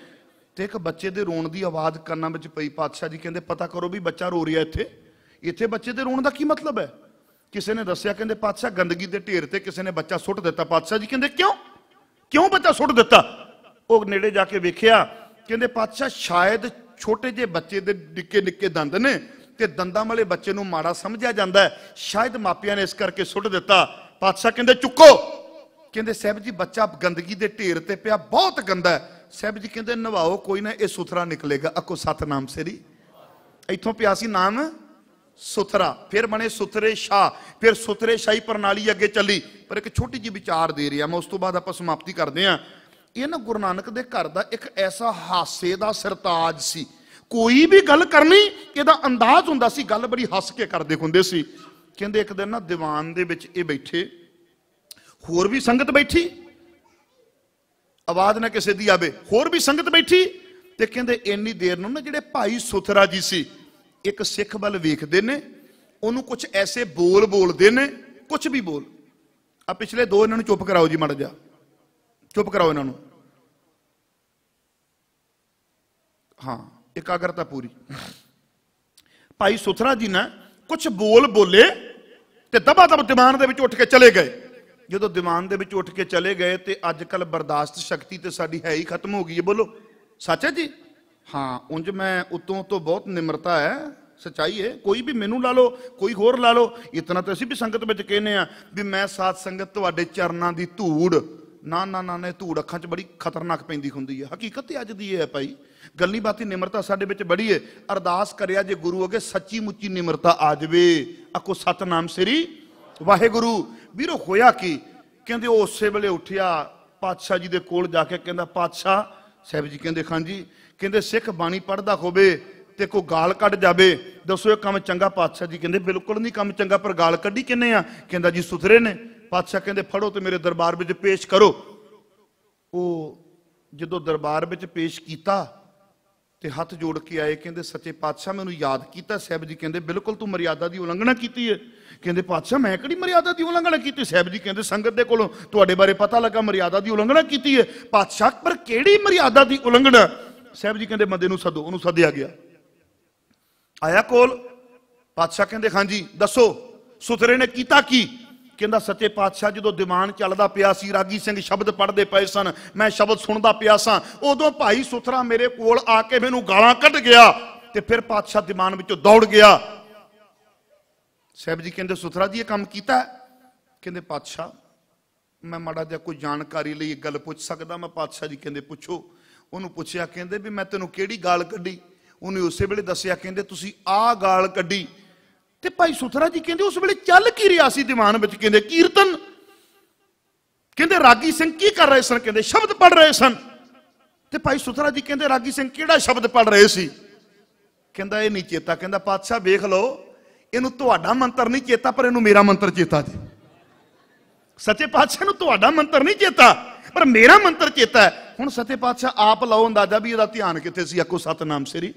ਤੇ ਇੱਕ ਬੱਚੇ ਦੇ ਰੋਣ ਦੀ ਆਵਾਜ਼ ਕੰਨਾਂ ਵਿੱਚ ਪਈ ਪਾਤਸ਼ਾਹ ਜੀ ਕਹਿੰਦੇ ਪਤਾ ਕਰੋ ਵੀ ਬੱਚਾ ਰੋ ਰਿਹਾ ਇੱਥੇ ਇੱਥੇ ਬੱਚੇ ਦੇ ਰੋਣ ਦਾ ਕੀ ਮਤਲਬ ਹੈ ਕਿਸੇ ਨੇ ਦੱਸਿਆ ਕਹਿੰਦੇ ਪਾਤਸ਼ਾਹ ਗੰਦਗੀ ਦੇ ਢੇਰ ਤੇ ਕਿਸੇ ਨੇ ਬੱਚਾ ਸੁੱਟ ਦਿੱਤਾ ਪਾਤਸ਼ਾਹ ਜੀ ਕਹਿੰਦੇ ਕਿਉਂ ਕਿਉਂ ਬੱਚਾ ਸੁੱਟ ਦਿੱਤਾ ਉਹ ਨੇੜੇ ਜਾ ਕੇ ਵੇਖਿਆ ਕਹਿੰਦੇ ਪਾਤਸ਼ਾਹ ਸ਼ਾਇਦ ਛੋਟੇ ਜਿਹੇ ਬੱਚੇ ਦੇ ਨਿੱਕੇ ਨਿੱਕੇ ਦੰਦ ਨੇ ਕਿ ਦੰਦਾਂ ਵਾਲੇ ਬੱਚੇ ਨੂੰ ਮਾੜਾ ਸਮਝਿਆ ਜਾਂਦਾ ਸ਼ਾਇਦ ਮਾਪਿਆਂ ਨੇ ਇਸ ਕਰਕੇ ਸੁੱਟ ਦਿੱਤਾ ਪਾਤਸ਼ਾਹ ਕਹਿੰਦੇ ਚੁੱਕੋ ਕਹਿੰਦੇ ਸਹਿਬ ਜੀ ਬੱਚਾ ਗੰਦਗੀ ਦੇ ਢੇਰ ਤੇ ਪਿਆ ਬਹੁਤ ਗੰਦਾ ਸਹਿਬ ਜੀ ਕਹਿੰਦੇ ਨਵਾਓ ਕੋਈ ਨਾ ਇਹ ਸੁਥਰਾ ਨਿਕਲੇਗਾ ਅਕੋ ਸਤਨਾਮ ਸੇਰੀ ਇੱਥੋਂ ਪਿਆ ਸੀ ਨਾਮ ਸੁਥਰਾ ਫਿਰ ਬਣੇ ਸੁਥਰੇ ਸ਼ਾ ਫਿਰ ਸੁਥਰੇ ਸ਼ਾਹੀ ਪ੍ਰਣਾਲੀ ਅੱਗੇ ਚੱਲੀ ਪਰ ਇੱਕ ਛੋਟੀ ਜੀ ਵਿਚਾਰ ਦੇ ਰਿਹਾ ਮੈਂ ਉਸ ਤੋਂ ਬਾਅਦ ਆਪਾਂ ਸਮਾਪਤੀ ਕਰਦੇ ਆ ਇਹ ਨਾ ਗੁਰੂ ਨਾਨਕ ਦੇ ਘਰ ਦਾ ਇੱਕ ਐਸਾ ਹਾਸੇ ਦਾ ਸਰਤਾਜ ਸੀ ਕੋਈ ਵੀ ਗੱਲ ਕਰਨੀ ਇਹਦਾ ਅੰਦਾਜ਼ ਹੁੰਦਾ ਸੀ ਗੱਲ ਬੜੀ ਹੱਸ ਕੇ ਕਰਦੇ ਹੁੰਦੇ ਸੀ ਕਹਿੰਦੇ ਇੱਕ ਦਿਨ ਨਾ ਦੀਵਾਨ ਦੇ ਵਿੱਚ ਇਹ ਬੈਠੇ ਹੋਰ ਵੀ ਸੰਗਤ ਬੈਠੀ ਆਵਾਜ਼ ਨਾ ਕਿਸੇ ਦੀ ਆਵੇ ਹੋਰ ਵੀ ਸੰਗਤ ਬੈਠੀ ਤੇ ਕਹਿੰਦੇ ਇੰਨੀ ਦੇਰ ਨੂੰ ਨਾ ਜਿਹੜੇ ਭਾਈ ਸੁਥਰਾ ਜੀ ਸੀ ਇੱਕ ਸਿੱਖ ਵੱਲ ਵੇਖਦੇ ਨੇ ਉਹਨੂੰ ਕੁਝ ਐਸੇ ਬੋਲ ਬੋਲਦੇ ਨੇ ਕੁਝ ਵੀ ਬੋਲ ਆ ਪਿਛਲੇ ਦੋ ਇਹਨਾਂ ਨੂੰ ਚੁੱਪ ਕਰਾਓ ਜੀ ਮੜ ਜਾ ਚੁੱਪ ਕਰਾਓ ਇਹਨਾਂ ਨੂੰ ਹਾਂ ਇਕਾਗਰਤਾ ਪੂਰੀ ਭਾਈ ਸੁਥਰਾ ਜੀ ਨਾ ਕੁਝ ਬੋਲ ਬੋਲੇ ਤੇ ਦਬਾ ਦਬ ਦਿਮਾਨ ਦੇ ਵਿੱਚ ਉੱਠ ਕੇ ਚਲੇ ਗਏ ਜਦੋਂ ਦਿਮਾਨ ਦੇ ਵਿੱਚ ਉੱਠ ਕੇ ਚਲੇ ਗਏ ਤੇ ਅੱਜ ਕੱਲ ਬਰਦਾਸ਼ਤ ਸ਼ਕਤੀ ਤੇ ਸਾਡੀ ਹੈ ਹੀ ਖਤਮ ਹੋ ਗਈ ਹੈ ਬੋਲੋ ਸੱਚ ਹੈ ਜੀ ਹਾਂ ਉਂਝ ਮੈਂ ਉਤੋਂ ਤੋਂ ਬਹੁਤ ਨਿਮਰਤਾ ਹੈ ਸਚਾਈ ਹੈ ਕੋਈ ਵੀ ਮੈਨੂੰ ਲਾ ਲਓ ਕੋਈ ਹੋਰ ਲਾ ਲਓ ਇਤਨਾ ਤਾਂ ਅਸੀਂ ਵੀ ਸੰਗਤ ਵਿੱਚ ਕਹਿੰਨੇ ਆ ਵੀ ਮੈਂ ਸਾਥ ਸੰਗਤ ਤੁਹਾਡੇ ਚਰਨਾਂ ਦੀ ਧੂੜ ਨਾ ਨਾ ਨਾ ਨੇ ਧੂੜ ਅੱਖਾਂ 'ਚ ਬੜੀ ਖਤਰਨਾਕ ਪੈਂਦੀ ਹੁੰਦੀ ਹੈ ਹਕੀਕਤ ਤੇ ਅੱਜ ਦੀ ਇਹ ਹੈ ਭਾਈ ਗੱਲੀ ਬਾਤੀ ਨਿਮਰਤਾ ਸਾਡੇ ਵਿੱਚ ਬੜੀ ਏ ਅਰਦਾਸ ਕਰਿਆ ਜੇ ਗੁਰੂ ਅਗੇ ਸੱਚੀ ਮੁੱਚੀ ਨਿਮਰਤਾ ਆ ਜਵੇ ਅਕੋ ਸਤਨਾਮ ਸ੍ਰੀ ਵਾਹਿਗੁਰੂ ਵੀਰੋ ਹੋਇਆ ਕੀ ਕਹਿੰਦੇ ਉਹ ਉਸੇ ਵੇਲੇ ਉੱਠਿਆ ਪਾਤਸ਼ਾਹ ਜੀ ਦੇ ਕੋਲ ਜਾ ਕੇ ਕਹਿੰਦਾ ਪਾਤਸ਼ਾਹ ਸਾਹਿਬ ਜੀ ਕਹਿੰਦੇ ਖਾਂ ਜੀ ਕਹਿੰਦੇ ਸਿੱਖ ਬਾਣੀ ਪੜਦਾ ਹੋਵੇ ਤੇ ਕੋ ਗਾਲ ਕੱਢ ਜਾਵੇ ਦੱਸੋ ਇਹ ਕੰਮ ਚੰਗਾ ਪਾਤਸ਼ਾਹ ਜੀ ਕਹਿੰਦੇ ਬਿਲਕੁਲ ਨਹੀਂ ਕੰਮ ਚੰਗਾ ਪਰ ਗਾਲ ਕੱਢੀ ਕਿੰਨੇ ਆ ਕਹਿੰਦਾ ਜੀ ਸੁਥਰੇ ਨੇ ਪਾਤਸ਼ਾਹ ਕਹਿੰਦੇ ਫੜੋ ਤੇ ਮੇਰੇ ਦਰਬਾਰ ਵਿੱਚ ਪੇਸ਼ ਕਰੋ ਉਹ ਜਦੋਂ ਦਰਬਾਰ ਵਿੱਚ ਪੇਸ਼ ਕੀਤਾ ਤੇ ਹੱਥ ਜੋੜ ਕੇ ਆਏ ਕਹਿੰਦੇ ਸੱਚੇ ਪਾਤਸ਼ਾਹ ਮੈਨੂੰ ਯਾਦ ਕੀਤਾ ਸਾਹਿਬ ਜੀ ਕਹਿੰਦੇ ਬਿਲਕੁਲ ਤੂੰ ਮਰਿਆਦਾ ਦੀ ਉਲੰਘਣਾ ਕੀਤੀ ਹੈ ਕਹਿੰਦੇ ਪਾਤਸ਼ਾਹ ਮੈਂ ਕਿਹੜੀ ਮਰਿਆਦਾ ਦੀ ਉਲੰਘਣਾ ਕੀਤੀ ਸਾਹਿਬ ਜੀ ਕਹਿੰਦੇ ਸੰਗਤ ਦੇ ਕੋਲੋਂ ਤੁਹਾਡੇ ਬਾਰੇ ਪਤਾ ਲੱਗਾ ਮਰਿਆਦਾ ਦੀ ਉਲੰਘਣਾ ਕੀਤੀ ਹੈ ਪਾਤਸ਼ਾਹ ਪਰ ਕਿਹੜੀ ਮਰਿਆਦਾ ਦੀ ਉਲੰਘਣਾ ਸਾਹਿਬ ਜੀ ਕਹਿੰਦੇ ਬੰਦੇ ਨੂੰ ਸਦੋ ਉਹਨੂੰ ਸੱਦਿਆ ਗਿਆ ਆਇਆ ਕੋਲ ਪਾਤਸ਼ਾਹ ਕਹਿੰਦੇ ਹਾਂਜੀ ਦੱਸੋ ਸੁਥਰੇ ਨੇ ਕੀਤਾ ਕੀ ਕਹਿੰਦਾ ਸੱਚੇ ਪਾਤਸ਼ਾਹ ਜਦੋਂ ਦਿਮਾਨ ਚੱਲਦਾ ਪਿਆ ਸੀ ਰਾਗੀ ਸਿੰਘ ਸ਼ਬਦ ਪੜਦੇ ਪਏ ਸਨ ਮੈਂ ਸ਼ਬਦ ਸੁਣਦਾ ਪਿਆ ਸਾਂ ਉਦੋਂ ਭਾਈ ਸੁਥਰਾ ਮੇਰੇ ਕੋਲ ਆ ਕੇ ਮੈਨੂੰ ਗਾਲਾਂ ਕੱਢ ਗਿਆ ਤੇ ਫਿਰ ਪਾਤਸ਼ਾਹ ਦਿਮਾਨ ਵਿੱਚੋਂ ਦੌੜ ਗਿਆ ਸਹਿਬ ਜੀ ਕਹਿੰਦੇ ਸੁਥਰਾ ਜੀ ਇਹ ਕੰਮ ਕੀਤਾ ਕਹਿੰਦੇ ਪਾਤਸ਼ਾਹ ਮੈਂ ਮਾੜਾ ਜਿਹਾ ਕੋਈ ਜਾਣਕਾਰੀ ਲਈ ਗੱਲ ਪੁੱਛ ਸਕਦਾ ਮੈਂ ਪਾਤਸ਼ਾਹ ਜੀ ਕਹਿੰਦੇ ਪੁੱਛੋ ਉਹਨੂੰ ਪੁੱਛਿਆ ਕਹਿੰਦੇ ਵੀ ਮੈਂ ਤੈਨੂੰ ਕਿਹੜੀ ਗਾਲ ਕੱਢੀ ਉਹਨੇ ਉਸੇ ਵੇਲੇ ਦੱਸਿਆ ਕਹਿੰਦੇ ਤੁਸੀਂ ਆਹ ਗਾਲ ਕੱਢੀ ਤੇ ਭਾਈ ਸੁਥਰਾ ਜੀ ਕਹਿੰਦੇ ਉਸ ਵੇਲੇ ਚੱਲ ਕੀ ਰਿਹਾ ਸੀ ਦੀਵਾਨ ਵਿੱਚ ਕਹਿੰਦੇ ਕੀਰਤਨ ਕਹਿੰਦੇ ਰਾਗੀ ਸਿੰਘ ਕੀ ਕਰ ਰਹੇ ਸਨ ਕਹਿੰਦੇ ਸ਼ਬਦ ਪੜ ਰਹੇ ਸਨ ਤੇ ਭਾਈ ਸੁਥਰਾ ਜੀ ਕਹਿੰਦੇ ਰਾਗੀ ਸਿੰਘ ਕਿਹੜਾ ਸ਼ਬਦ ਪੜ ਰਹੇ ਸੀ ਕਹਿੰਦਾ ਇਹ ਨਹੀਂ ਚੇਤਾ ਕਹਿੰਦਾ ਪਾਤਸ਼ਾਹ ਵੇਖ ਲਓ ਇਹਨੂੰ ਤੁਹਾਡਾ ਮੰਤਰ ਨਹੀਂ ਚੇਤਾ ਪਰ ਇਹਨੂੰ ਮੇਰਾ ਮੰਤਰ ਚੇਤਾ ਜੀ ਸੱਚੇ ਪਾਤਸ਼ਾਹ ਨੂੰ ਤੁਹਾਡਾ ਮੰਤਰ ਨਹੀਂ ਚੇਤਾ ਪਰ ਮੇਰਾ ਮੰਤਰ ਚੇਤਾ ਹੁਣ ਸੱਚੇ ਪਾਤਸ਼ਾਹ ਆਪ ਲਾਓ ਅੰਦਾਜ਼ਾ ਵੀ ਇਹਦਾ ਧਿਆਨ ਕਿੱਥੇ ਸੀ ਆਕੋ ਸਤਨਾਮ ਸ੍ਰੀ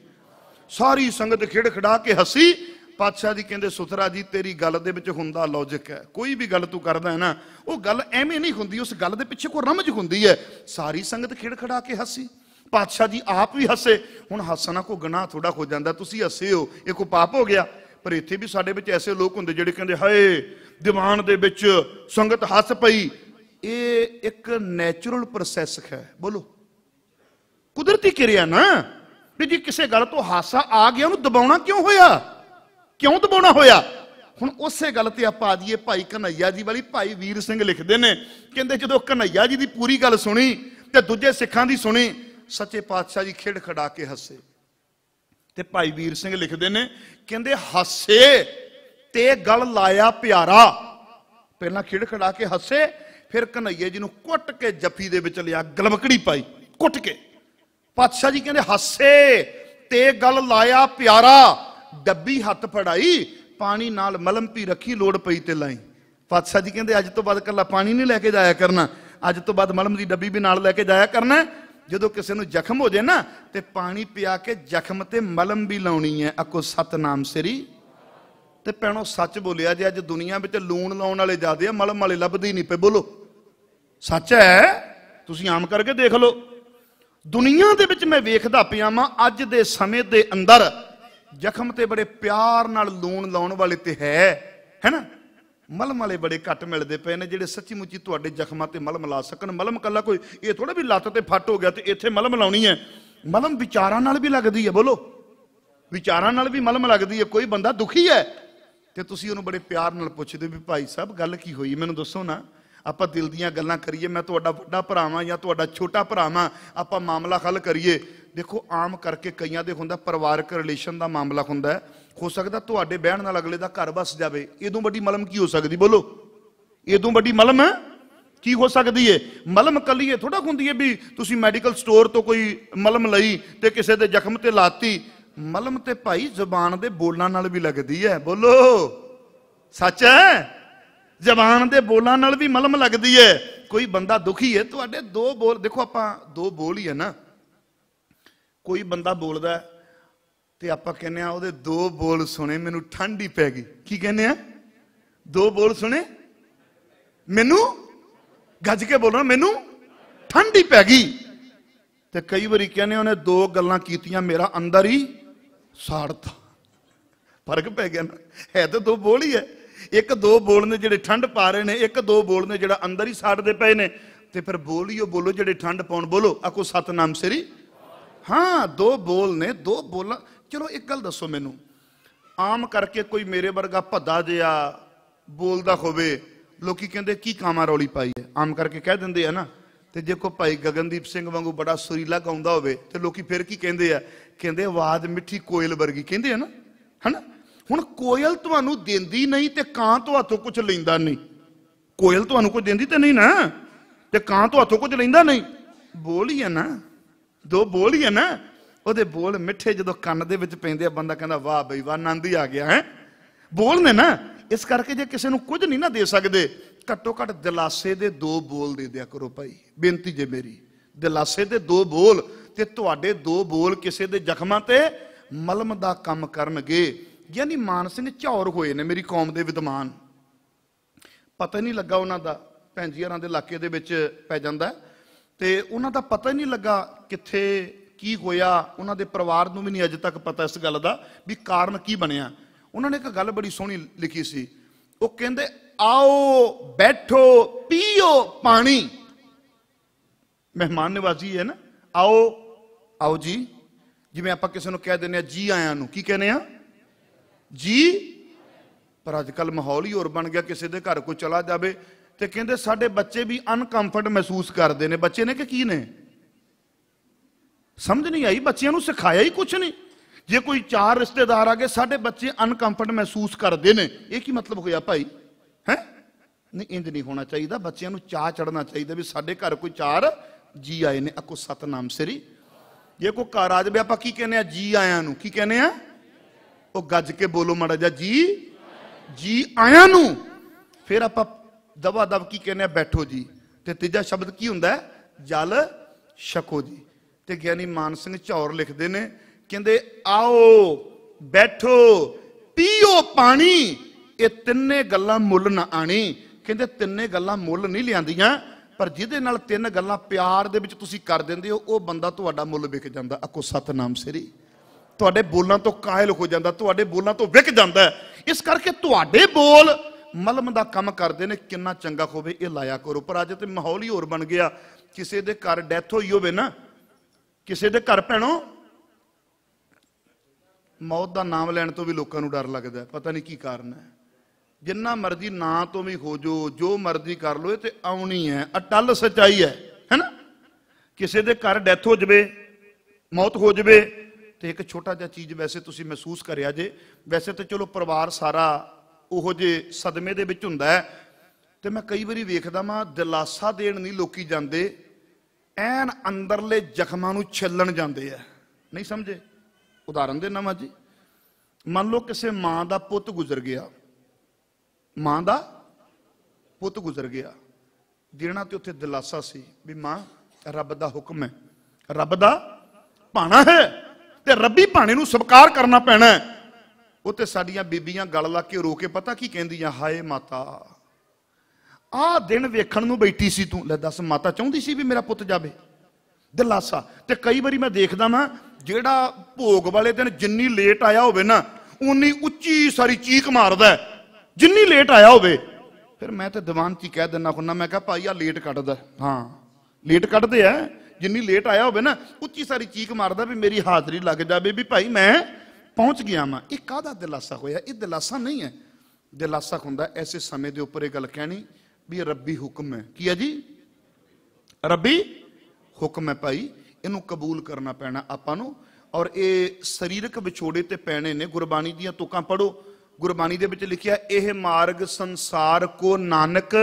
ਸਾਰੀ ਸੰਗਤ ਖਿੜਖੜਾ ਕੇ ਹੱਸੀ ਪਾਤਸ਼ਾਹ ਜੀ ਕਹਿੰਦੇ ਸੁਥਰਾ ਜੀ ਤੇਰੀ ਗੱਲ ਦੇ ਵਿੱਚ ਹੁੰਦਾ ਲੌਜੀਕ ਹੈ ਕੋਈ ਵੀ ਗੱਲ ਤੂੰ ਕਰਦਾ ਹੈ ਨਾ ਉਹ ਗੱਲ ਐਵੇਂ ਨਹੀਂ ਹੁੰਦੀ ਉਸ ਗੱਲ ਦੇ ਪਿੱਛੇ ਕੋਈ ਰਮਜ ਹੁੰਦੀ ਹੈ ਸਾਰੀ ਸੰਗਤ ਖਿੜਖੜਾ ਕੇ ਹੱਸੀ ਪਾਤਸ਼ਾਹ ਜੀ ਆਪ ਵੀ ਹੱਸੇ ਹੁਣ ਹੱਸਣਾ ਕੋ ਗੁਨਾਹ ਥੋੜਾ ਹੋ ਜਾਂਦਾ ਤੁਸੀਂ ਹੱਸੇ ਹੋ ਇਹ ਕੋ ਪਾਪ ਹੋ ਗਿਆ ਪਰ ਇੱਥੇ ਵੀ ਸਾਡੇ ਵਿੱਚ ਐਸੇ ਲੋਕ ਹੁੰਦੇ ਜਿਹੜੇ ਕਹਿੰਦੇ ਹਾਏ ਦੀਵਾਨ ਦੇ ਵਿੱਚ ਸੰਗਤ ਹੱਸ ਪਈ ਇਹ ਇੱਕ ਨੇਚਰਲ ਪ੍ਰੋਸੈਸ ਹੈ ਬੋਲੋ ਕੁਦਰਤੀ ਕਿਰਿਆ ਨਾ ਜੇ ਕਿਸੇ ਗੱਲ ਤੋਂ ਹਾਸਾ ਆ ਗਿਆ ਉਹਨੂੰ ਦਬਾਉਣਾ ਕਿਉਂ ਹੋਇਆ ਕਿਉਂ ਦਬਾਉਣਾ ਹੋਇਆ ਹੁਣ ਉਸੇ ਗੱਲ ਤੇ ਆਪਾਂ ਆ ਜਾਈਏ ਭਾਈ ਕਨਈਆ ਜੀ ਵਾਲੀ ਭਾਈ ਵੀਰ ਸਿੰਘ ਲਿਖਦੇ ਨੇ ਕਹਿੰਦੇ ਜਦੋਂ ਕਨਈਆ ਜੀ ਦੀ ਪੂਰੀ ਗੱਲ ਸੁਣੀ ਤੇ ਦੂਜੇ ਸਿੱਖਾਂ ਦੀ ਸੁਣੀ ਸੱਚੇ ਪਾਤਸ਼ਾਹ ਜੀ ਖੇੜ ਖੜਾ ਕੇ ਹੱਸੇ ਤੇ ਭਾਈ ਵੀਰ ਸਿੰਘ ਲਿਖਦੇ ਨੇ ਕਹਿੰਦੇ ਹੱਸੇ ਤੇ ਗਲ ਲਾਇਆ ਪਿਆਰਾ ਪਹਿਲਾਂ ਖੇੜ ਖੜਾ ਕੇ ਹੱਸੇ ਫਿਰ ਕਨਈਏ ਜੀ ਨੂੰ ਕੁੱਟ ਕੇ ਜੱਫੀ ਦੇ ਵਿੱਚ ਲਿਆ ਗਲਮਕੜੀ ਪਾਈ ਕੁੱਟ ਕੇ ਪਾਤਸ਼ਾਹ ਜੀ ਕਹਿੰਦੇ ਹੱਸੇ ਤੇ ਗਲ ਲਾਇਆ ਪਿਆਰਾ ਡੱਬੀ ਹੱਥ ਫੜਾਈ ਪਾਣੀ ਨਾਲ ਮਲਮ ਪੀ ਰੱਖੀ ਲੋੜ ਪਈ ਤੇ ਲਾਈ ਪਾਤਸ਼ਾਹ ਜੀ ਕਹਿੰਦੇ ਅੱਜ ਤੋਂ ਬਾਅਦ ਕੱਲਾ ਪਾਣੀ ਨਹੀਂ ਲੈ ਕੇ ਜਾਇਆ ਕਰਨਾ ਅੱਜ ਤੋਂ ਬਾਅਦ ਮਲਮ ਦੀ ਡੱਬੀ ਵੀ ਨਾਲ ਲੈ ਕੇ ਜਾਇਆ ਕਰਨਾ ਜਦੋਂ ਕਿਸੇ ਨੂੰ ਜ਼ਖਮ ਹੋ ਜੇ ਨਾ ਤੇ ਪਾਣੀ ਪਿਆ ਕੇ ਜ਼ਖਮ ਤੇ ਮਲਮ ਵੀ ਲਾਉਣੀ ਹੈ ਅਕੋ ਸਤਨਾਮ ਸ੍ਰੀ ਤੇ ਪੈਣੋ ਸੱਚ ਬੋਲਿਆ ਜੇ ਅੱਜ ਦੁਨੀਆ ਵਿੱਚ ਲੂਣ ਲਾਉਣ ਵਾਲੇ ਜ਼ਿਆਦੇ ਆ ਮਲਮ ਵਾਲੇ ਲੱਭਦੇ ਨਹੀਂ ਪਏ ਬੋਲੋ ਸੱਚ ਹੈ ਤੁਸੀਂ ਆਮ ਕਰਕੇ ਦੇਖ ਲਓ ਦੁਨੀਆ ਦੇ ਵਿੱਚ ਮੈਂ ਵੇਖਦਾ ਪਿਆ ਮਾਂ ਅੱਜ ਦੇ ਸਮੇਂ ਦੇ ਅੰਦਰ ਜ਼ਖਮ ਤੇ ਬੜੇ ਪਿਆਰ ਨਾਲ ਲੂਣ ਲਾਉਣ ਵਾਲੇ ਤੇ ਹੈ ਹੈਨਾ ਮਲਮਲੇ ਬੜੇ ਘੱਟ ਮਿਲਦੇ ਪਏ ਨੇ ਜਿਹੜੇ ਸੱਚੀ ਮੁੱਚੀ ਤੁਹਾਡੇ ਜ਼ਖਮਾਂ ਤੇ ਮਲਮ ਲਾ ਸਕਣ ਮਲਮ ਕੱਲਾ ਕੋਈ ਇਹ ਥੋੜਾ ਵੀ ਲੱਤ ਤੇ ਫੱਟ ਹੋ ਗਿਆ ਤੇ ਇੱਥੇ ਮਲਮ ਲਾਉਣੀ ਹੈ ਮਲਮ ਵਿਚਾਰਾਂ ਨਾਲ ਵੀ ਲੱਗਦੀ ਹੈ ਬੋਲੋ ਵਿਚਾਰਾਂ ਨਾਲ ਵੀ ਮਲਮ ਲੱਗਦੀ ਹੈ ਕੋਈ ਬੰਦਾ ਦੁਖੀ ਹੈ ਤੇ ਤੁਸੀਂ ਉਹਨੂੰ ਬੜੇ ਪਿਆਰ ਨਾਲ ਪੁੱਛਦੇ ਵੀ ਭਾਈ ਸਾਹਿਬ ਗੱਲ ਕੀ ਹੋਈ ਮੈਨੂੰ ਦੱਸੋ ਨਾ ਆਪਾਂ ਦਿਲ ਦੀਆਂ ਗੱਲਾਂ ਕਰੀਏ ਮੈਂ ਤੁਹਾਡਾ ਵੱਡਾ ਭਰਾਵਾਂ ਜਾਂ ਤੁਹਾਡਾ ਛੋਟਾ ਭਰਾਵਾਂ ਆਪਾਂ ਮਾਮਲਾ ਹੱਲ ਕਰੀਏ ਦੇਖੋ ਆਮ ਕਰਕੇ ਕਈਆਂ ਦੇ ਹੁੰਦਾ ਪਰਿਵਾਰਕ ਰਿਲੇਸ਼ਨ ਦਾ ਮਾਮਲਾ ਹੁੰਦਾ ਹੋ ਸਕਦਾ ਤੁਹਾਡੇ ਬਹਿਣ ਨਾਲ ਅਗਲੇ ਦਾ ਘਰ ਬਸ ਜਾਵੇ ਇਦੋਂ ਵੱਡੀ ਮਲਮ ਕੀ ਹੋ ਸਕਦੀ ਬੋਲੋ ਇਦੋਂ ਵੱਡੀ ਮਲਮ ਹੈ ਕੀ ਹੋ ਸਕਦੀ ਏ ਮਲਮ ਕੱਲੀਏ ਥੋੜਾ ਹੁੰਦੀ ਏ ਵੀ ਤੁਸੀਂ ਮੈਡੀਕਲ ਸਟੋਰ ਤੋਂ ਕੋਈ ਮਲਮ ਲਈ ਤੇ ਕਿਸੇ ਦੇ ਜ਼ਖਮ ਤੇ ਲਾਤੀ ਮਲਮ ਤੇ ਭਾਈ ਜ਼ਬਾਨ ਦੇ ਬੋਲਾਂ ਨਾਲ ਵੀ ਲੱਗਦੀ ਏ ਬੋਲੋ ਸੱਚ ਹੈ ਜ਼ਬਾਨ ਦੇ ਬੋਲਾਂ ਨਾਲ ਵੀ ਮਲਮ ਲੱਗਦੀ ਏ ਕੋਈ ਬੰਦਾ ਦੁਖੀ ਏ ਤੁਹਾਡੇ ਦੋ ਬੋਲ ਦੇਖੋ ਆਪਾਂ ਦੋ ਬੋਲ ਹੀ ਹੈ ਨਾ ਕੋਈ ਬੰਦਾ ਬੋਲਦਾ ਤੇ ਆਪਾਂ ਕਹਿੰਦੇ ਆ ਉਹਦੇ ਦੋ ਬੋਲ ਸੁਣੇ ਮੈਨੂੰ ਠੰਡ ਹੀ ਪੈ ਗਈ ਕੀ ਕਹਿੰਦੇ ਆ ਦੋ ਬੋਲ ਸੁਣੇ ਮੈਨੂੰ ਗੱਜ ਕੇ ਬੋਲਣਾ ਮੈਨੂੰ ਠੰਡ ਹੀ ਪੈ ਗਈ ਤੇ ਕਈ ਵਾਰੀ ਕਹਿੰਦੇ ਉਹਨੇ ਦੋ ਗੱਲਾਂ ਕੀਤੀਆਂ ਮੇਰਾ ਅੰਦਰ ਹੀ ਸਾੜਤਾ ਫਰਕ ਪੈ ਗਿਆ ਨਾ ਹੈ ਤਾਂ ਦੋ ਬੋਲ ਹੀ ਹੈ ਇੱਕ ਦੋ ਬੋਲ ਨੇ ਜਿਹੜੇ ਠੰਡ ਪਾ ਰਹੇ ਨੇ ਇੱਕ ਦੋ ਬੋਲ ਨੇ ਜਿਹੜਾ ਅੰਦਰ ਹੀ ਸਾੜਦੇ ਪਏ ਨੇ ਤੇ ਫਿਰ ਬੋਲਿਓ ਬੋਲੋ ਜਿਹੜੇ ਠੰਡ ਪਾਉਣ ਬੋਲੋ ਆ ਕੋ ਸਤਨਾਮ ਸ੍ਰੀ ਹਾਂ ਦੋ ਬੋਲ ਨੇ ਦੋ ਬੋਲਾਂ ਚਲੋ ਇੱਕ ਗੱਲ ਦੱਸੋ ਮੈਨੂੰ ਆਮ ਕਰਕੇ ਕੋਈ ਮੇਰੇ ਵਰਗਾ ਭੱਦਾ ਜਿਆ ਬੋਲਦਾ ਹੋਵੇ ਲੋਕੀ ਕਹਿੰਦੇ ਕੀ ਕਾਮਾ ਰੌਲੀ ਪਾਈ ਹੈ ਆਮ ਕਰਕੇ ਕਹਿ ਦਿੰਦੇ ਆ ਨਾ ਤੇ ਜੇ ਕੋ ਭਾਈ ਗਗਨਦੀਪ ਸਿੰਘ ਵਾਂਗੂ ਬੜਾ ਸੁਰੀਲਾ ਗਾਉਂਦਾ ਹੋਵੇ ਤੇ ਲੋਕੀ ਫਿਰ ਕੀ ਕਹਿੰਦੇ ਆ ਕਹਿੰਦੇ ਆਵਾਜ਼ ਮਿੱਠੀ ਕੋਇਲ ਵਰਗੀ ਕਹਿੰਦੇ ਆ ਨਾ ਹਨਾ ਹੁਣ ਕੋਇਲ ਤੁਹਾਨੂੰ ਦਿੰਦੀ ਨਹੀਂ ਤੇ ਕਾਂ ਤੋਂ ਹੱਥੋਂ ਕੁਝ ਲੈਂਦਾ ਨਹੀਂ ਕੋਇਲ ਤੁਹਾਨੂੰ ਕੁਝ ਦਿੰਦੀ ਤੇ ਨਹੀਂ ਨਾ ਤੇ ਕਾਂ ਤੋਂ ਹੱਥੋਂ ਕੁਝ ਲੈਂਦਾ ਨਹੀਂ ਬੋਲ ਹੀ ਆ ਨਾ ਦੋ ਬੋਲ ਹੀ ਹੈ ਨਾ ਉਹਦੇ ਬੋਲ ਮਿੱਠੇ ਜਦੋਂ ਕੰਨ ਦੇ ਵਿੱਚ ਪੈਂਦੇ ਆ ਬੰਦਾ ਕਹਿੰਦਾ ਵਾਹ ਬਈ ਵਾਹ ਆਨੰਦ ਹੀ ਆ ਗਿਆ ਹੈ ਬੋਲ ਨੇ ਨਾ ਇਸ ਕਰਕੇ ਜੇ ਕਿਸੇ ਨੂੰ ਕੁਝ ਨਹੀਂ ਨਾ ਦੇ ਸਕਦੇ ਘੱਟੋ ਘੱਟ ਦਿਲਾਸੇ ਦੇ ਦੋ ਬੋਲ ਦੇ ਦਿਆ ਕਰੋ ਭਾਈ ਬੇਨਤੀ ਜੇ ਮੇਰੀ ਦਿਲਾਸੇ ਦੇ ਦੋ ਬੋਲ ਤੇ ਤੁਹਾਡੇ ਦੋ ਬੋਲ ਕਿਸੇ ਦੇ ਜ਼ਖਮਾਂ ਤੇ ਮਲਮ ਦਾ ਕੰਮ ਕਰਨਗੇ ਯਾਨੀ ਮਾਨ ਸਿੰਘ ਝੌਰ ਹੋਏ ਨੇ ਮੇਰੀ ਕੌਮ ਦੇ ਵਿਦਵਾਨ ਪਤਾ ਨਹੀਂ ਲੱਗਾ ਉਹਨਾਂ ਦਾ ਭੈਂਜੀਆਂ ਦੇ ਇਲਾਕੇ ਦੇ ਵਿੱਚ ਪੈ ਜਾਂਦਾ ਤੇ ਉਹਨਾਂ ਦਾ ਪਤਾ ਹੀ ਨਹੀਂ ਲੱਗਾ ਕਿੱਥੇ ਕੀ ਹੋਇਆ ਉਹਨਾਂ ਦੇ ਪਰਿਵਾਰ ਨੂੰ ਵੀ ਨਹੀਂ ਅਜੇ ਤੱਕ ਪਤਾ ਇਸ ਗੱਲ ਦਾ ਵੀ ਕਾਰਨ ਕੀ ਬਣਿਆ ਉਹਨਾਂ ਨੇ ਇੱਕ ਗੱਲ ਬੜੀ ਸੋਹਣੀ ਲਿਖੀ ਸੀ ਉਹ ਕਹਿੰਦੇ ਆਓ ਬੈਠੋ ਪੀਓ ਪਾਣੀ ਮਹਿਮਾਨ ਨਿਵਾਜ਼ੀ ਹੈ ਨਾ ਆਓ ਆਓ ਜੀ ਜਿਵੇਂ ਆਪਾਂ ਕਿਸੇ ਨੂੰ ਕਹਿ ਦਿੰਦੇ ਆ ਜੀ ਆਇਆਂ ਨੂੰ ਕੀ ਕਹਿੰਦੇ ਆ ਜੀ ਪਰ ਅੱਜ ਕੱਲ ਮਾਹੌਲ ਹੀ ਹੋਰ ਬਣ ਗਿਆ ਕਿਸੇ ਦੇ ਘਰ ਕੋਈ ਚਲਾ ਜਾਵੇ ਤੇ ਕਹਿੰਦੇ ਸਾਡੇ ਬੱਚੇ ਵੀ ਅਨਕੰਫਰਟ ਮਹਿਸੂਸ ਕਰਦੇ ਨੇ ਬੱਚੇ ਨੇ ਕਿ ਕੀ ਨੇ ਸਮਝ ਨਹੀਂ ਆਈ ਬੱਚਿਆਂ ਨੂੰ ਸਿਖਾਇਆ ਹੀ ਕੁਝ ਨਹੀਂ ਜੇ ਕੋਈ ਚਾਰ ਰਿਸ਼ਤੇਦਾਰ ਆ ਗਏ ਸਾਡੇ ਬੱਚੇ ਅਨਕੰਫਰਟ ਮਹਿਸੂਸ ਕਰਦੇ ਨੇ ਇਹ ਕੀ ਮਤਲਬ ਹੋਇਆ ਭਾਈ ਹੈ ਨਹੀਂ ਇੰਜ ਨਹੀਂ ਹੋਣਾ ਚਾਹੀਦਾ ਬੱਚਿਆਂ ਨੂੰ ਚਾਹ ਚੜਨਾ ਚਾਹੀਦਾ ਵੀ ਸਾਡੇ ਘਰ ਕੋਈ ਚਾਰ ਜੀ ਆਏ ਨੇ ਅਕੋ ਸਤਨਾਮ ਸ੍ਰੀ ਜੇ ਕੋ ਘਰ ਆ ਜਵੇ ਆਪਾਂ ਕੀ ਕਹਿੰਦੇ ਆ ਜੀ ਆਇਆਂ ਨੂੰ ਕੀ ਕਹਿੰਦੇ ਆ ਉਹ ਗੱਜ ਕੇ ਬੋਲੋ ਮੜਾ ਜਾ ਜੀ ਜੀ ਆਇਆਂ ਨੂੰ ਫਿਰ ਆਪਾਂ ਦਵਾ ਦਵ ਕੀ ਕਹਿੰਦੇ ਬੈਠੋ ਜੀ ਤੇ ਤੀਜਾ ਸ਼ਬਦ ਕੀ ਹੁੰਦਾ ਜਲ ਛਕੋ ਜੀ ਤੇ ਗਿਆਨੀ ਮਾਨ ਸਿੰਘ ਚੌਰ ਲਿਖਦੇ ਨੇ ਕਹਿੰਦੇ ਆਓ ਬੈਠੋ ਪੀਓ ਪਾਣੀ ਇਹ ਤਿੰਨੇ ਗੱਲਾਂ ਮੁੱਲ ਨਾ ਆਣੀ ਕਹਿੰਦੇ ਤਿੰਨੇ ਗੱਲਾਂ ਮੁੱਲ ਨਹੀਂ ਲਿਆਂਦੀਆਂ ਪਰ ਜਿਹਦੇ ਨਾਲ ਤਿੰਨ ਗੱਲਾਂ ਪਿਆਰ ਦੇ ਵਿੱਚ ਤੁਸੀਂ ਕਰ ਦਿੰਦੇ ਹੋ ਉਹ ਬੰਦਾ ਤੁਹਾਡਾ ਮੁੱਲ ਵਿਕ ਜਾਂਦਾ ਅਕੋ ਸਤਨਾਮ ਸ੍ਰੀ ਤੁਹਾਡੇ ਬੋਲਾਂ ਤੋਂ ਕਾਇਲ ਹੋ ਜਾਂਦਾ ਤੁਹਾਡੇ ਬੋਲਾਂ ਤੋਂ ਵਿਕ ਜਾਂਦਾ ਇਸ ਕਰਕੇ ਤੁਹਾਡੇ ਬੋਲ ਮਲਮ ਦਾ ਕੰਮ ਕਰਦੇ ਨੇ ਕਿੰਨਾ ਚੰਗਾ ਹੋਵੇ ਇਹ ਲਾਇਆ ਕਰੋ ਪਰ ਅੱਜ ਤੇ ਮਾਹੌਲ ਹੀ ਹੋਰ ਬਣ ਗਿਆ ਕਿਸੇ ਦੇ ਘਰ ਡੈਥ ਹੋਈ ਹੋਵੇ ਨਾ ਕਿਸੇ ਦੇ ਘਰ ਭੈਣੋ ਮੌਤ ਦਾ ਨਾਮ ਲੈਣ ਤੋਂ ਵੀ ਲੋਕਾਂ ਨੂੰ ਡਰ ਲੱਗਦਾ ਪਤਾ ਨਹੀਂ ਕੀ ਕਾਰਨ ਹੈ ਜਿੰਨਾ ਮਰਜ਼ੀ ਨਾਂ ਤੋਂ ਵੀ ਹੋ ਜੋ ਜੋ ਮਰਜ਼ੀ ਕਰ ਲੋ ਇਹ ਤੇ ਆਉਣੀ ਹੈ ਅਟਲ ਸਚਾਈ ਹੈ ਹੈਨਾ ਕਿਸੇ ਦੇ ਘਰ ਡੈਥ ਹੋ ਜਵੇ ਮੌਤ ਹੋ ਜਵੇ ਤੇ ਇੱਕ ਛੋਟਾ ਜਿਹਾ ਚੀਜ਼ ਵੈਸੇ ਤੁਸੀਂ ਮਹਿਸੂਸ ਕਰਿਆ ਜੇ ਵੈਸੇ ਤੇ ਚਲੋ ਪਰਿਵਾਰ ਸਾਰਾ ਉਹੋ ਜੇ ਸਦਮੇ ਦੇ ਵਿੱਚ ਹੁੰਦਾ ਹੈ ਤੇ ਮੈਂ ਕਈ ਵਾਰੀ ਵੇਖਦਾ ਮਾਂ ਦਿਲਾਸਾ ਦੇਣ ਨਹੀਂ ਲੋਕੀ ਜਾਂਦੇ ਐਨ ਅੰਦਰਲੇ ਜ਼ਖਮਾਂ ਨੂੰ ਛਿੱਲਣ ਜਾਂਦੇ ਆ ਨਹੀਂ ਸਮਝੇ ਉਦਾਹਰਨ ਦੇਣਾ ਮਾਂ ਜੀ ਮੰਨ ਲਓ ਕਿਸੇ ਮਾਂ ਦਾ ਪੁੱਤ ਗੁਜ਼ਰ ਗਿਆ ਮਾਂ ਦਾ ਪੁੱਤ ਗੁਜ਼ਰ ਗਿਆ ਦਿਨਾਂ ਤੇ ਉੱਥੇ ਦਿਲਾਸਾ ਸੀ ਵੀ ਮਾਂ ਰੱਬ ਦਾ ਹੁਕਮ ਹੈ ਰੱਬ ਦਾ ਭਾਣਾ ਹੈ ਤੇ ਰੱਬੀ ਭਾਣੇ ਨੂੰ ਸਵਕਾਰ ਕਰਨਾ ਪੈਣਾ ਹੈ ਉੱਤੇ ਸਾਡੀਆਂ ਬੀਬੀਆਂ ਗਲ ਲਾ ਕੇ ਰੋ ਕੇ ਪਤਾ ਕੀ ਕਹਿੰਦੀਆਂ ਹਾਏ ਮਾਤਾ ਆਹ ਦਿਨ ਵੇਖਣ ਨੂੰ ਬੈਠੀ ਸੀ ਤੂੰ ਲੈ ਦੱਸ ਮਾਤਾ ਚਾਹੁੰਦੀ ਸੀ ਵੀ ਮੇਰਾ ਪੁੱਤ ਜਾਵੇ ਦਿਲਾਸਾ ਤੇ ਕਈ ਵਾਰੀ ਮੈਂ ਦੇਖਦਾ ਮਾਂ ਜਿਹੜਾ ਭੋਗ ਵਾਲੇ ਦਿਨ ਜਿੰਨੀ ਲੇਟ ਆਇਆ ਹੋਵੇ ਨਾ ਉਨੀ ਉੱਚੀ ਸਾਰੀ ਚੀਕ ਮਾਰਦਾ ਜਿੰਨੀ ਲੇਟ ਆਇਆ ਹੋਵੇ ਫਿਰ ਮੈਂ ਤੇ ਦੀਵਾਨ ਚ ਕਹਿ ਦਿੰਨਾ ਹੁੰਨਾ ਮੈਂ ਕਿਹਾ ਭਾਈ ਆ ਲੇਟ ਕੱਢਦਾ ਹਾਂ ਲੇਟ ਕੱਢਦੇ ਆ ਜਿੰਨੀ ਲੇਟ ਆਇਆ ਹੋਵੇ ਨਾ ਉੱਚੀ ਸਾਰੀ ਚੀਕ ਮਾਰਦਾ ਵੀ ਮੇਰੀ ਹਾਜ਼ਰੀ ਲੱਗ ਜਾਵੇ ਵੀ ਭਾਈ ਮੈਂ ਪਹੁੰਚ ਗਿਆ ਮੈਂ ਇਹ ਕਾਹਦਾ ਦਿਲਾਸਾ ਹੋਇਆ ਇਹ ਦਿਲਾਸਾ ਨਹੀਂ ਹੈ ਦਿਲਾਸਾ ਹੁੰਦਾ ਐਸੇ ਸਮੇਂ ਦੇ ਉੱਪਰ ਇਹ ਗੱਲ ਕਹਿਣੀ ਵੀ ਰੱਬੀ ਹੁਕਮ ਹੈ ਕੀ ਹੈ ਜੀ ਰੱਬੀ ਹੁਕਮ ਹੈ ਭਾਈ ਇਹਨੂੰ ਕਬੂਲ ਕਰਨਾ ਪੈਣਾ ਆਪਾਂ ਨੂੰ ਔਰ ਇਹ ਸਰੀਰਕ ਵਿਛੋੜੇ ਤੇ ਪੈਣੇ ਨੇ ਗੁਰਬਾਣੀ ਦੀਆਂ ਤੁਕਾਂ ਪੜੋ ਗੁਰਬਾਣੀ ਦੇ ਵਿੱਚ ਲਿਖਿਆ ਇਹ ਮਾਰਗ ਸੰਸਾਰ ਕੋ ਨਾਨਕ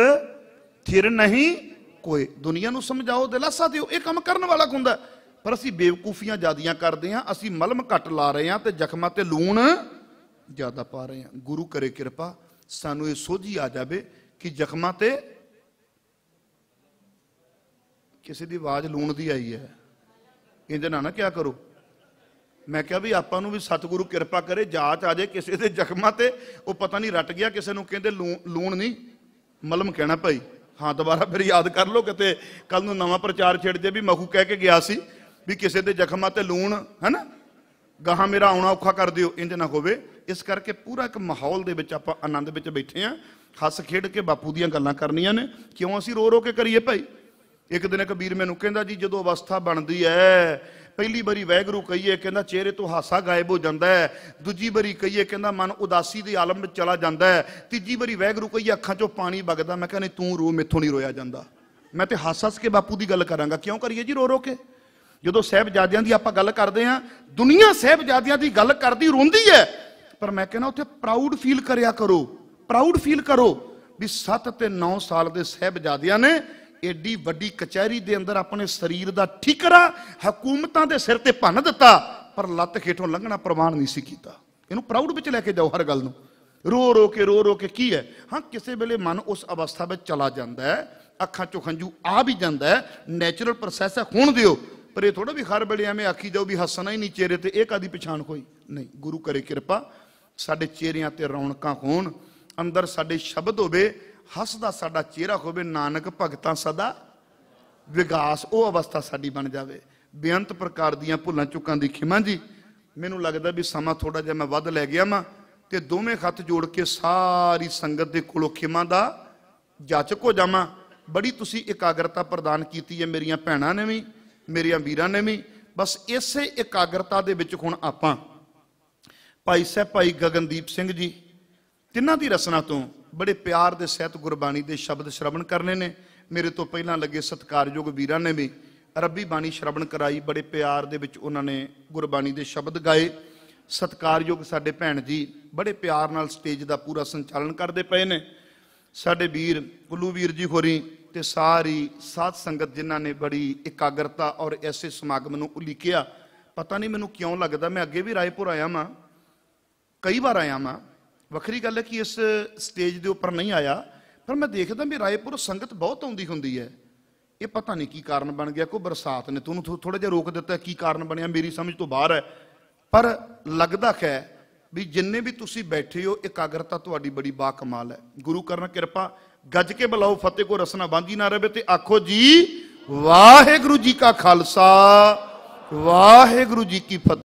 ਥਿਰ ਨਹੀਂ ਕੋਈ ਦੁਨੀਆ ਨੂੰ ਸਮਝਾਓ ਦਿਲਾਸਾ ਦਿਓ ਇਹ ਕੰਮ ਕਰਨ ਵਾਲਾ ਹੁੰਦਾ ਪਰ ਅਸੀਂ ਬੇਵਕੂਫੀਆਂ ਜਿਆਦੀਆਂ ਕਰਦੇ ਹਾਂ ਅਸੀਂ ਮਲਮ ਘੱਟ ਲਾ ਰਹੇ ਹਾਂ ਤੇ ਜ਼ਖਮਾਂ ਤੇ ਲੂਣ ਜ਼ਿਆਦਾ ਪਾ ਰਹੇ ਹਾਂ ਗੁਰੂ ਕਰੇ ਕਿਰਪਾ ਸਾਨੂੰ ਇਹ ਸੋਝੀ ਆ ਜਾਵੇ ਕਿ ਜ਼ਖਮਾਂ ਤੇ ਕਿਸੇ ਦੀ ਆਵਾਜ਼ ਲੂਣ ਦੀ ਆਈ ਹੈ ਇਹਦੇ ਨਾਲ ਨਾ ਕਿਆ ਕਰੋ ਮੈਂ ਕਿਹਾ ਵੀ ਆਪਾਂ ਨੂੰ ਵੀ ਸਤਿਗੁਰੂ ਕਿਰਪਾ ਕਰੇ ਜਾਚ ਆ ਜਾਏ ਕਿਸੇ ਦੇ ਜ਼ਖਮਾਂ ਤੇ ਉਹ ਪਤਾ ਨਹੀਂ ਰਟ ਗਿਆ ਕਿਸੇ ਨੂੰ ਕਹਿੰਦੇ ਲੂਣ ਨਹੀਂ ਮਲਮ ਕਹਿਣਾ ਭਾਈ ਹਾਂ ਦੁਬਾਰਾ ਫਿਰ ਯਾਦ ਕਰ ਲਓ ਕਿਤੇ ਕੱਲ ਨੂੰ ਨਵਾਂ ਪ੍ਰਚਾਰ ਛੇੜ ਜੇ ਵੀ ਮਖੂ ਕਹਿ ਕੇ ਗਿਆ ਸੀ ਵੀ ਕਿਸੇ ਦੇ ਜ਼ਖਮਾਂ ਤੇ ਲੂਣ ਹੈਨਾ ਗਾਹਾਂ ਮੇਰਾ ਆਉਣਾ ਔਖਾ ਕਰ ਦਿਓ ਇੰਜ ਨਾ ਹੋਵੇ ਇਸ ਕਰਕੇ ਪੂਰਾ ਇੱਕ ਮਾਹੌਲ ਦੇ ਵਿੱਚ ਆਪਾਂ ਆਨੰਦ ਵਿੱਚ ਬੈਠੇ ਆਂ ਹੱਸ ਖੇਡ ਕੇ ਬਾਪੂ ਦੀਆਂ ਗੱਲਾਂ ਕਰਨੀਆਂ ਨੇ ਕਿਉਂ ਅਸੀਂ ਰੋ ਰੋ ਕੇ ਕਰੀਏ ਭਾਈ ਇੱਕ ਦਿਨ ਕਬੀਰ ਮੈਨੂੰ ਕਹਿੰਦਾ ਜੀ ਜਦੋਂ ਅਵਸਥਾ ਬਣਦੀ ਐ ਪਹਿਲੀ ਵਾਰੀ ਵੈਗਰੂ ਕਹੀਏ ਕਹਿੰਦਾ ਚਿਹਰੇ ਤੋਂ ਹਾਸਾ ਗਾਇਬ ਹੋ ਜਾਂਦਾ ਹੈ ਦੂਜੀ ਵਾਰੀ ਕਹੀਏ ਕਹਿੰਦਾ ਮਨ ਉਦਾਸੀ ਦੇ ਆਲਮ ਵਿੱਚ ਚਲਾ ਜਾਂਦਾ ਹੈ ਤੀਜੀ ਵਾਰੀ ਵੈਗਰੂ ਕਹੀਏ ਅੱਖਾਂ 'ਚੋਂ ਪਾਣੀ ਵਗਦਾ ਮੈਂ ਕਹਿੰਦਾ ਤੂੰ ਰੋ ਮੇਥੋਂ ਨਹੀਂ ਰੋਇਆ ਜਾਂਦਾ ਮੈਂ ਤੇ ਹੱਸ ਹੱਸ ਕੇ ਬਾਪੂ ਦੀ ਗੱਲ ਕਰਾਂਗਾ ਕਿਉਂ ਕਰੀਏ ਜੀ ਰੋ ਰੋ ਕੇ ਜਦੋਂ ਸਹਿਬਜ਼ਾਦਿਆਂ ਦੀ ਆਪਾਂ ਗੱਲ ਕਰਦੇ ਆਂ ਦੁਨੀਆ ਸਹਿਬਜ਼ਾਦਿਆਂ ਦੀ ਗੱਲ ਕਰਦੀ ਰੋਂਦੀ ਹੈ ਪਰ ਮੈਂ ਕਹਿੰਦਾ ਉੱਥੇ ਪ੍ਰਾਊਡ ਫੀਲ ਕਰਿਆ ਕਰੋ ਪ੍ਰਾਊਡ ਫੀਲ ਕਰੋ ਵੀ 7 ਤੇ 9 ਸਾਲ ਦੇ ਸਹਿਬਜ਼ਾਦਿਆਂ ਨੇ ਏਡੀ ਵੱਡੀ ਕਚਹਿਰੀ ਦੇ ਅੰਦਰ ਆਪਣੇ ਸਰੀਰ ਦਾ ਠਿਕਰਾ ਹਕੂਮਤਾਂ ਦੇ ਸਿਰ ਤੇ ਭੰਨ ਦਿੱਤਾ ਪਰ ਲੱਤ ਖੇਠੋਂ ਲੰਘਣਾ ਪ੍ਰਮਾਣ ਨਹੀਂ ਸੀ ਕੀਤਾ ਇਹਨੂੰ ਪ੍ਰਾਊਡ ਵਿੱਚ ਲੈ ਕੇ ਜਾਓ ਹਰ ਗੱਲ ਨੂੰ ਰੋ ਰੋ ਕੇ ਰੋ ਰੋ ਕੇ ਕੀ ਹੈ ਹਾਂ ਕਿਸੇ ਵੇਲੇ ਮਨ ਉਸ ਅਵਸਥਾ ਵਿੱਚ ਚਲਾ ਜਾਂਦਾ ਹੈ ਅੱਖਾਂ ਚੋਂ ਖੰਝੂ ਆ ਵੀ ਜਾਂਦਾ ਹੈ ਨੇਚਰਲ ਪ੍ਰੋਸੈਸ ਹੈ ਹੁਣ ਦਿਓ ਪਰ ਇਹ ਥੋੜਾ ਵੀ ਹਰ ਵੇਲੇ ਐਵੇਂ ਆਖੀ ਜਾਓ ਵੀ ਹੱਸਣਾ ਹੀ ਨਹੀਂ ਚਿਹਰੇ ਤੇ ਇਹ ਕਾਦੀ ਪਛਾਣ ਕੋਈ ਨਹੀਂ ਗੁਰੂ ਕਰੇ ਕਿਰਪਾ ਸਾਡੇ ਚਿਹਰਿਆਂ ਤੇ ਰੌਣਕਾਂ ਹੋਣ ਅੰਦਰ ਸਾਡੇ ਸ਼ਬਦ ਹੋਵੇ ਹੱਸਦਾ ਸਾਡਾ ਚਿਹਰਾ ਹੋਵੇ ਨਾਨਕ ਭਗਤਾਂ ਸਦਾ ਵਿਗਾਸ ਉਹ ਅਵਸਥਾ ਸਾਡੀ ਬਣ ਜਾਵੇ ਬੇਅੰਤ ਪ੍ਰਕਾਰ ਦੀਆਂ ਭੁੱਲਾਂ ਚੁੱਕਾਂ ਦੀ ਖਿਮਾ ਜੀ ਮੈਨੂੰ ਲੱਗਦਾ ਵੀ ਸਮਾਂ ਥੋੜਾ ਜਿਹਾ ਮੈਂ ਵੱਧ ਲੈ ਗਿਆ ਮਾਂ ਤੇ ਦੋਵੇਂ ਖੱਤ ਜੋੜ ਕੇ ਸਾਰੀ ਸੰਗਤ ਦੇ ਕੋਲੋਂ ਖਿਮਾ ਦਾ ਜਾਚਕ ਕੋ ਜਾਵਾਂ ਬੜੀ ਤੁਸੀਂ ਇਕਾਗਰਤਾ ਪ੍ਰਦਾਨ ਕੀਤੀ ਹੈ ਮੇਰੀਆਂ ਭੈਣਾਂ ਨੇ ਵੀ ਮੇਰੀਆਂ ਵੀਰਾਂ ਨੇ ਵੀ ਬਸ ਇਸੇ ਇਕਾਗਰਤਾ ਦੇ ਵਿੱਚ ਹੁਣ ਆਪਾਂ ਭਾਈ ਸਾਹਿਬ ਭਾਈ ਗਗਨਦੀਪ ਸਿੰਘ ਜੀ ਤਿੰਨਾਂ ਦੀ ਰਚਨਾ ਤੋਂ ਬੜੇ ਪਿਆਰ ਦੇ ਸਹਿਤ ਗੁਰਬਾਣੀ ਦੇ ਸ਼ਬਦ ਸ਼ਰਵਣ ਕਰਨੇ ਨੇ ਮੇਰੇ ਤੋਂ ਪਹਿਲਾਂ ਲੱਗੇ ਸਤਕਾਰਯੋਗ ਵੀਰਾਂ ਨੇ ਵੀ ਰੱਬੀ ਬਾਣੀ ਸ਼ਰਵਣ ਕਰਾਈ ਬੜੇ ਪਿਆਰ ਦੇ ਵਿੱਚ ਉਹਨਾਂ ਨੇ ਗੁਰਬਾਣੀ ਦੇ ਸ਼ਬਦ ਗਾਏ ਸਤਕਾਰਯੋਗ ਸਾਡੇ ਭੈਣ ਜੀ ਬੜੇ ਪਿਆਰ ਨਾਲ ਸਟੇਜ ਦਾ ਪੂਰਾ ਸੰਚਾਲਨ ਕਰਦੇ ਪਏ ਨੇ ਸਾਡੇ ਵੀਰ ਕੁੱਲੂ ਵੀਰ ਜੀ ਹੋਰੀ ਤੇ ਸਾਰੀ ਸਾਧ ਸੰਗਤ ਜਿਨ੍ਹਾਂ ਨੇ ਬੜੀ ਇਕਾਗਰਤਾ ਔਰ ਐਸੇ ਸਮਾਗਮ ਨੂੰ ਉਲੀਕਿਆ ਪਤਾ ਨਹੀਂ ਮੈਨੂੰ ਕਿਉਂ ਲੱਗਦਾ ਮੈਂ ਅੱਗੇ ਵੀ ਰਾਏਪੁਰ ਆਇਆ ਮਾਂ ਕਈ ਵਾਰ ਆਇਆ ਮਾਂ ਵੱਖਰੀ ਗੱਲ ਹੈ ਕਿ ਇਸ ਸਟੇਜ ਦੇ ਉੱਪਰ ਨਹੀਂ ਆਇਆ ਪਰ ਮੈਂ ਦੇਖਦਾ ਵੀ ਰਾਏਪੁਰ ਸੰਗਤ ਬਹੁਤ ਆਉਂਦੀ ਹੁੰਦੀ ਹੈ ਇਹ ਪਤਾ ਨਹੀਂ ਕੀ ਕਾਰਨ ਬਣ ਗਿਆ ਕੋਈ ਬਰਸਾਤ ਨੇ ਤੁਹਾਨੂੰ ਥੋੜਾ ਜਿਹਾ ਰੋਕ ਦਿੱਤਾ ਕੀ ਕਾਰਨ ਬਣਿਆ ਮੇਰੀ ਸਮਝ ਤੋਂ ਬਾਹਰ ਹੈ ਪਰ ਲੱਗਦਾ ਹੈ ਵੀ ਜਿੰਨੇ ਵੀ ਤੁਸੀਂ ਬੈਠੇ ਹੋ ਇਕਾਗਰਤਾ ਤੁਹਾਡੀ ਬੜੀ ਬਾ ਕਮਾਲ ਹੈ ਗੁਰੂ ਕਰਨ ਕਿਰਪਾ ਗੱਜ ਕੇ ਬੁਲਾਓ ਫਤਿਹ ਕੋ ਰਸਨਾ ਬਾਂਝੀ ਨਾ ਰਵੇ ਤੇ ਆਖੋ ਜੀ ਵਾਹਿਗੁਰੂ ਜੀ ਕਾ ਖਾਲਸਾ ਵਾਹਿਗੁਰੂ ਜੀ ਕੀ ਫਤਿਹ